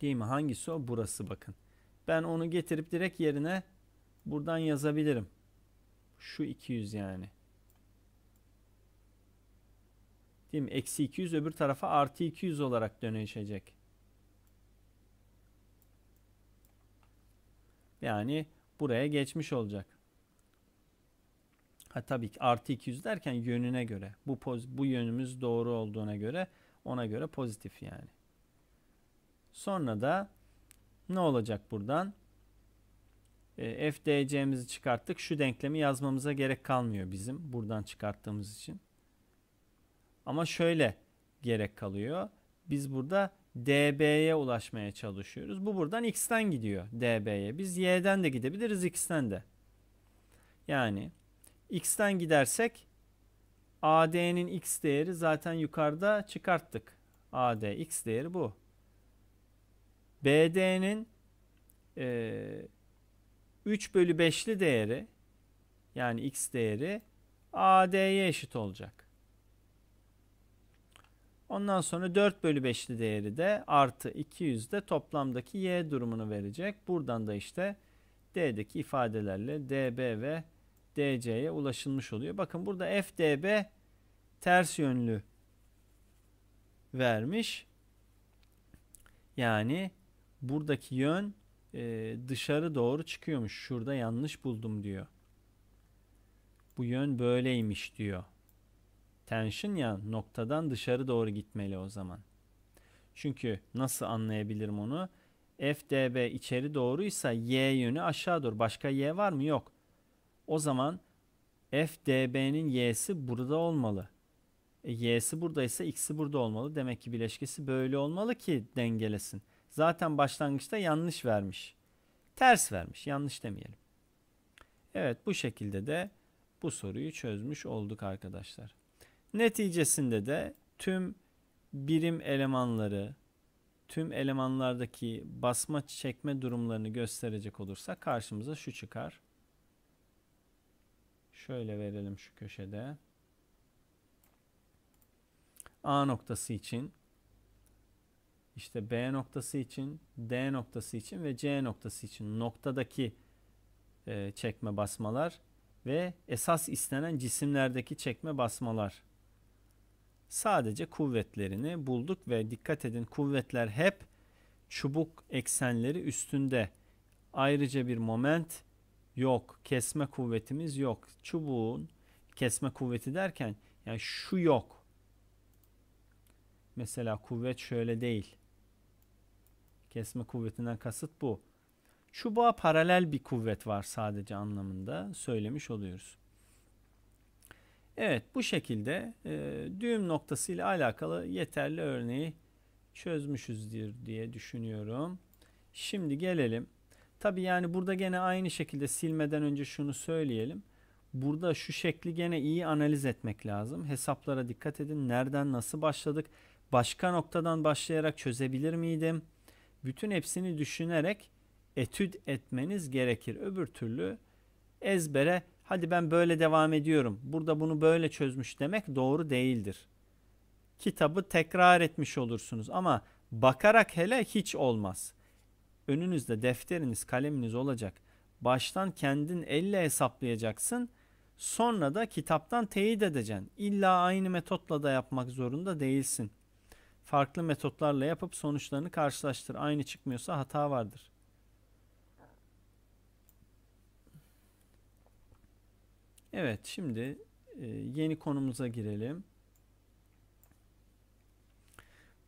Değil mi? Hangisi o? Burası bakın. Ben onu getirip direkt yerine buradan yazabilirim. Şu 200 yani. Değil mi? Eksi 200 öbür tarafa artı 200 olarak dönüşecek. Yani buraya geçmiş olacak. Ha tabii ki artı 200 derken yönüne göre. Bu, poz, bu yönümüz doğru olduğuna göre ona göre pozitif yani. Sonra da ne olacak buradan? E, FDC'mizi çıkarttık. Şu denklemi yazmamıza gerek kalmıyor bizim buradan çıkarttığımız için. Ama şöyle gerek kalıyor. Biz burada db'ye ulaşmaya çalışıyoruz. Bu buradan x'ten gidiyor db'ye. Biz y'den de gidebiliriz x'ten de. Yani x'ten gidersek ad'nin x değeri zaten yukarıda çıkarttık. ad x değeri bu. bd'nin e, 3 bölü 5'li değeri yani x değeri ad'ye eşit olacak. Ondan sonra 4 bölü 5'li değeri de artı 200 de toplamdaki y durumunu verecek. Buradan da işte d'deki ifadelerle db ve dc'ye ulaşılmış oluyor. Bakın burada fdb ters yönlü vermiş. Yani buradaki yön e, dışarı doğru çıkıyormuş. Şurada yanlış buldum diyor. Bu yön böyleymiş diyor. Tension ya noktadan dışarı doğru gitmeli o zaman. Çünkü nasıl anlayabilirim onu? FDB içeri doğruysa Y yönü aşağıdır. Başka Y var mı? Yok. O zaman FDB'nin Y'si burada olmalı. E, Y'si buradaysa X'i burada olmalı. Demek ki bileşkesi böyle olmalı ki dengelesin. Zaten başlangıçta yanlış vermiş. Ters vermiş. Yanlış demeyelim. Evet bu şekilde de bu soruyu çözmüş olduk arkadaşlar. Neticesinde de tüm birim elemanları, tüm elemanlardaki basma çekme durumlarını gösterecek olursa karşımıza şu çıkar. Şöyle verelim şu köşede. A noktası için işte B noktası için, D noktası için ve C noktası için noktadaki e, çekme basmalar ve esas istenen cisimlerdeki çekme basmalar Sadece kuvvetlerini bulduk ve dikkat edin kuvvetler hep çubuk eksenleri üstünde. Ayrıca bir moment yok. Kesme kuvvetimiz yok. Çubuğun kesme kuvveti derken yani şu yok. Mesela kuvvet şöyle değil. Kesme kuvvetinden kasıt bu. Çubuğa paralel bir kuvvet var sadece anlamında söylemiş oluyoruz. Evet bu şekilde e, düğüm noktası ile alakalı yeterli örneği çözmüşüzdür diye düşünüyorum. Şimdi gelelim. Tabi yani burada gene aynı şekilde silmeden önce şunu söyleyelim. Burada şu şekli gene iyi analiz etmek lazım. Hesaplara dikkat edin. Nereden nasıl başladık? Başka noktadan başlayarak çözebilir miydim? Bütün hepsini düşünerek etüt etmeniz gerekir. Öbür türlü ezbere hadi ben böyle devam ediyorum. Burada bunu böyle çözmüş demek doğru değildir. Kitabı tekrar etmiş olursunuz ama bakarak hele hiç olmaz. Önünüzde defteriniz, kaleminiz olacak. Baştan kendin elle hesaplayacaksın. Sonra da kitaptan teyit edeceksin. İlla aynı metotla da yapmak zorunda değilsin. Farklı metotlarla yapıp sonuçlarını karşılaştır. Aynı çıkmıyorsa hata vardır.'' Evet şimdi e, yeni konumuza girelim.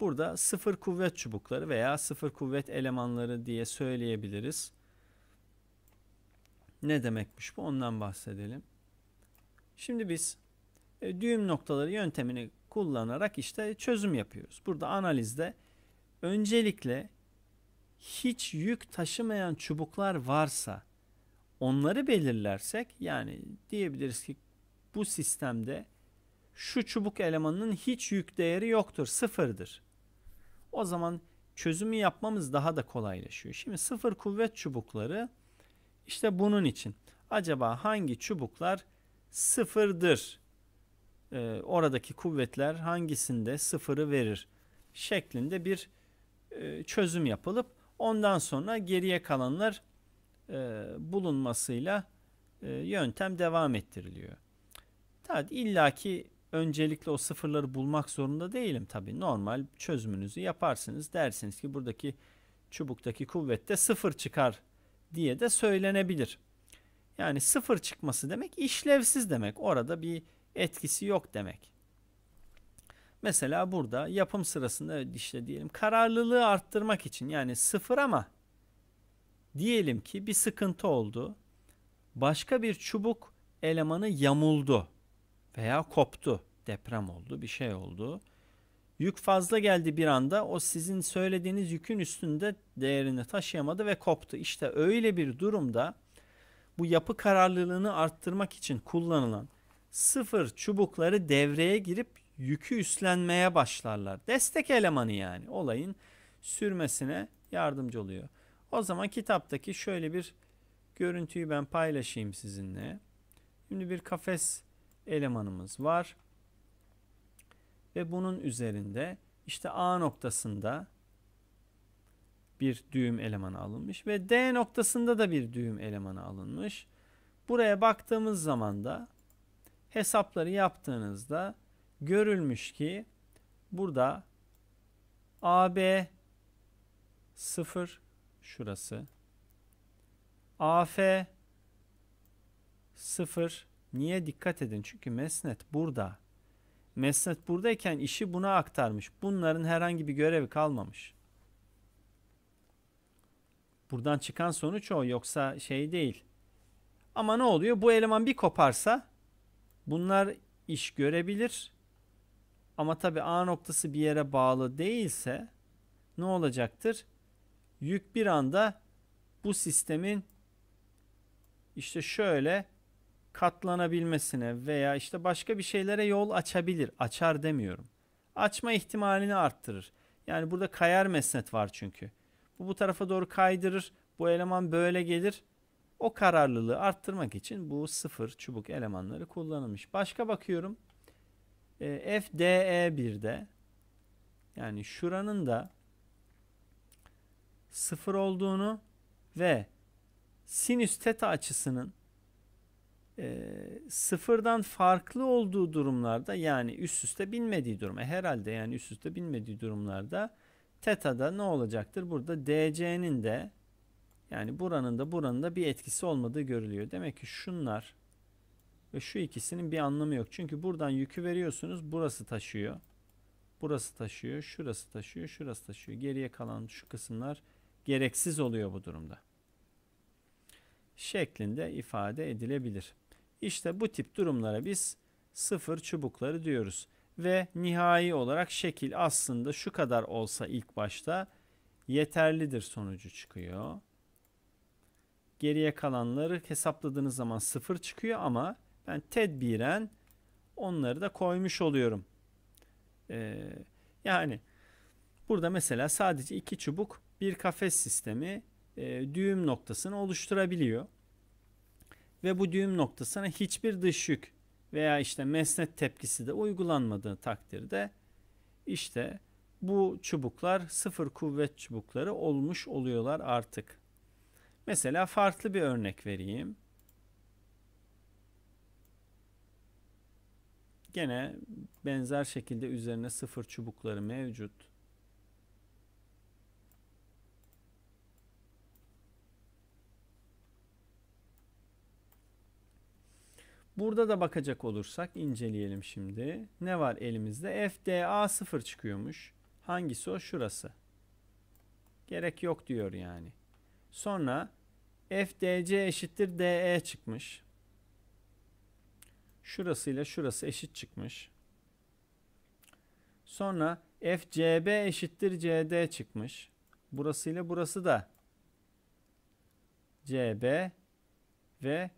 Burada sıfır kuvvet çubukları veya sıfır kuvvet elemanları diye söyleyebiliriz. Ne demekmiş bu ondan bahsedelim. Şimdi biz e, düğüm noktaları yöntemini kullanarak işte çözüm yapıyoruz. Burada analizde öncelikle hiç yük taşımayan çubuklar varsa onları belirlersek yani diyebiliriz ki bu sistemde şu çubuk elemanının hiç yük değeri yoktur, sıfırdır. O zaman çözümü yapmamız daha da kolaylaşıyor. Şimdi sıfır kuvvet çubukları işte bunun için. Acaba hangi çubuklar sıfırdır? Ee, oradaki kuvvetler hangisinde sıfırı verir? Şeklinde bir e, çözüm yapılıp ondan sonra geriye kalanlar e, bulunmasıyla e, yöntem devam ettiriliyor. Tabi illaki öncelikle o sıfırları bulmak zorunda değilim tabi. Normal çözümünüzü yaparsınız. Dersiniz ki buradaki çubuktaki kuvvette sıfır çıkar diye de söylenebilir. Yani sıfır çıkması demek işlevsiz demek. Orada bir etkisi yok demek. Mesela burada yapım sırasında işte diyelim kararlılığı arttırmak için yani sıfır ama Diyelim ki bir sıkıntı oldu. Başka bir çubuk elemanı yamuldu veya koptu. Deprem oldu, bir şey oldu. Yük fazla geldi bir anda. O sizin söylediğiniz yükün üstünde değerini taşıyamadı ve koptu. İşte öyle bir durumda bu yapı kararlılığını arttırmak için kullanılan sıfır çubukları devreye girip yükü üstlenmeye başlarlar. Destek elemanı yani olayın sürmesine yardımcı oluyor. O zaman kitaptaki şöyle bir görüntüyü ben paylaşayım sizinle. Şimdi bir kafes elemanımız var. Ve bunun üzerinde işte A noktasında bir düğüm elemanı alınmış ve D noktasında da bir düğüm elemanı alınmış. Buraya baktığımız zaman da hesapları yaptığınızda görülmüş ki burada AB 0 Şurası. AF 0 niye dikkat edin? Çünkü mesnet burada. Mesnet buradayken işi buna aktarmış. Bunların herhangi bir görevi kalmamış. Buradan çıkan sonuç o yoksa şey değil. Ama ne oluyor? Bu eleman bir koparsa bunlar iş görebilir. Ama tabii A noktası bir yere bağlı değilse ne olacaktır? yük bir anda bu sistemin işte şöyle katlanabilmesine veya işte başka bir şeylere yol açabilir. Açar demiyorum. Açma ihtimalini arttırır. Yani burada kayar mesnet var çünkü. Bu bu tarafa doğru kaydırır. Bu eleman böyle gelir. O kararlılığı arttırmak için bu sıfır çubuk elemanları kullanılmış. Başka bakıyorum. Ee, FDE1'de yani şuranın da sıfır olduğunu ve sinüs teta açısının e, sıfırdan farklı olduğu durumlarda yani üst üste binmediği durum. herhalde yani üst üste binmediği durumlarda da ne olacaktır? Burada DC'nin de yani buranın da buranın da bir etkisi olmadığı görülüyor. Demek ki şunlar ve şu ikisinin bir anlamı yok. Çünkü buradan yükü veriyorsunuz burası taşıyor. Burası taşıyor, şurası taşıyor, şurası taşıyor. Geriye kalan şu kısımlar gereksiz oluyor bu durumda. Şeklinde ifade edilebilir. İşte bu tip durumlara biz sıfır çubukları diyoruz. Ve nihai olarak şekil aslında şu kadar olsa ilk başta yeterlidir sonucu çıkıyor. Geriye kalanları hesapladığınız zaman sıfır çıkıyor ama ben tedbiren onları da koymuş oluyorum. Ee, yani burada mesela sadece iki çubuk bir kafes sistemi e, düğüm noktasını oluşturabiliyor. Ve bu düğüm noktasına hiçbir dış yük veya işte mesnet tepkisi de uygulanmadığı takdirde işte bu çubuklar sıfır kuvvet çubukları olmuş oluyorlar artık. Mesela farklı bir örnek vereyim. Gene benzer şekilde üzerine sıfır çubukları mevcut. Burada da bakacak olursak inceleyelim şimdi. Ne var elimizde? FDA 0 çıkıyormuş. Hangisi o? Şurası. Gerek yok diyor yani. Sonra FDC eşittir DE çıkmış. Şurasıyla şurası eşit çıkmış. Sonra FCB eşittir CD çıkmış. Burasıyla burası da CB ve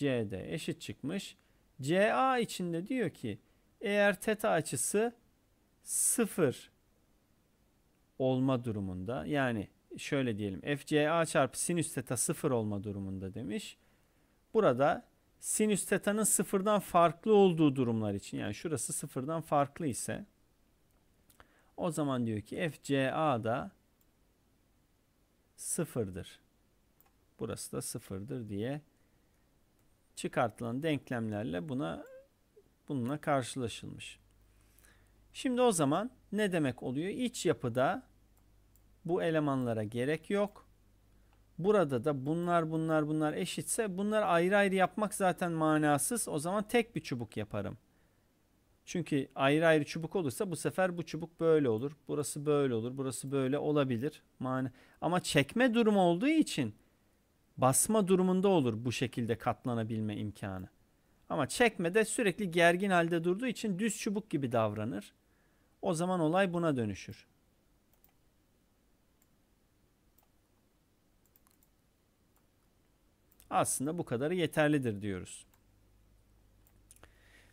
CDE eşit çıkmış. CA içinde diyor ki eğer teta açısı sıfır olma durumunda yani şöyle diyelim FCA çarpı sinüs teta sıfır olma durumunda demiş. Burada sinüs teta'nın sıfırdan farklı olduğu durumlar için yani şurası sıfırdan farklı ise o zaman diyor ki FCA da sıfırdır. Burası da sıfırdır diye çıkartılan denklemlerle buna bununla karşılaşılmış. Şimdi o zaman ne demek oluyor? İç yapıda bu elemanlara gerek yok. Burada da bunlar bunlar bunlar eşitse bunları ayrı ayrı yapmak zaten manasız. O zaman tek bir çubuk yaparım. Çünkü ayrı ayrı çubuk olursa bu sefer bu çubuk böyle olur. Burası böyle olur. Burası böyle olabilir. Man Ama çekme durumu olduğu için basma durumunda olur bu şekilde katlanabilme imkanı. Ama çekmede sürekli gergin halde durduğu için düz çubuk gibi davranır. O zaman olay buna dönüşür. Aslında bu kadarı yeterlidir diyoruz.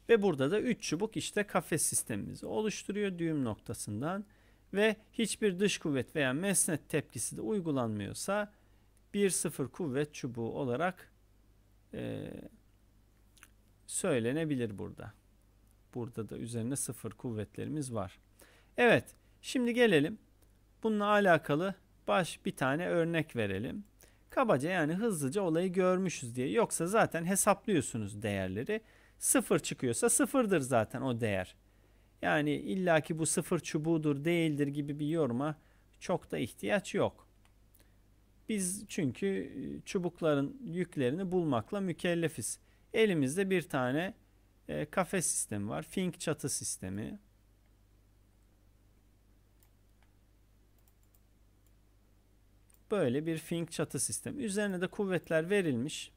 Ve burada da 3 çubuk işte kafes sistemimizi oluşturuyor düğüm noktasından ve hiçbir dış kuvvet veya mesnet tepkisi de uygulanmıyorsa bir sıfır kuvvet çubuğu olarak e, söylenebilir burada. Burada da üzerine sıfır kuvvetlerimiz var. Evet şimdi gelelim bununla alakalı baş bir tane örnek verelim. Kabaca yani hızlıca olayı görmüşüz diye. Yoksa zaten hesaplıyorsunuz değerleri. Sıfır çıkıyorsa sıfırdır zaten o değer. Yani illaki bu sıfır çubuğudur değildir gibi bir yoruma çok da ihtiyaç yok. Biz çünkü e, çubukların yüklerini bulmakla mükellefiz. Elimizde bir tane e, kafes sistemi var. Fink çatı sistemi. Böyle bir Fink çatı sistemi. Üzerine de kuvvetler verilmiş.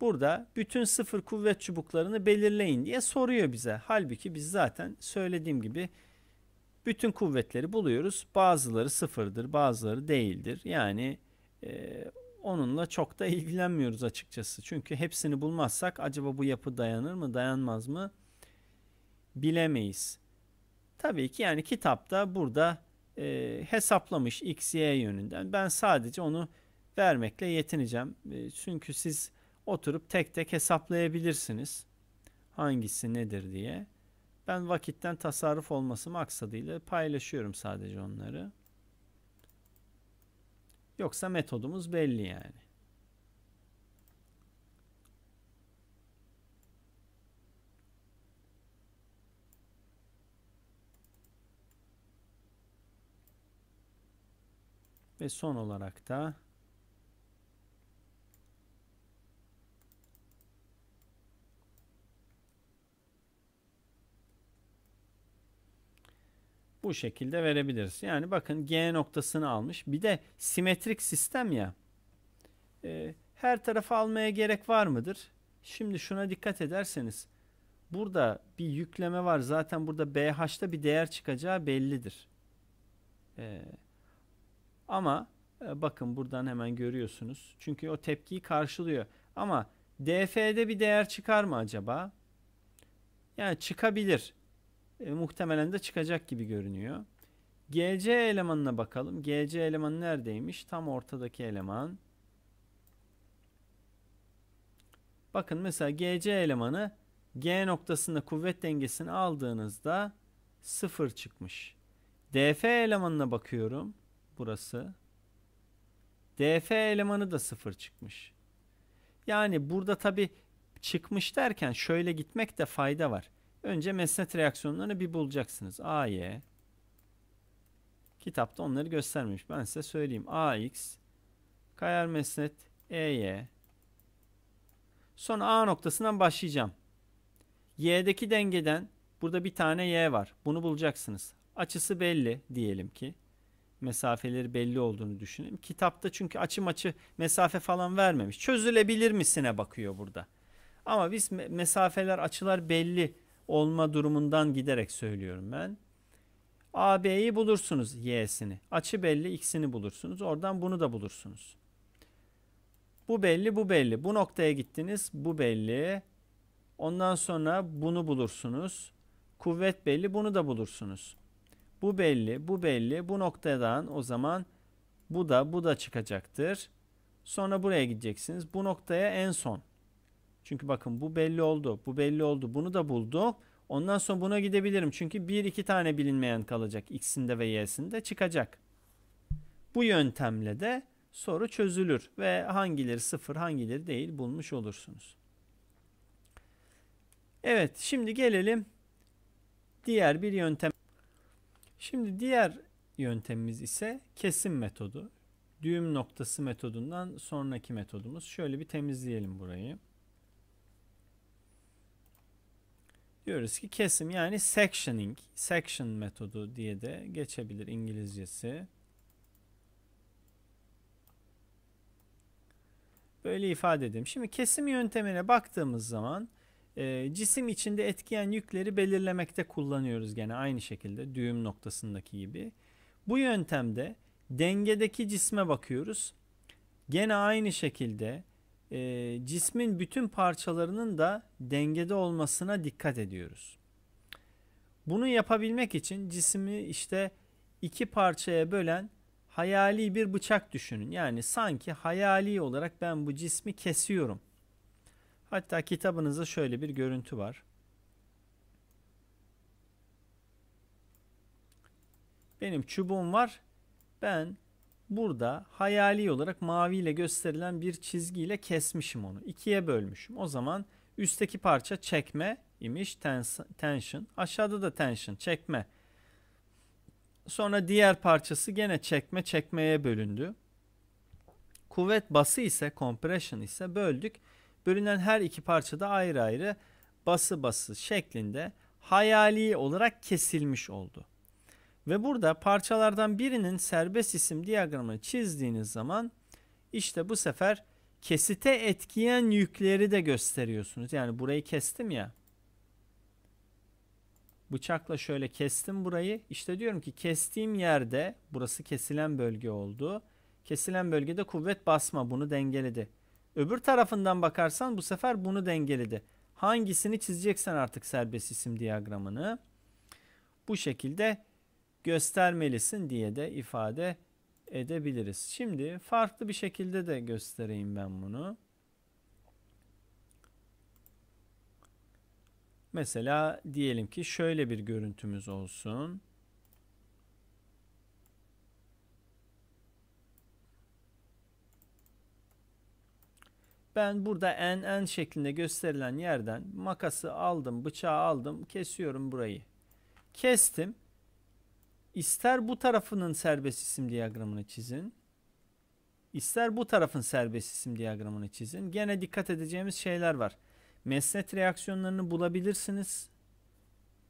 Burada bütün sıfır kuvvet çubuklarını belirleyin diye soruyor bize. Halbuki biz zaten söylediğim gibi bütün kuvvetleri buluyoruz. Bazıları sıfırdır, bazıları değildir. Yani e, onunla çok da ilgilenmiyoruz açıkçası. Çünkü hepsini bulmazsak acaba bu yapı dayanır mı, dayanmaz mı bilemeyiz. Tabii ki yani kitapta burada e, hesaplamış x, y yönünden. Ben sadece onu vermekle yetineceğim. E, çünkü siz oturup tek tek hesaplayabilirsiniz. Hangisi nedir diye. Ben vakitten tasarruf olması maksadıyla paylaşıyorum sadece onları. Yoksa metodumuz belli yani. Ve son olarak da bu şekilde verebiliriz. Yani bakın G noktasını almış. Bir de simetrik sistem ya. E, her tarafı almaya gerek var mıdır? Şimdi şuna dikkat ederseniz burada bir yükleme var. Zaten burada BH'da bir değer çıkacağı bellidir. E, ama e, bakın buradan hemen görüyorsunuz. Çünkü o tepkiyi karşılıyor. Ama DF'de bir değer çıkar mı acaba? Yani çıkabilir e, muhtemelen de çıkacak gibi görünüyor. GC elemanına bakalım. GC eleman neredeymiş? Tam ortadaki eleman. Bakın mesela GC elemanı G noktasında kuvvet dengesini aldığınızda 0 çıkmış. DF elemanına bakıyorum. Burası. DF elemanı da 0 çıkmış. Yani burada tabi çıkmış derken şöyle gitmek de fayda var. Önce mesnet reaksiyonlarını bir bulacaksınız. AY. Kitapta onları göstermemiş. Ben size söyleyeyim. AX. Kayar mesnet. EY. Sonra A noktasından başlayacağım. Y'deki dengeden burada bir tane Y var. Bunu bulacaksınız. Açısı belli diyelim ki. Mesafeleri belli olduğunu düşünelim. Kitapta çünkü açı maçı mesafe falan vermemiş. Çözülebilir misine bakıyor burada. Ama biz mesafeler açılar belli olma durumundan giderek söylüyorum ben. AB'yi bulursunuz Y'sini. Açı belli X'ini bulursunuz. Oradan bunu da bulursunuz. Bu belli bu belli. Bu noktaya gittiniz bu belli. Ondan sonra bunu bulursunuz. Kuvvet belli bunu da bulursunuz. Bu belli bu belli. Bu noktadan o zaman bu da bu da çıkacaktır. Sonra buraya gideceksiniz. Bu noktaya en son. Çünkü bakın bu belli oldu. Bu belli oldu. Bunu da buldu. Ondan sonra buna gidebilirim. Çünkü bir iki tane bilinmeyen kalacak. X'inde ve Y'sinde çıkacak. Bu yöntemle de soru çözülür. Ve hangileri sıfır hangileri değil bulmuş olursunuz. Evet şimdi gelelim diğer bir yöntem. Şimdi diğer yöntemimiz ise kesim metodu. Düğüm noktası metodundan sonraki metodumuz. Şöyle bir temizleyelim burayı. Diyoruz ki kesim yani sectioning, section metodu diye de geçebilir İngilizcesi. Böyle ifade edeyim. Şimdi kesim yöntemine baktığımız zaman e, cisim içinde etkiyen yükleri belirlemekte kullanıyoruz gene aynı şekilde düğüm noktasındaki gibi. Bu yöntemde dengedeki cisme bakıyoruz. Gene aynı şekilde e, cismin bütün parçalarının da dengede olmasına dikkat ediyoruz. Bunu yapabilmek için cismi işte iki parçaya bölen hayali bir bıçak düşünün. Yani sanki hayali olarak ben bu cismi kesiyorum. Hatta kitabınızda şöyle bir görüntü var. Benim çubuğum var. Ben burada hayali olarak maviyle gösterilen bir çizgiyle kesmişim onu. ikiye bölmüşüm. O zaman üstteki parça çekme imiş tension. Aşağıda da tension çekme. Sonra diğer parçası gene çekme çekmeye bölündü. Kuvvet bası ise compression ise böldük. Bölünen her iki parçada ayrı ayrı bası bası şeklinde hayali olarak kesilmiş oldu. Ve burada parçalardan birinin serbest isim diyagramını çizdiğiniz zaman işte bu sefer kesite etkiyen yükleri de gösteriyorsunuz. Yani burayı kestim ya. Bıçakla şöyle kestim burayı. İşte diyorum ki kestiğim yerde burası kesilen bölge oldu. Kesilen bölgede kuvvet basma bunu dengeledi. Öbür tarafından bakarsan bu sefer bunu dengeledi. Hangisini çizeceksen artık serbest isim diyagramını. Bu şekilde göstermelisin diye de ifade edebiliriz. Şimdi farklı bir şekilde de göstereyim ben bunu. Mesela diyelim ki şöyle bir görüntümüz olsun. Ben burada en en şeklinde gösterilen yerden makası aldım, bıçağı aldım, kesiyorum burayı. Kestim. İster bu tarafının serbest isim diyagramını çizin. İster bu tarafın serbest isim diyagramını çizin. Gene dikkat edeceğimiz şeyler var. Mesnet reaksiyonlarını bulabilirsiniz.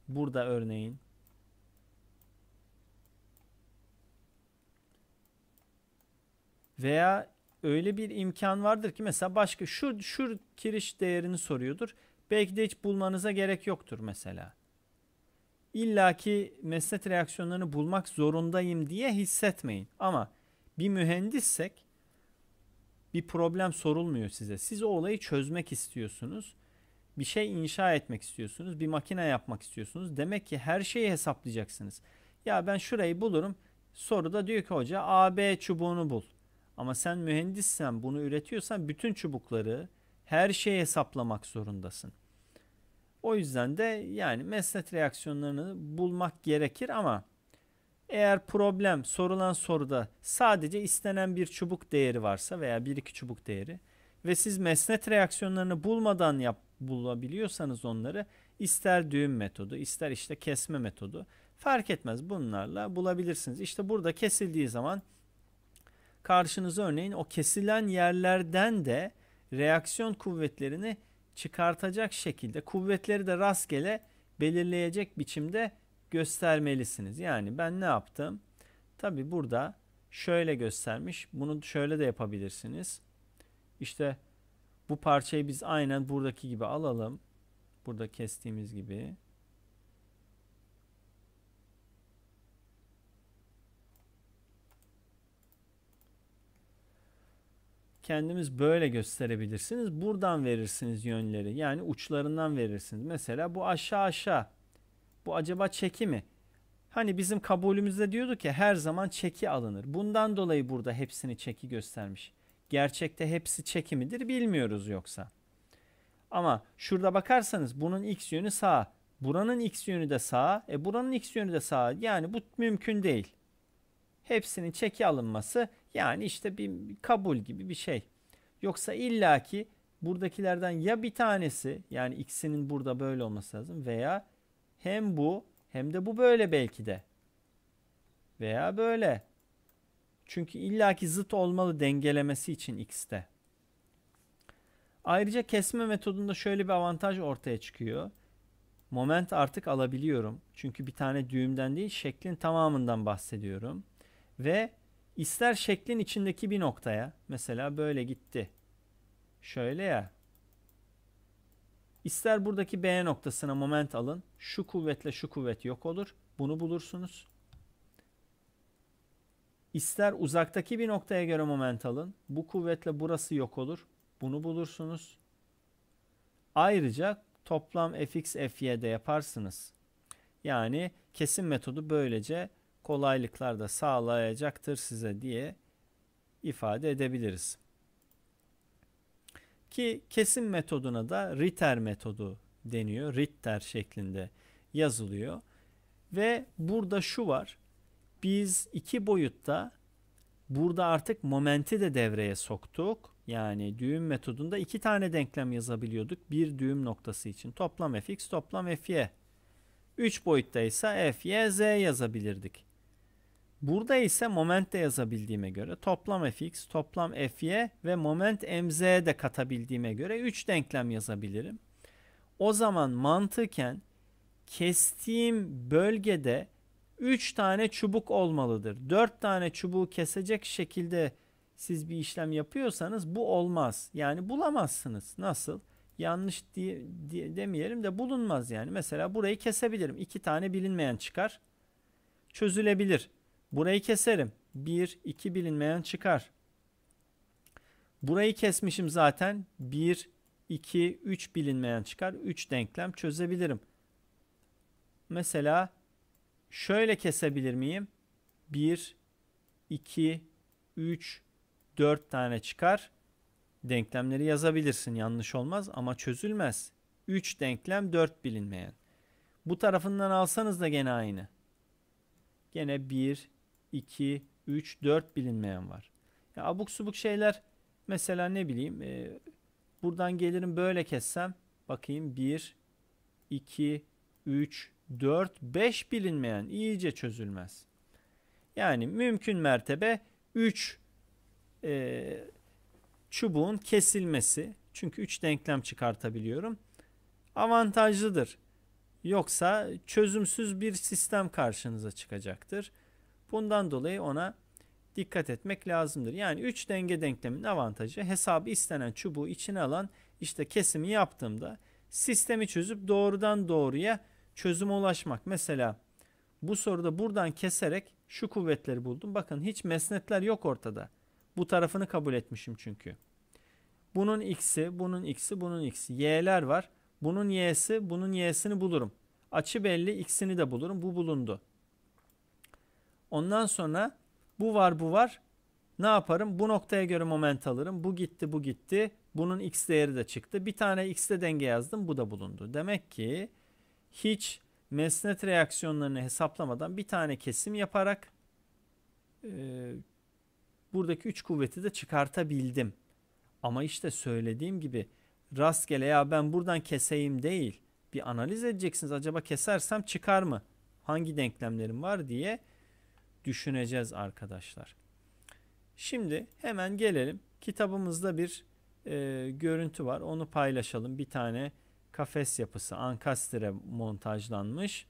Burada örneğin. Veya öyle bir imkan vardır ki mesela başka şu, şu kiriş değerini soruyordur. Belki de hiç bulmanıza gerek yoktur mesela illaki mesnet reaksiyonlarını bulmak zorundayım diye hissetmeyin. Ama bir mühendissek bir problem sorulmuyor size. Siz o olayı çözmek istiyorsunuz. Bir şey inşa etmek istiyorsunuz. Bir makine yapmak istiyorsunuz. Demek ki her şeyi hesaplayacaksınız. Ya ben şurayı bulurum. Soruda diyor ki hoca AB çubuğunu bul. Ama sen mühendissen bunu üretiyorsan bütün çubukları her şeyi hesaplamak zorundasın. O yüzden de yani mesnet reaksiyonlarını bulmak gerekir ama eğer problem sorulan soruda sadece istenen bir çubuk değeri varsa veya bir iki çubuk değeri ve siz mesnet reaksiyonlarını bulmadan yap, bulabiliyorsanız onları ister düğüm metodu ister işte kesme metodu fark etmez bunlarla bulabilirsiniz. İşte burada kesildiği zaman karşınıza örneğin o kesilen yerlerden de reaksiyon kuvvetlerini çıkartacak şekilde kuvvetleri de rastgele belirleyecek biçimde göstermelisiniz. Yani ben ne yaptım? Tabi burada şöyle göstermiş. Bunu şöyle de yapabilirsiniz. İşte bu parçayı biz aynen buradaki gibi alalım. Burada kestiğimiz gibi. kendimiz böyle gösterebilirsiniz. Buradan verirsiniz yönleri. Yani uçlarından verirsiniz. Mesela bu aşağı aşağı. Bu acaba çeki mi? Hani bizim kabulümüzde diyordu ki her zaman çeki alınır. Bundan dolayı burada hepsini çeki göstermiş. Gerçekte hepsi çeki midir bilmiyoruz yoksa. Ama şurada bakarsanız bunun x yönü sağ, Buranın x yönü de sağ, E buranın x yönü de sağ. Yani bu mümkün değil hepsinin çeki alınması yani işte bir kabul gibi bir şey. Yoksa illaki buradakilerden ya bir tanesi yani ikisinin burada böyle olması lazım veya hem bu hem de bu böyle belki de. Veya böyle. Çünkü illaki zıt olmalı dengelemesi için x'te. Ayrıca kesme metodunda şöyle bir avantaj ortaya çıkıyor. Moment artık alabiliyorum. Çünkü bir tane düğümden değil şeklin tamamından bahsediyorum. Ve ister şeklin içindeki bir noktaya mesela böyle gitti. Şöyle ya. İster buradaki B noktasına moment alın. Şu kuvvetle şu kuvvet yok olur. Bunu bulursunuz. İster uzaktaki bir noktaya göre moment alın. Bu kuvvetle burası yok olur. Bunu bulursunuz. Ayrıca toplam fx fy'de yaparsınız. Yani kesim metodu böylece kolaylıklar da sağlayacaktır size diye ifade edebiliriz. Ki kesim metoduna da Ritter metodu deniyor. Ritter şeklinde yazılıyor. Ve burada şu var. Biz iki boyutta burada artık momenti de devreye soktuk. Yani düğüm metodunda iki tane denklem yazabiliyorduk. Bir düğüm noktası için toplam fx toplam fy. üç boyutta ise fy z yazabilirdik. Burada ise moment de yazabildiğime göre toplam fx, toplam fy ve moment mz'ye de katabildiğime göre 3 denklem yazabilirim. O zaman mantıken kestiğim bölgede 3 tane çubuk olmalıdır. 4 tane çubuğu kesecek şekilde siz bir işlem yapıyorsanız bu olmaz. Yani bulamazsınız. Nasıl? Yanlış diye, diye, demeyelim de bulunmaz yani. Mesela burayı kesebilirim. 2 tane bilinmeyen çıkar. Çözülebilir. Burayı keserim. 1, 2 bilinmeyen çıkar. Burayı kesmişim zaten. 1, 2, 3 bilinmeyen çıkar. 3 denklem çözebilirim. Mesela şöyle kesebilir miyim? 1, 2, 3, 4 tane çıkar. Denklemleri yazabilirsin yanlış olmaz ama çözülmez. 3 denklem 4 bilinmeyen. Bu tarafından alsanız da gene aynı. Gene 1, 2, 3, 4 bilinmeyen var. Ya abuk subuk şeyler mesela ne bileyim e, buradan gelirim böyle kessem bakayım 1, 2, 3, 4, 5 bilinmeyen iyice çözülmez. Yani mümkün mertebe 3 e, çubuğun kesilmesi. Çünkü 3 denklem çıkartabiliyorum. Avantajlıdır. Yoksa çözümsüz bir sistem karşınıza çıkacaktır. Bundan dolayı ona dikkat etmek lazımdır. Yani 3 denge denklemin avantajı hesabı istenen çubuğu içine alan işte kesimi yaptığımda sistemi çözüp doğrudan doğruya çözüme ulaşmak. Mesela bu soruda buradan keserek şu kuvvetleri buldum. Bakın hiç mesnetler yok ortada. Bu tarafını kabul etmişim çünkü. Bunun x'i, bunun x'i, bunun x'i. Y'ler var. Bunun y'si, bunun y'sini bulurum. Açı belli, x'ini de bulurum. Bu bulundu. Ondan sonra bu var bu var. Ne yaparım? Bu noktaya göre moment alırım. Bu gitti bu gitti. Bunun x değeri de çıktı. Bir tane x'te denge yazdım. Bu da bulundu. Demek ki hiç mesnet reaksiyonlarını hesaplamadan bir tane kesim yaparak e, buradaki üç kuvveti de çıkartabildim. Ama işte söylediğim gibi rastgele ya ben buradan keseyim değil. Bir analiz edeceksiniz acaba kesersem çıkar mı? Hangi denklemlerim var diye düşüneceğiz arkadaşlar. Şimdi hemen gelelim. Kitabımızda bir e, görüntü var. Onu paylaşalım. Bir tane kafes yapısı ankastre montajlanmış.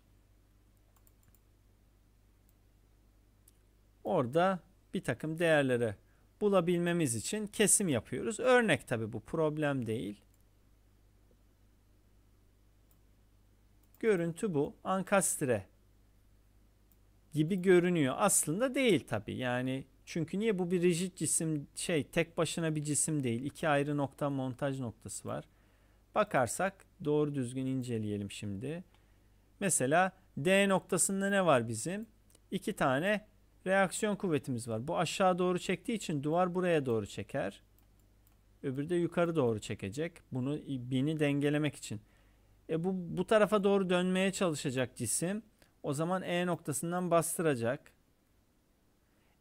Orada bir takım değerleri bulabilmemiz için kesim yapıyoruz. Örnek tabi bu problem değil. Görüntü bu. Ankastre gibi görünüyor. Aslında değil tabi. Yani çünkü niye bu bir rigid cisim şey tek başına bir cisim değil. iki ayrı nokta montaj noktası var. Bakarsak doğru düzgün inceleyelim şimdi. Mesela D noktasında ne var bizim? İki tane reaksiyon kuvvetimiz var. Bu aşağı doğru çektiği için duvar buraya doğru çeker. Öbürü de yukarı doğru çekecek. Bunu bini dengelemek için. E bu bu tarafa doğru dönmeye çalışacak cisim. O zaman E noktasından bastıracak.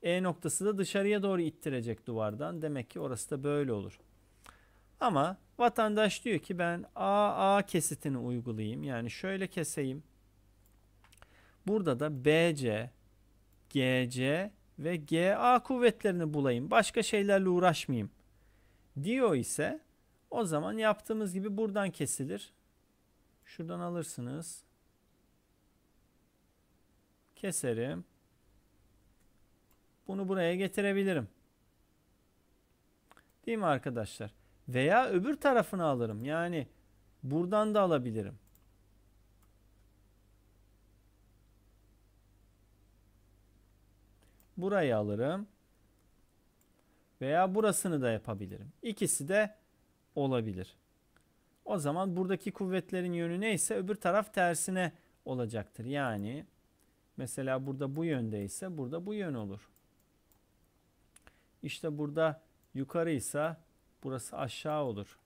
E noktası da dışarıya doğru ittirecek duvardan. Demek ki orası da böyle olur. Ama vatandaş diyor ki ben AA kesitini uygulayayım. Yani şöyle keseyim. Burada da BC, GC ve GA kuvvetlerini bulayım. Başka şeylerle uğraşmayayım. Diyor ise o zaman yaptığımız gibi buradan kesilir. Şuradan alırsınız keserim. Bunu buraya getirebilirim. Değil mi arkadaşlar? Veya öbür tarafını alırım. Yani buradan da alabilirim. Burayı alırım. Veya burasını da yapabilirim. İkisi de olabilir. O zaman buradaki kuvvetlerin yönü neyse öbür taraf tersine olacaktır. Yani Mesela burada bu yönde ise burada bu yön olur. İşte burada yukarı ise burası aşağı olur.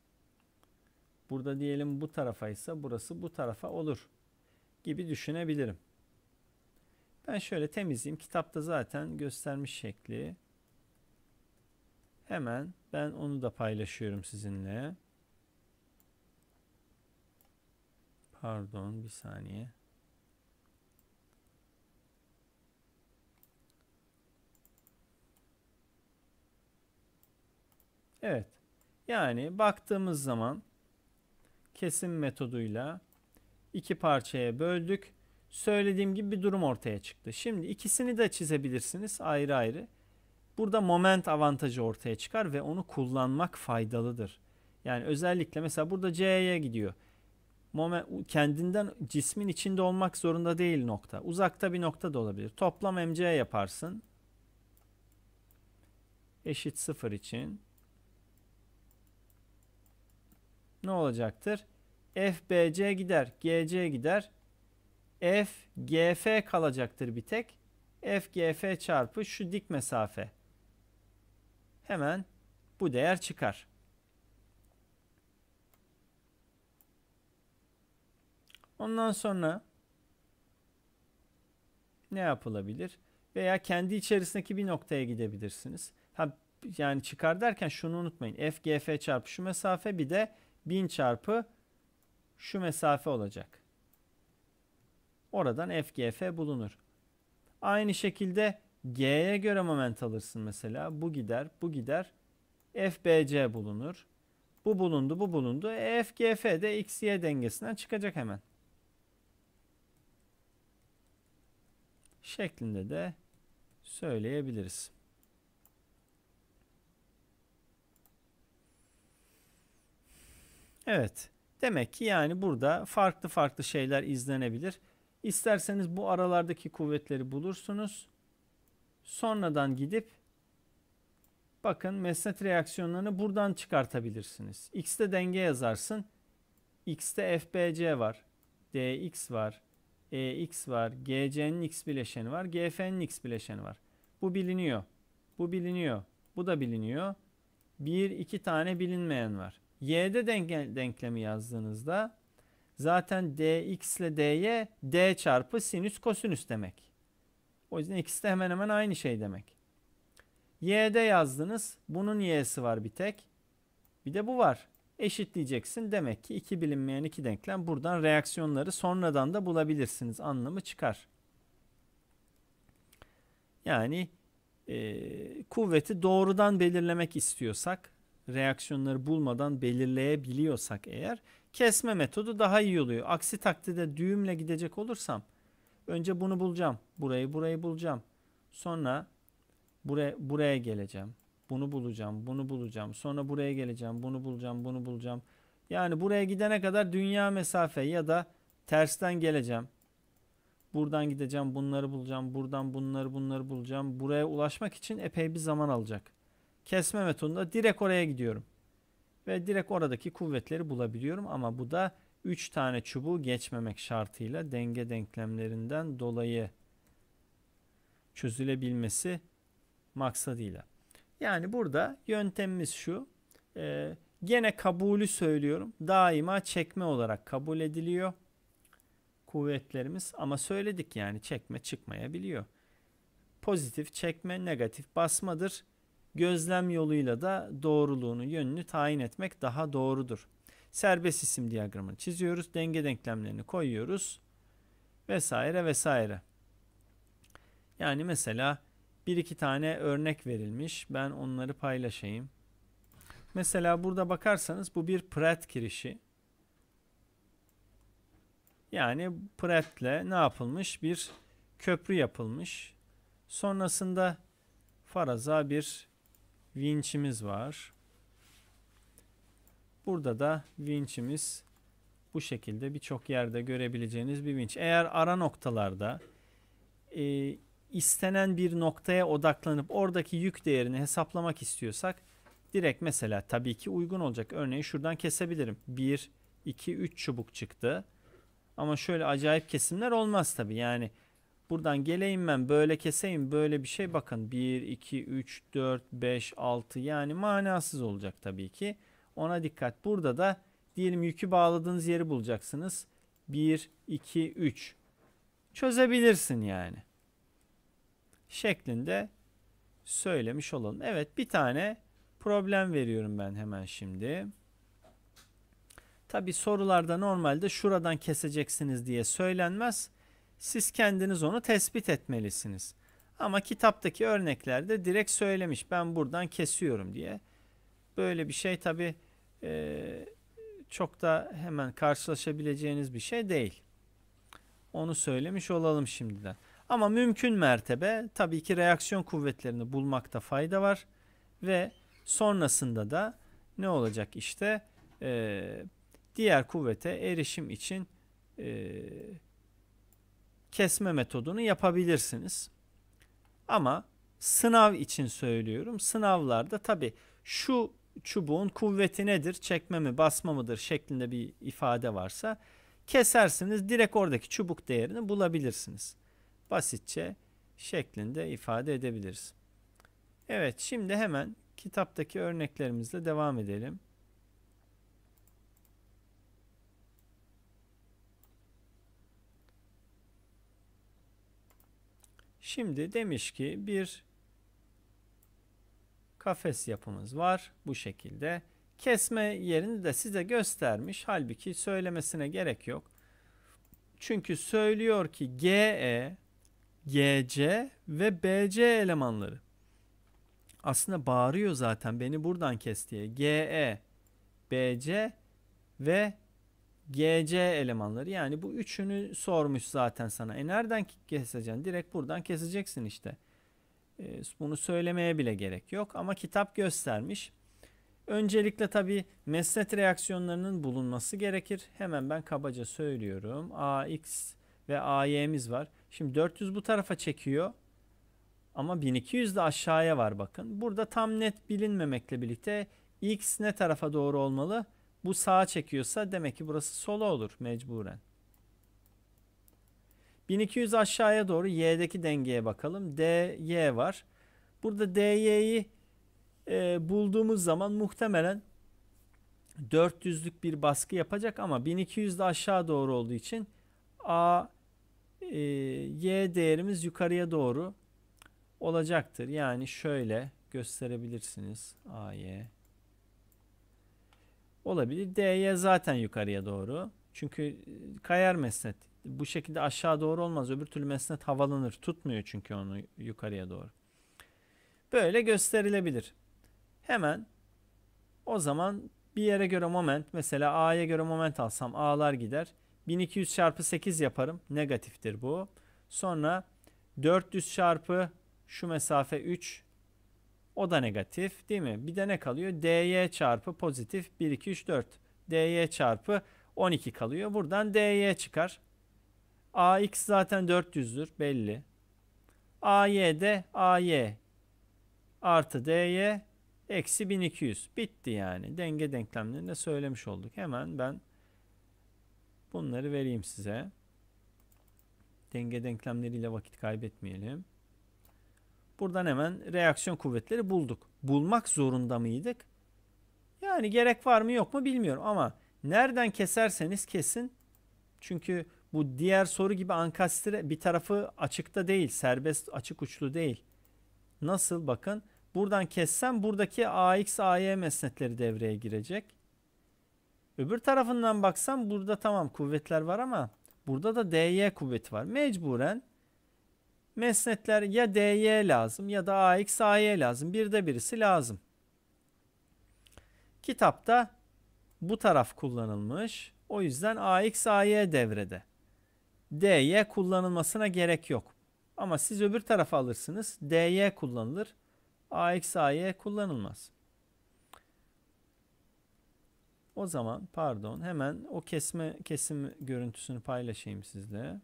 Burada diyelim bu tarafa ise burası bu tarafa olur gibi düşünebilirim. Ben şöyle temizleyeyim. Kitapta zaten göstermiş şekli. Hemen ben onu da paylaşıyorum sizinle. Pardon bir saniye. Evet. Yani baktığımız zaman kesim metoduyla iki parçaya böldük. Söylediğim gibi bir durum ortaya çıktı. Şimdi ikisini de çizebilirsiniz ayrı ayrı. Burada moment avantajı ortaya çıkar ve onu kullanmak faydalıdır. Yani özellikle mesela burada C'ye gidiyor. Moment, kendinden cismin içinde olmak zorunda değil nokta. Uzakta bir nokta da olabilir. Toplam MC yaparsın. Eşit sıfır için. ne olacaktır? FBC gider, GC gider. FGF kalacaktır bir tek. FGF çarpı şu dik mesafe. Hemen bu değer çıkar. Ondan sonra ne yapılabilir? Veya kendi içerisindeki bir noktaya gidebilirsiniz. Ha, yani çıkar derken şunu unutmayın. FGF çarpı şu mesafe bir de 1000 çarpı şu mesafe olacak. Oradan FGF bulunur. Aynı şekilde G'ye göre moment alırsın mesela. Bu gider, bu gider. FBC bulunur. Bu bulundu, bu bulundu. E, FGF de XY dengesinden çıkacak hemen. Şeklinde de söyleyebiliriz. Evet. Demek ki yani burada farklı farklı şeyler izlenebilir. İsterseniz bu aralardaki kuvvetleri bulursunuz. Sonradan gidip bakın mesnet reaksiyonlarını buradan çıkartabilirsiniz. X'te denge yazarsın. X'te FBC var. DX var. EX var. GC'nin X bileşeni var. GF'nin X bileşeni var. Bu biliniyor. Bu biliniyor. Bu da biliniyor. Bir iki tane bilinmeyen var y'de denklemi yazdığınızda zaten dx ile dy d çarpı sinüs kosinüs demek. O yüzden ikisi de hemen hemen aynı şey demek. y'de yazdınız. Bunun y'si var bir tek. Bir de bu var. Eşitleyeceksin. Demek ki iki bilinmeyen iki denklem. Buradan reaksiyonları sonradan da bulabilirsiniz. Anlamı çıkar. Yani e, kuvveti doğrudan belirlemek istiyorsak reaksiyonları bulmadan belirleyebiliyorsak eğer kesme metodu daha iyi oluyor. Aksi takdirde düğümle gidecek olursam önce bunu bulacağım. Burayı burayı bulacağım. Sonra buraya, buraya geleceğim. Bunu bulacağım, bunu bulacağım. Sonra buraya geleceğim, bunu bulacağım, bunu bulacağım. Yani buraya gidene kadar dünya mesafe ya da tersten geleceğim. Buradan gideceğim, bunları bulacağım. Buradan bunları bunları bulacağım. Buraya ulaşmak için epey bir zaman alacak kesme metodunda direkt oraya gidiyorum. Ve direkt oradaki kuvvetleri bulabiliyorum ama bu da 3 tane çubuğu geçmemek şartıyla denge denklemlerinden dolayı çözülebilmesi maksadıyla. Yani burada yöntemimiz şu. E, gene kabulü söylüyorum. Daima çekme olarak kabul ediliyor kuvvetlerimiz ama söyledik yani çekme çıkmayabiliyor. Pozitif çekme negatif basmadır gözlem yoluyla da doğruluğunu, yönünü tayin etmek daha doğrudur. Serbest isim diyagramını çiziyoruz, denge denklemlerini koyuyoruz vesaire vesaire. Yani mesela bir iki tane örnek verilmiş. Ben onları paylaşayım. Mesela burada bakarsanız bu bir pret girişi. Yani pretle ne yapılmış? Bir köprü yapılmış. Sonrasında faraza bir winch'imiz var. Burada da winch'imiz bu şekilde birçok yerde görebileceğiniz bir winch. Eğer ara noktalarda e, istenen bir noktaya odaklanıp oradaki yük değerini hesaplamak istiyorsak direkt mesela tabii ki uygun olacak. Örneğin şuradan kesebilirim. 1, 2, 3 çubuk çıktı. Ama şöyle acayip kesimler olmaz tabii. Yani Buradan geleyim ben böyle keseyim böyle bir şey bakın. 1, 2, 3, 4, 5, 6 yani manasız olacak tabii ki. Ona dikkat. Burada da diyelim yükü bağladığınız yeri bulacaksınız. 1, 2, 3 çözebilirsin yani. Şeklinde söylemiş olalım. Evet bir tane problem veriyorum ben hemen şimdi. tabii sorularda normalde şuradan keseceksiniz diye söylenmez. Siz kendiniz onu tespit etmelisiniz. Ama kitaptaki örneklerde direkt söylemiş ben buradan kesiyorum diye. Böyle bir şey tabi e, çok da hemen karşılaşabileceğiniz bir şey değil. Onu söylemiş olalım şimdiden. Ama mümkün mertebe tabii ki reaksiyon kuvvetlerini bulmakta fayda var. Ve sonrasında da ne olacak işte e, diğer kuvvete erişim için e, kesme metodunu yapabilirsiniz. Ama sınav için söylüyorum. Sınavlarda tabi şu çubuğun kuvveti nedir? Çekme mi basma mıdır şeklinde bir ifade varsa kesersiniz direkt oradaki çubuk değerini bulabilirsiniz. Basitçe şeklinde ifade edebiliriz. Evet şimdi hemen kitaptaki örneklerimizle devam edelim. Şimdi demiş ki bir kafes yapımız var bu şekilde. Kesme yerini de size göstermiş. Halbuki söylemesine gerek yok. Çünkü söylüyor ki GE, GC ve BC elemanları. Aslında bağırıyor zaten beni buradan kes diye. GE, BC ve GC elemanları yani bu üçünü sormuş zaten sana. E nereden keseceksin? Direkt buradan keseceksin işte. E, bunu söylemeye bile gerek yok ama kitap göstermiş. Öncelikle tabi mesnet reaksiyonlarının bulunması gerekir. Hemen ben kabaca söylüyorum. AX ve AY'miz var. Şimdi 400 bu tarafa çekiyor. Ama 1200 de aşağıya var bakın. Burada tam net bilinmemekle birlikte X ne tarafa doğru olmalı? Bu sağa çekiyorsa demek ki burası sola olur mecburen. 1200 aşağıya doğru y'deki dengeye bakalım. D, y var. Burada D, y'yi e, bulduğumuz zaman muhtemelen 400'lük bir baskı yapacak ama 1200 de aşağı doğru olduğu için A, e, y değerimiz yukarıya doğru olacaktır. Yani şöyle gösterebilirsiniz. A, y olabilir. D'ye zaten yukarıya doğru. Çünkü e, kayar mesnet. Bu şekilde aşağı doğru olmaz. Öbür türlü mesnet havalanır. Tutmuyor çünkü onu yukarıya doğru. Böyle gösterilebilir. Hemen o zaman bir yere göre moment mesela A'ya göre moment alsam A'lar gider. 1200 çarpı 8 yaparım. Negatiftir bu. Sonra 400 çarpı şu mesafe 3 o da negatif değil mi? Bir de ne kalıyor? dy çarpı pozitif 1, 2, 3, 4. dy çarpı 12 kalıyor. Buradan dy çıkar. ax zaten 400'dür belli. ay de ay artı dy eksi 1200. Bitti yani. Denge denklemlerini de söylemiş olduk. Hemen ben bunları vereyim size. Denge denklemleriyle vakit kaybetmeyelim. Buradan hemen reaksiyon kuvvetleri bulduk. Bulmak zorunda mıydık? Yani gerek var mı yok mu bilmiyorum ama nereden keserseniz kesin. Çünkü bu diğer soru gibi ankastre bir tarafı açıkta değil, serbest açık uçlu değil. Nasıl bakın buradan kessem buradaki AX AY mesnetleri devreye girecek. Öbür tarafından baksam burada tamam kuvvetler var ama burada da DY kuvveti var. Mecburen Mesnetler ya dy lazım ya da ax ay lazım. Bir de birisi lazım. Kitapta bu taraf kullanılmış. O yüzden ax ay devrede. dy kullanılmasına gerek yok. Ama siz öbür tarafa alırsınız. dy kullanılır. ax ay kullanılmaz. O zaman pardon hemen o kesme kesim görüntüsünü paylaşayım sizle.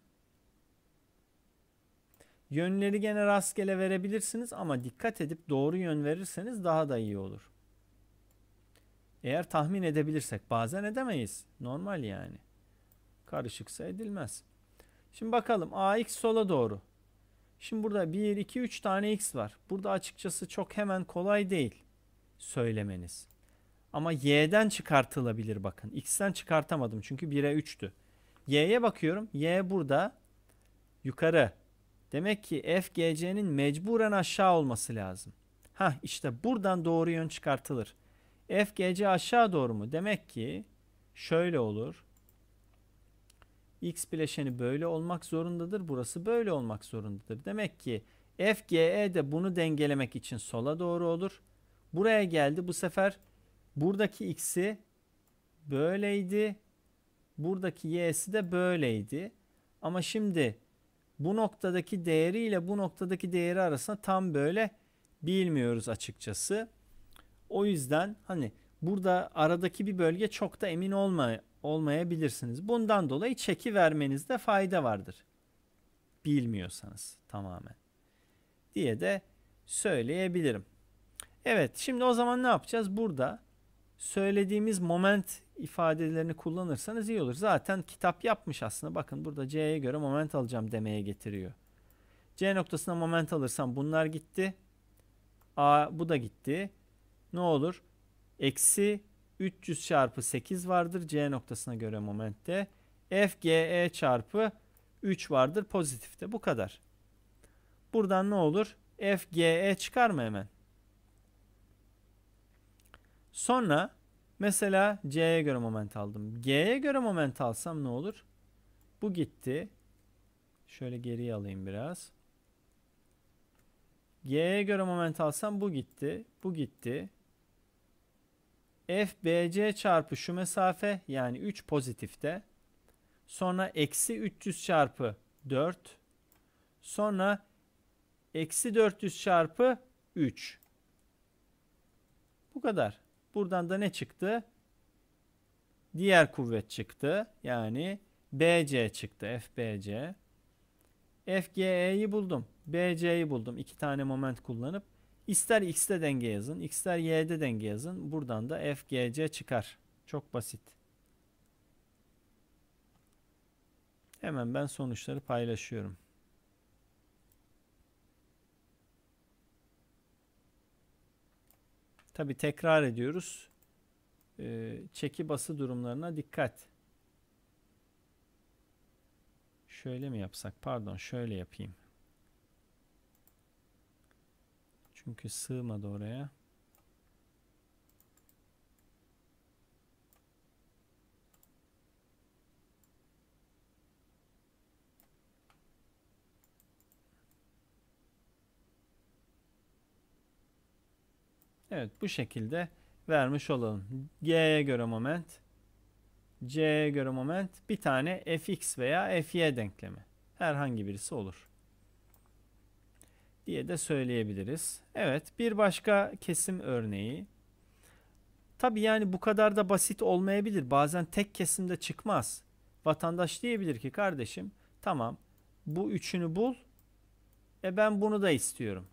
Yönleri gene rastgele verebilirsiniz ama dikkat edip doğru yön verirseniz daha da iyi olur. Eğer tahmin edebilirsek bazen edemeyiz. Normal yani. Karışıksa edilmez. Şimdi bakalım AX sola doğru. Şimdi burada 1, 2, 3 tane X var. Burada açıkçası çok hemen kolay değil söylemeniz. Ama Y'den çıkartılabilir bakın. X'ten çıkartamadım çünkü 1'e 3'tü. Y'ye bakıyorum. Y burada yukarı. Demek ki FGC'nin mecburen aşağı olması lazım. Ha işte buradan doğru yön çıkartılır. FGC aşağı doğru mu? Demek ki şöyle olur. X bileşeni böyle olmak zorundadır. Burası böyle olmak zorundadır. Demek ki FGE de bunu dengelemek için sola doğru olur. Buraya geldi. Bu sefer buradaki X'i böyleydi. Buradaki Y'si de böyleydi. Ama şimdi bu noktadaki değeri ile bu noktadaki değeri arasında tam böyle bilmiyoruz açıkçası. O yüzden hani burada aradaki bir bölge çok da emin olma, olmayabilirsiniz. Bundan dolayı çeki vermenizde fayda vardır. Bilmiyorsanız tamamen diye de söyleyebilirim. Evet şimdi o zaman ne yapacağız? Burada söylediğimiz moment ifadelerini kullanırsanız iyi olur. Zaten kitap yapmış aslında. Bakın burada C'ye göre moment alacağım demeye getiriyor. C noktasına moment alırsam bunlar gitti. A bu da gitti. Ne olur? Eksi 300 çarpı 8 vardır C noktasına göre momentte. FGE çarpı 3 vardır pozitifte. Bu kadar. Buradan ne olur? FGE çıkar mı hemen? Sonra Mesela C'ye göre moment aldım. G'ye göre moment alsam ne olur? Bu gitti. Şöyle geriye alayım biraz. G'ye göre moment alsam bu gitti. Bu gitti. FBC çarpı şu mesafe yani 3 pozitifte. Sonra eksi 300 çarpı 4. Sonra eksi 400 çarpı 3. Bu kadar. Buradan da ne çıktı? Diğer kuvvet çıktı. Yani BC çıktı. FBC. FGE'yi buldum. BC'yi buldum. İki tane moment kullanıp ister X'de denge yazın, ister Y'de denge yazın. Buradan da FGC çıkar. Çok basit. Hemen ben sonuçları paylaşıyorum. Tabi tekrar ediyoruz. Ee, çeki bası durumlarına dikkat. Şöyle mi yapsak? Pardon şöyle yapayım. Çünkü sığmadı oraya. Evet bu şekilde vermiş olalım. G'ye göre moment, C'ye göre moment bir tane fx veya fy denklemi. Herhangi birisi olur. Diye de söyleyebiliriz. Evet bir başka kesim örneği. Tabi yani bu kadar da basit olmayabilir. Bazen tek kesimde çıkmaz. Vatandaş diyebilir ki kardeşim tamam bu üçünü bul. E ben bunu da istiyorum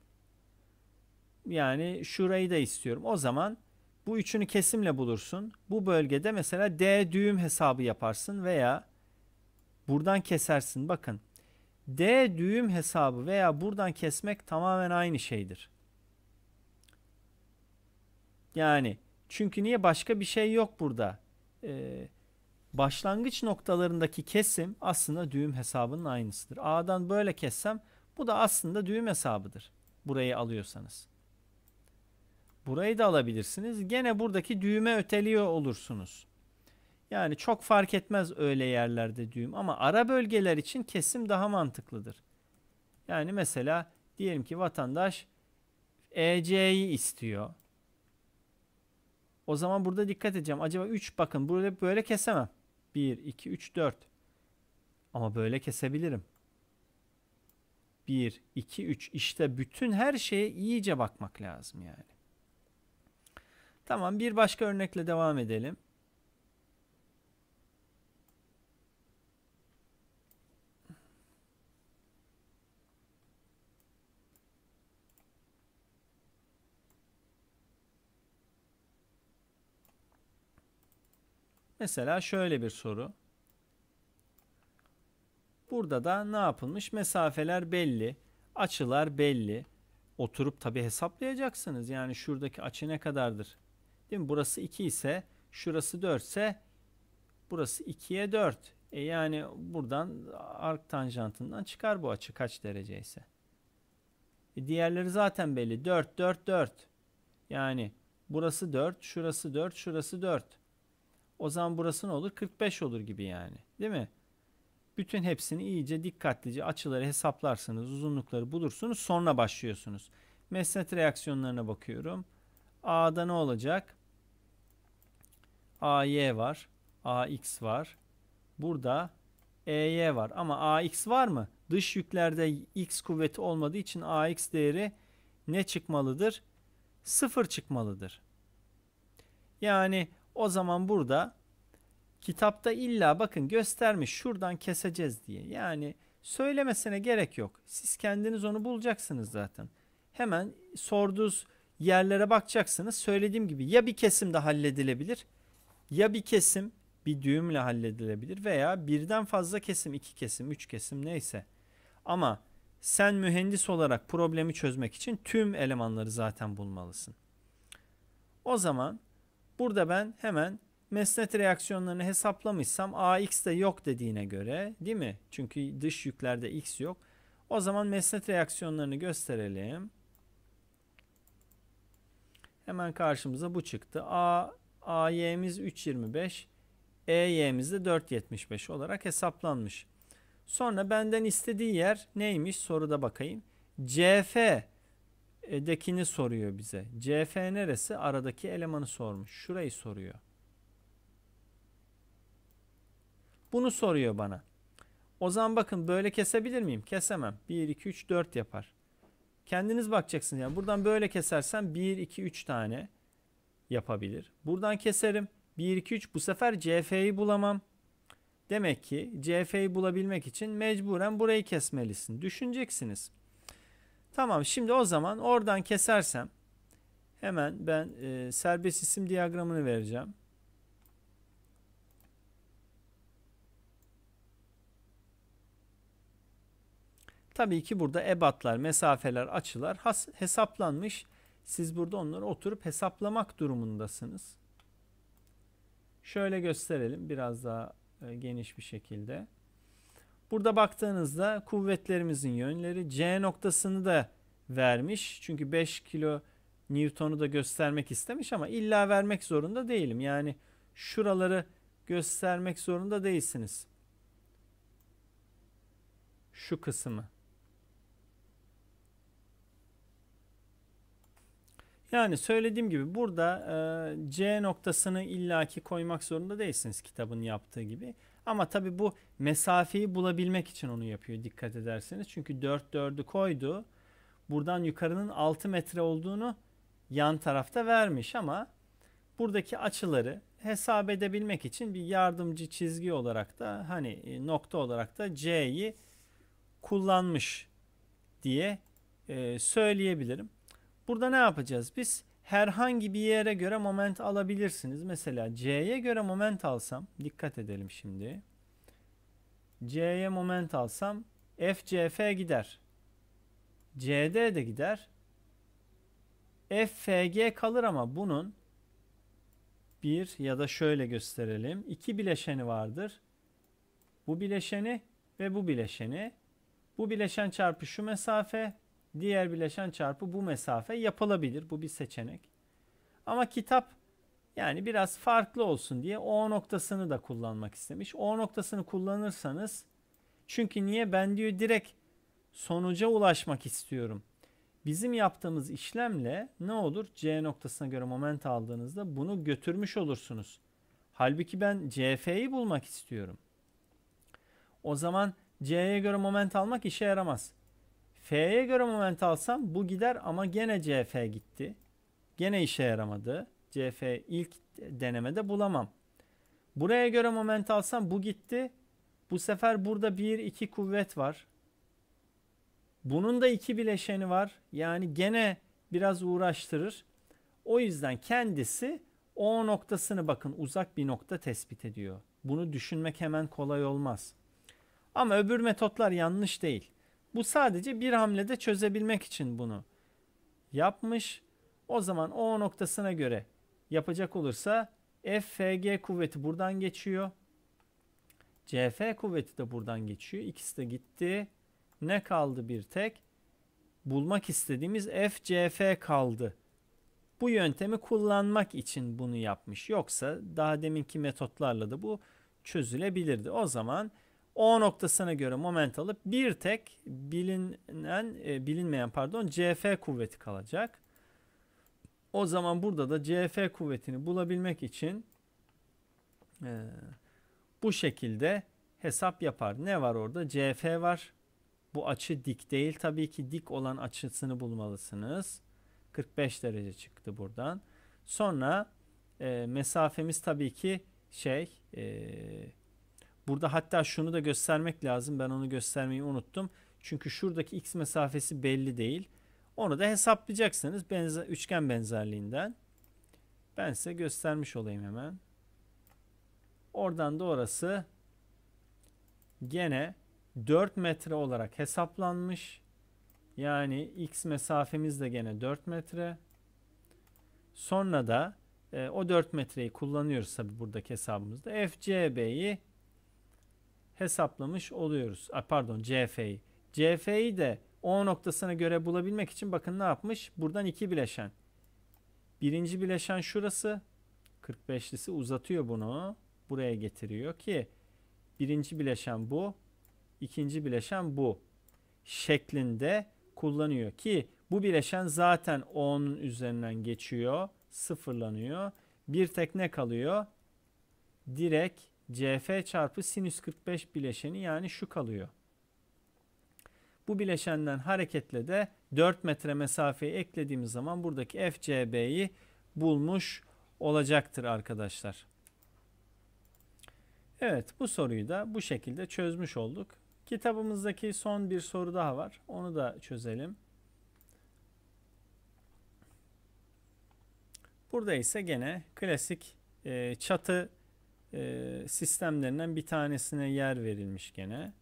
yani şurayı da istiyorum. O zaman bu üçünü kesimle bulursun. Bu bölgede mesela D düğüm hesabı yaparsın veya buradan kesersin. Bakın D düğüm hesabı veya buradan kesmek tamamen aynı şeydir. Yani çünkü niye başka bir şey yok burada. Ee, başlangıç noktalarındaki kesim aslında düğüm hesabının aynısıdır. A'dan böyle kessem bu da aslında düğüm hesabıdır. Burayı alıyorsanız. Burayı da alabilirsiniz. Gene buradaki düğme öteliyor olursunuz. Yani çok fark etmez öyle yerlerde düğüm ama ara bölgeler için kesim daha mantıklıdır. Yani mesela diyelim ki vatandaş EC'yi istiyor. O zaman burada dikkat edeceğim. Acaba 3 bakın burada böyle kesemem. 1 2 3 4. Ama böyle kesebilirim. 1 2 3 işte bütün her şeye iyice bakmak lazım yani. Tamam bir başka örnekle devam edelim. Mesela şöyle bir soru. Burada da ne yapılmış? Mesafeler belli, açılar belli. Oturup tabi hesaplayacaksınız. Yani şuradaki açı ne kadardır? Değil mi? Burası 2 ise şurası 4 ise burası 2'ye 4. E yani buradan ark tanjantından çıkar bu açı kaç derece ise. E diğerleri zaten belli. 4, 4, 4. Yani burası 4, şurası 4, şurası 4. O zaman burası ne olur? 45 olur gibi yani. Değil mi? Bütün hepsini iyice dikkatlice açıları hesaplarsınız. Uzunlukları bulursunuz. Sonra başlıyorsunuz. Mesnet reaksiyonlarına bakıyorum. A'da ne olacak? AY var. AX var. Burada EY var. Ama AX var mı? Dış yüklerde X kuvveti olmadığı için AX değeri ne çıkmalıdır? Sıfır çıkmalıdır. Yani o zaman burada kitapta illa bakın göstermiş şuradan keseceğiz diye. Yani söylemesine gerek yok. Siz kendiniz onu bulacaksınız zaten. Hemen sorduğunuz yerlere bakacaksınız. Söylediğim gibi ya bir kesim de halledilebilir ya bir kesim bir düğümle halledilebilir veya birden fazla kesim, iki kesim, üç kesim neyse. Ama sen mühendis olarak problemi çözmek için tüm elemanları zaten bulmalısın. O zaman burada ben hemen mesnet reaksiyonlarını hesaplamışsam AX de yok dediğine göre değil mi? Çünkü dış yüklerde X yok. O zaman mesnet reaksiyonlarını gösterelim. Hemen karşımıza bu çıktı. A, AY'miz 3.25, EY'miz de 4.75 olarak hesaplanmış. Sonra benden istediği yer neymiş soruda bakayım. CF'dekini soruyor bize. CF neresi? Aradaki elemanı sormuş. Şurayı soruyor. Bunu soruyor bana. O zaman bakın böyle kesebilir miyim? Kesemem. 1, 2, 3, 4 yapar. Kendiniz bakacaksınız yani. Buradan böyle kesersem 1, 2, 3 tane yapabilir. Buradan keserim. 1, 2, 3 bu sefer CF'yi bulamam. Demek ki CF'yi bulabilmek için mecburen burayı kesmelisin. Düşüneceksiniz. Tamam şimdi o zaman oradan kesersem hemen ben e, serbest isim diyagramını vereceğim. Tabii ki burada ebatlar, mesafeler, açılar has, hesaplanmış. Siz burada onları oturup hesaplamak durumundasınız. Şöyle gösterelim biraz daha e, geniş bir şekilde. Burada baktığınızda kuvvetlerimizin yönleri C noktasını da vermiş. Çünkü 5 kilo Newton'u da göstermek istemiş ama illa vermek zorunda değilim. Yani şuraları göstermek zorunda değilsiniz. Şu kısmı. Yani söylediğim gibi burada e, C noktasını illaki koymak zorunda değilsiniz kitabın yaptığı gibi. Ama tabi bu mesafeyi bulabilmek için onu yapıyor dikkat ederseniz. Çünkü 4 4'ü koydu. Buradan yukarının 6 metre olduğunu yan tarafta vermiş ama buradaki açıları hesap edebilmek için bir yardımcı çizgi olarak da hani e, nokta olarak da C'yi kullanmış diye e, söyleyebilirim. Burada ne yapacağız? Biz herhangi bir yere göre moment alabilirsiniz. Mesela C'ye göre moment alsam, dikkat edelim şimdi. C'ye moment alsam FCF gider. CD de gider. FFG kalır ama bunun bir ya da şöyle gösterelim. iki bileşeni vardır. Bu bileşeni ve bu bileşeni. Bu bileşen çarpı şu mesafe, diğer bileşen çarpı bu mesafe yapılabilir. Bu bir seçenek. Ama kitap yani biraz farklı olsun diye O noktasını da kullanmak istemiş. O noktasını kullanırsanız çünkü niye ben diyor direkt sonuca ulaşmak istiyorum. Bizim yaptığımız işlemle ne olur? C noktasına göre moment aldığınızda bunu götürmüş olursunuz. Halbuki ben CF'yi bulmak istiyorum. O zaman C'ye göre moment almak işe yaramaz. F'ye göre moment alsam bu gider ama gene CF gitti. Gene işe yaramadı. CF ilk denemede bulamam. Buraya göre moment alsam bu gitti. Bu sefer burada 1-2 kuvvet var. Bunun da iki bileşeni var. Yani gene biraz uğraştırır. O yüzden kendisi o noktasını bakın uzak bir nokta tespit ediyor. Bunu düşünmek hemen kolay olmaz. Ama öbür metotlar yanlış değil. Bu sadece bir hamlede çözebilmek için bunu yapmış. O zaman O noktasına göre yapacak olursa FFG kuvveti buradan geçiyor. CF kuvveti de buradan geçiyor. İkisi de gitti. Ne kaldı bir tek? Bulmak istediğimiz FCF kaldı. Bu yöntemi kullanmak için bunu yapmış. Yoksa daha deminki metotlarla da bu çözülebilirdi. O zaman o noktasına göre moment alıp bir tek bilinen e, bilinmeyen pardon CF kuvveti kalacak. O zaman burada da CF kuvvetini bulabilmek için e, bu şekilde hesap yapar. Ne var orada? CF var. Bu açı dik değil. Tabii ki dik olan açısını bulmalısınız. 45 derece çıktı buradan. Sonra e, mesafemiz tabii ki şey e, Burada hatta şunu da göstermek lazım. Ben onu göstermeyi unuttum. Çünkü şuradaki x mesafesi belli değil. Onu da hesaplayacaksınız benzer, üçgen benzerliğinden. Ben size göstermiş olayım hemen. Oradan da orası gene 4 metre olarak hesaplanmış. Yani x mesafemiz de gene 4 metre. Sonra da e, o 4 metreyi kullanıyoruz tabi buradaki hesabımızda. FCB'yi hesaplamış oluyoruz. A, pardon CF'yi. CF'yi de O noktasına göre bulabilmek için bakın ne yapmış? Buradan iki bileşen. Birinci bileşen şurası. 45'lisi uzatıyor bunu. Buraya getiriyor ki birinci bileşen bu. ikinci bileşen bu. Şeklinde kullanıyor ki bu bileşen zaten 10'un üzerinden geçiyor. Sıfırlanıyor. Bir tek ne kalıyor? Direkt CF çarpı sinüs 45 bileşeni yani şu kalıyor. Bu bileşenden hareketle de 4 metre mesafeyi eklediğimiz zaman buradaki FCB'yi bulmuş olacaktır arkadaşlar. Evet bu soruyu da bu şekilde çözmüş olduk. Kitabımızdaki son bir soru daha var. Onu da çözelim. Burada ise gene klasik çatı e, sistemlerinden bir tanesine yer verilmiş gene.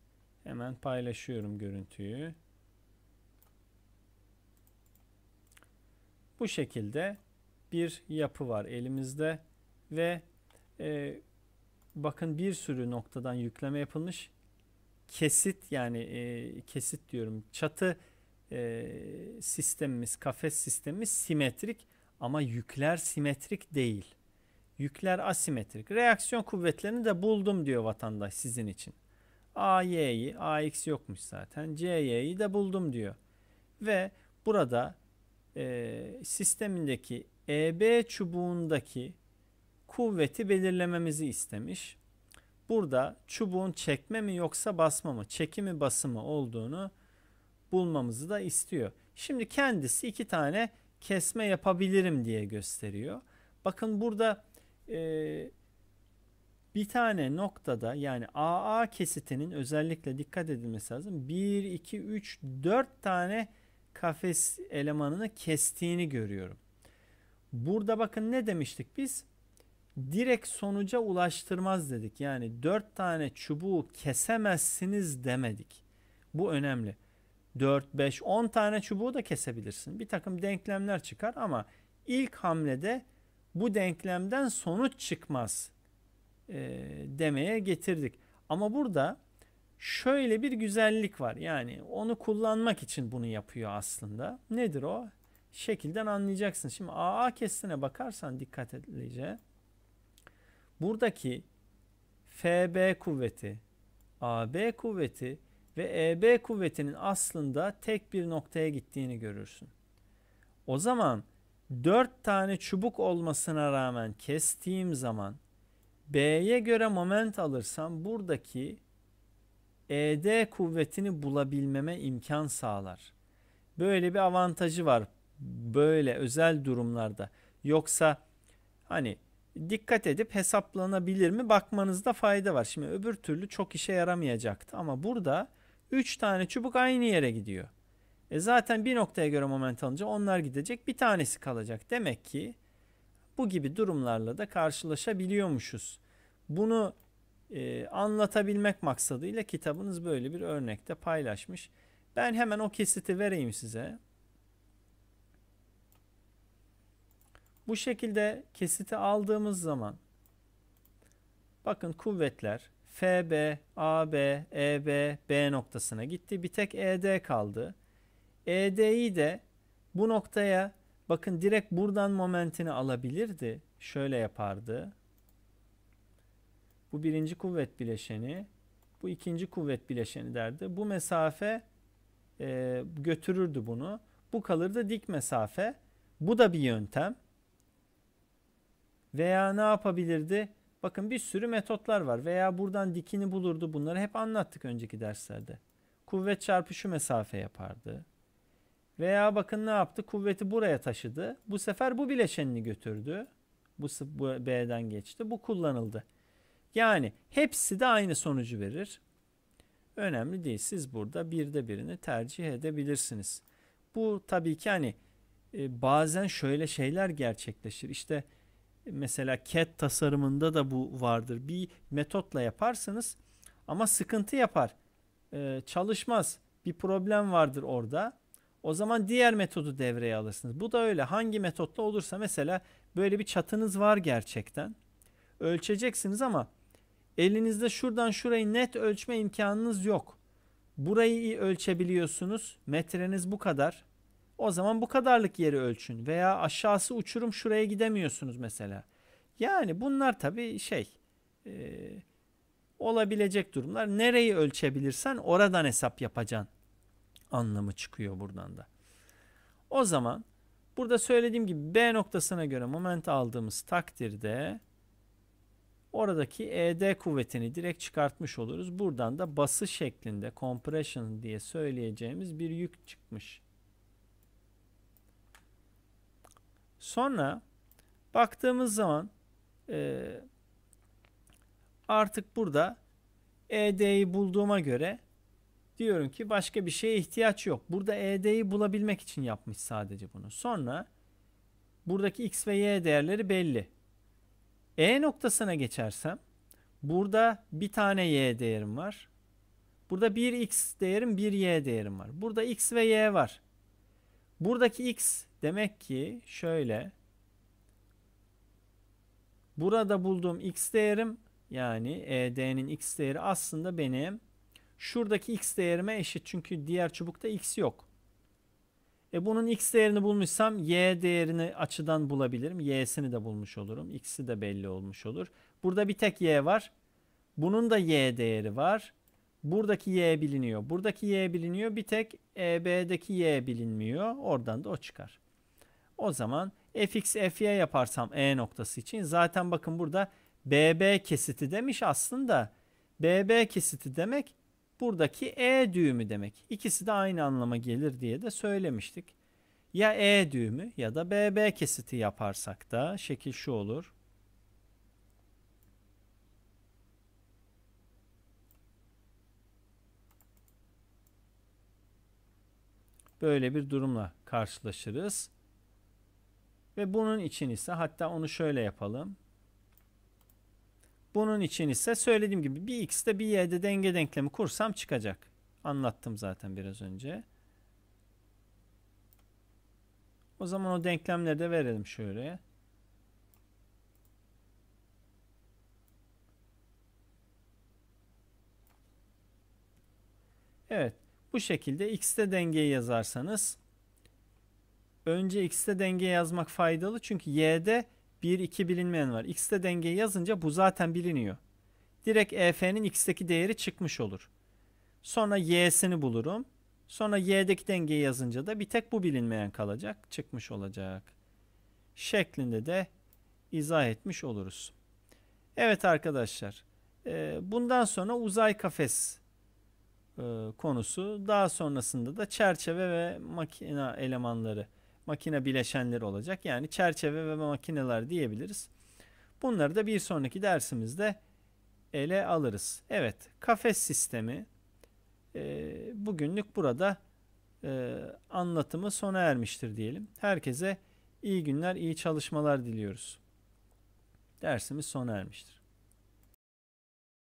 Hemen paylaşıyorum görüntüyü. Bu şekilde bir yapı var elimizde ve e, bakın bir sürü noktadan yükleme yapılmış. Kesit yani e, kesit diyorum çatı e, sistemimiz kafes sistemimiz simetrik ama yükler simetrik değil. Yükler asimetrik. Reaksiyon kuvvetlerini de buldum diyor vatandaş sizin için. AY'yi, AX yokmuş zaten. CY'yi de buldum diyor. Ve burada e, sistemindeki EB çubuğundaki kuvveti belirlememizi istemiş. Burada çubuğun çekme mi yoksa basma mı, çekimi basımı olduğunu bulmamızı da istiyor. Şimdi kendisi iki tane kesme yapabilirim diye gösteriyor. Bakın burada e, bir tane noktada yani AA kesitinin özellikle dikkat edilmesi lazım. 1, 2, 3, 4 tane kafes elemanını kestiğini görüyorum. Burada bakın ne demiştik biz? Direkt sonuca ulaştırmaz dedik. Yani 4 tane çubuğu kesemezsiniz demedik. Bu önemli. 4, 5, 10 tane çubuğu da kesebilirsin. Bir takım denklemler çıkar ama ilk hamlede bu denklemden sonuç çıkmaz e, demeye getirdik. Ama burada şöyle bir güzellik var. Yani onu kullanmak için bunu yapıyor aslında. Nedir o? Şekilden anlayacaksın. Şimdi AA kesine bakarsan dikkat edilecek. Buradaki FB kuvveti, AB kuvveti ve EB kuvvetinin aslında tek bir noktaya gittiğini görürsün. O zaman 4 tane çubuk olmasına rağmen kestiğim zaman B'ye göre moment alırsam buradaki ED kuvvetini bulabilmeme imkan sağlar. Böyle bir avantajı var böyle özel durumlarda. Yoksa hani dikkat edip hesaplanabilir mi bakmanızda fayda var. Şimdi öbür türlü çok işe yaramayacaktı ama burada 3 tane çubuk aynı yere gidiyor. E zaten bir noktaya göre moment alınca onlar gidecek bir tanesi kalacak. Demek ki bu gibi durumlarla da karşılaşabiliyormuşuz. Bunu e, anlatabilmek maksadıyla kitabınız böyle bir örnekte paylaşmış. Ben hemen o kesiti vereyim size. Bu şekilde kesiti aldığımız zaman bakın kuvvetler FB, AB, EB, B noktasına gitti. Bir tek ED kaldı. ED'yi de bu noktaya bakın direkt buradan momentini alabilirdi. Şöyle yapardı. Bu birinci kuvvet bileşeni. Bu ikinci kuvvet bileşeni derdi. Bu mesafe e, götürürdü bunu. Bu kalırdı dik mesafe. Bu da bir yöntem. Veya ne yapabilirdi? Bakın bir sürü metotlar var. Veya buradan dikini bulurdu. Bunları hep anlattık önceki derslerde. Kuvvet çarpı şu mesafe yapardı. Veya bakın ne yaptı? Kuvveti buraya taşıdı. Bu sefer bu bileşenini götürdü. Bu, bu B'den geçti. Bu kullanıldı. Yani hepsi de aynı sonucu verir. Önemli değil. Siz burada birde birini tercih edebilirsiniz. Bu tabii ki hani e, bazen şöyle şeyler gerçekleşir. İşte e, mesela CAD tasarımında da bu vardır. Bir metotla yaparsınız ama sıkıntı yapar. E, çalışmaz. Bir problem vardır orada. O zaman diğer metodu devreye alırsınız. Bu da öyle. Hangi metotla olursa mesela böyle bir çatınız var gerçekten. Ölçeceksiniz ama elinizde şuradan şurayı net ölçme imkanınız yok. Burayı ölçebiliyorsunuz. Metreniz bu kadar. O zaman bu kadarlık yeri ölçün. Veya aşağısı uçurum şuraya gidemiyorsunuz mesela. Yani bunlar tabii şey e, olabilecek durumlar. Nereyi ölçebilirsen oradan hesap yapacaksın anlamı çıkıyor buradan da. O zaman burada söylediğim gibi B noktasına göre moment aldığımız takdirde oradaki ED kuvvetini direkt çıkartmış oluruz. Buradan da bası şeklinde compression diye söyleyeceğimiz bir yük çıkmış. Sonra baktığımız zaman e, artık burada ED'yi bulduğuma göre Diyorum ki başka bir şeye ihtiyaç yok. Burada ED'yi bulabilmek için yapmış sadece bunu. Sonra buradaki X ve Y değerleri belli. E noktasına geçersem burada bir tane Y değerim var. Burada bir X değerim bir Y değerim var. Burada X ve Y var. Buradaki X demek ki şöyle. Burada bulduğum X değerim yani ED'nin X değeri aslında benim Şuradaki x değerime eşit çünkü diğer çubukta x yok. E bunun x değerini bulmuşsam y değerini açıdan bulabilirim. Y'sini de bulmuş olurum. X'i de belli olmuş olur. Burada bir tek y var. Bunun da y değeri var. Buradaki y biliniyor. Buradaki y biliniyor. Bir tek EB'deki y bilinmiyor. Oradan da o çıkar. O zaman fx fy yaparsam e noktası için zaten bakın burada bb kesiti demiş aslında. bb kesiti demek buradaki E düğümü demek. İkisi de aynı anlama gelir diye de söylemiştik. Ya E düğümü ya da BB kesiti yaparsak da şekil şu olur. Böyle bir durumla karşılaşırız. Ve bunun için ise hatta onu şöyle yapalım. Bunun için ise söylediğim gibi bir x'te bir y'de denge denklemi kursam çıkacak. Anlattım zaten biraz önce. O zaman o denklemleri de verelim şöyle. Evet. Bu şekilde x'te dengeyi yazarsanız önce x'te denge yazmak faydalı çünkü y'de 1, 2 bilinmeyen var. X'te dengeyi yazınca bu zaten biliniyor. Direkt EF'nin X'teki değeri çıkmış olur. Sonra Y'sini bulurum. Sonra Y'deki dengeyi yazınca da bir tek bu bilinmeyen kalacak. Çıkmış olacak. Şeklinde de izah etmiş oluruz. Evet arkadaşlar. E, bundan sonra uzay kafes e, konusu. Daha sonrasında da çerçeve ve makina elemanları makine bileşenleri olacak. Yani çerçeve ve makineler diyebiliriz. Bunları da bir sonraki dersimizde ele alırız. Evet kafes sistemi e, bugünlük burada e, anlatımı sona ermiştir diyelim. Herkese iyi günler, iyi çalışmalar diliyoruz. Dersimiz sona ermiştir.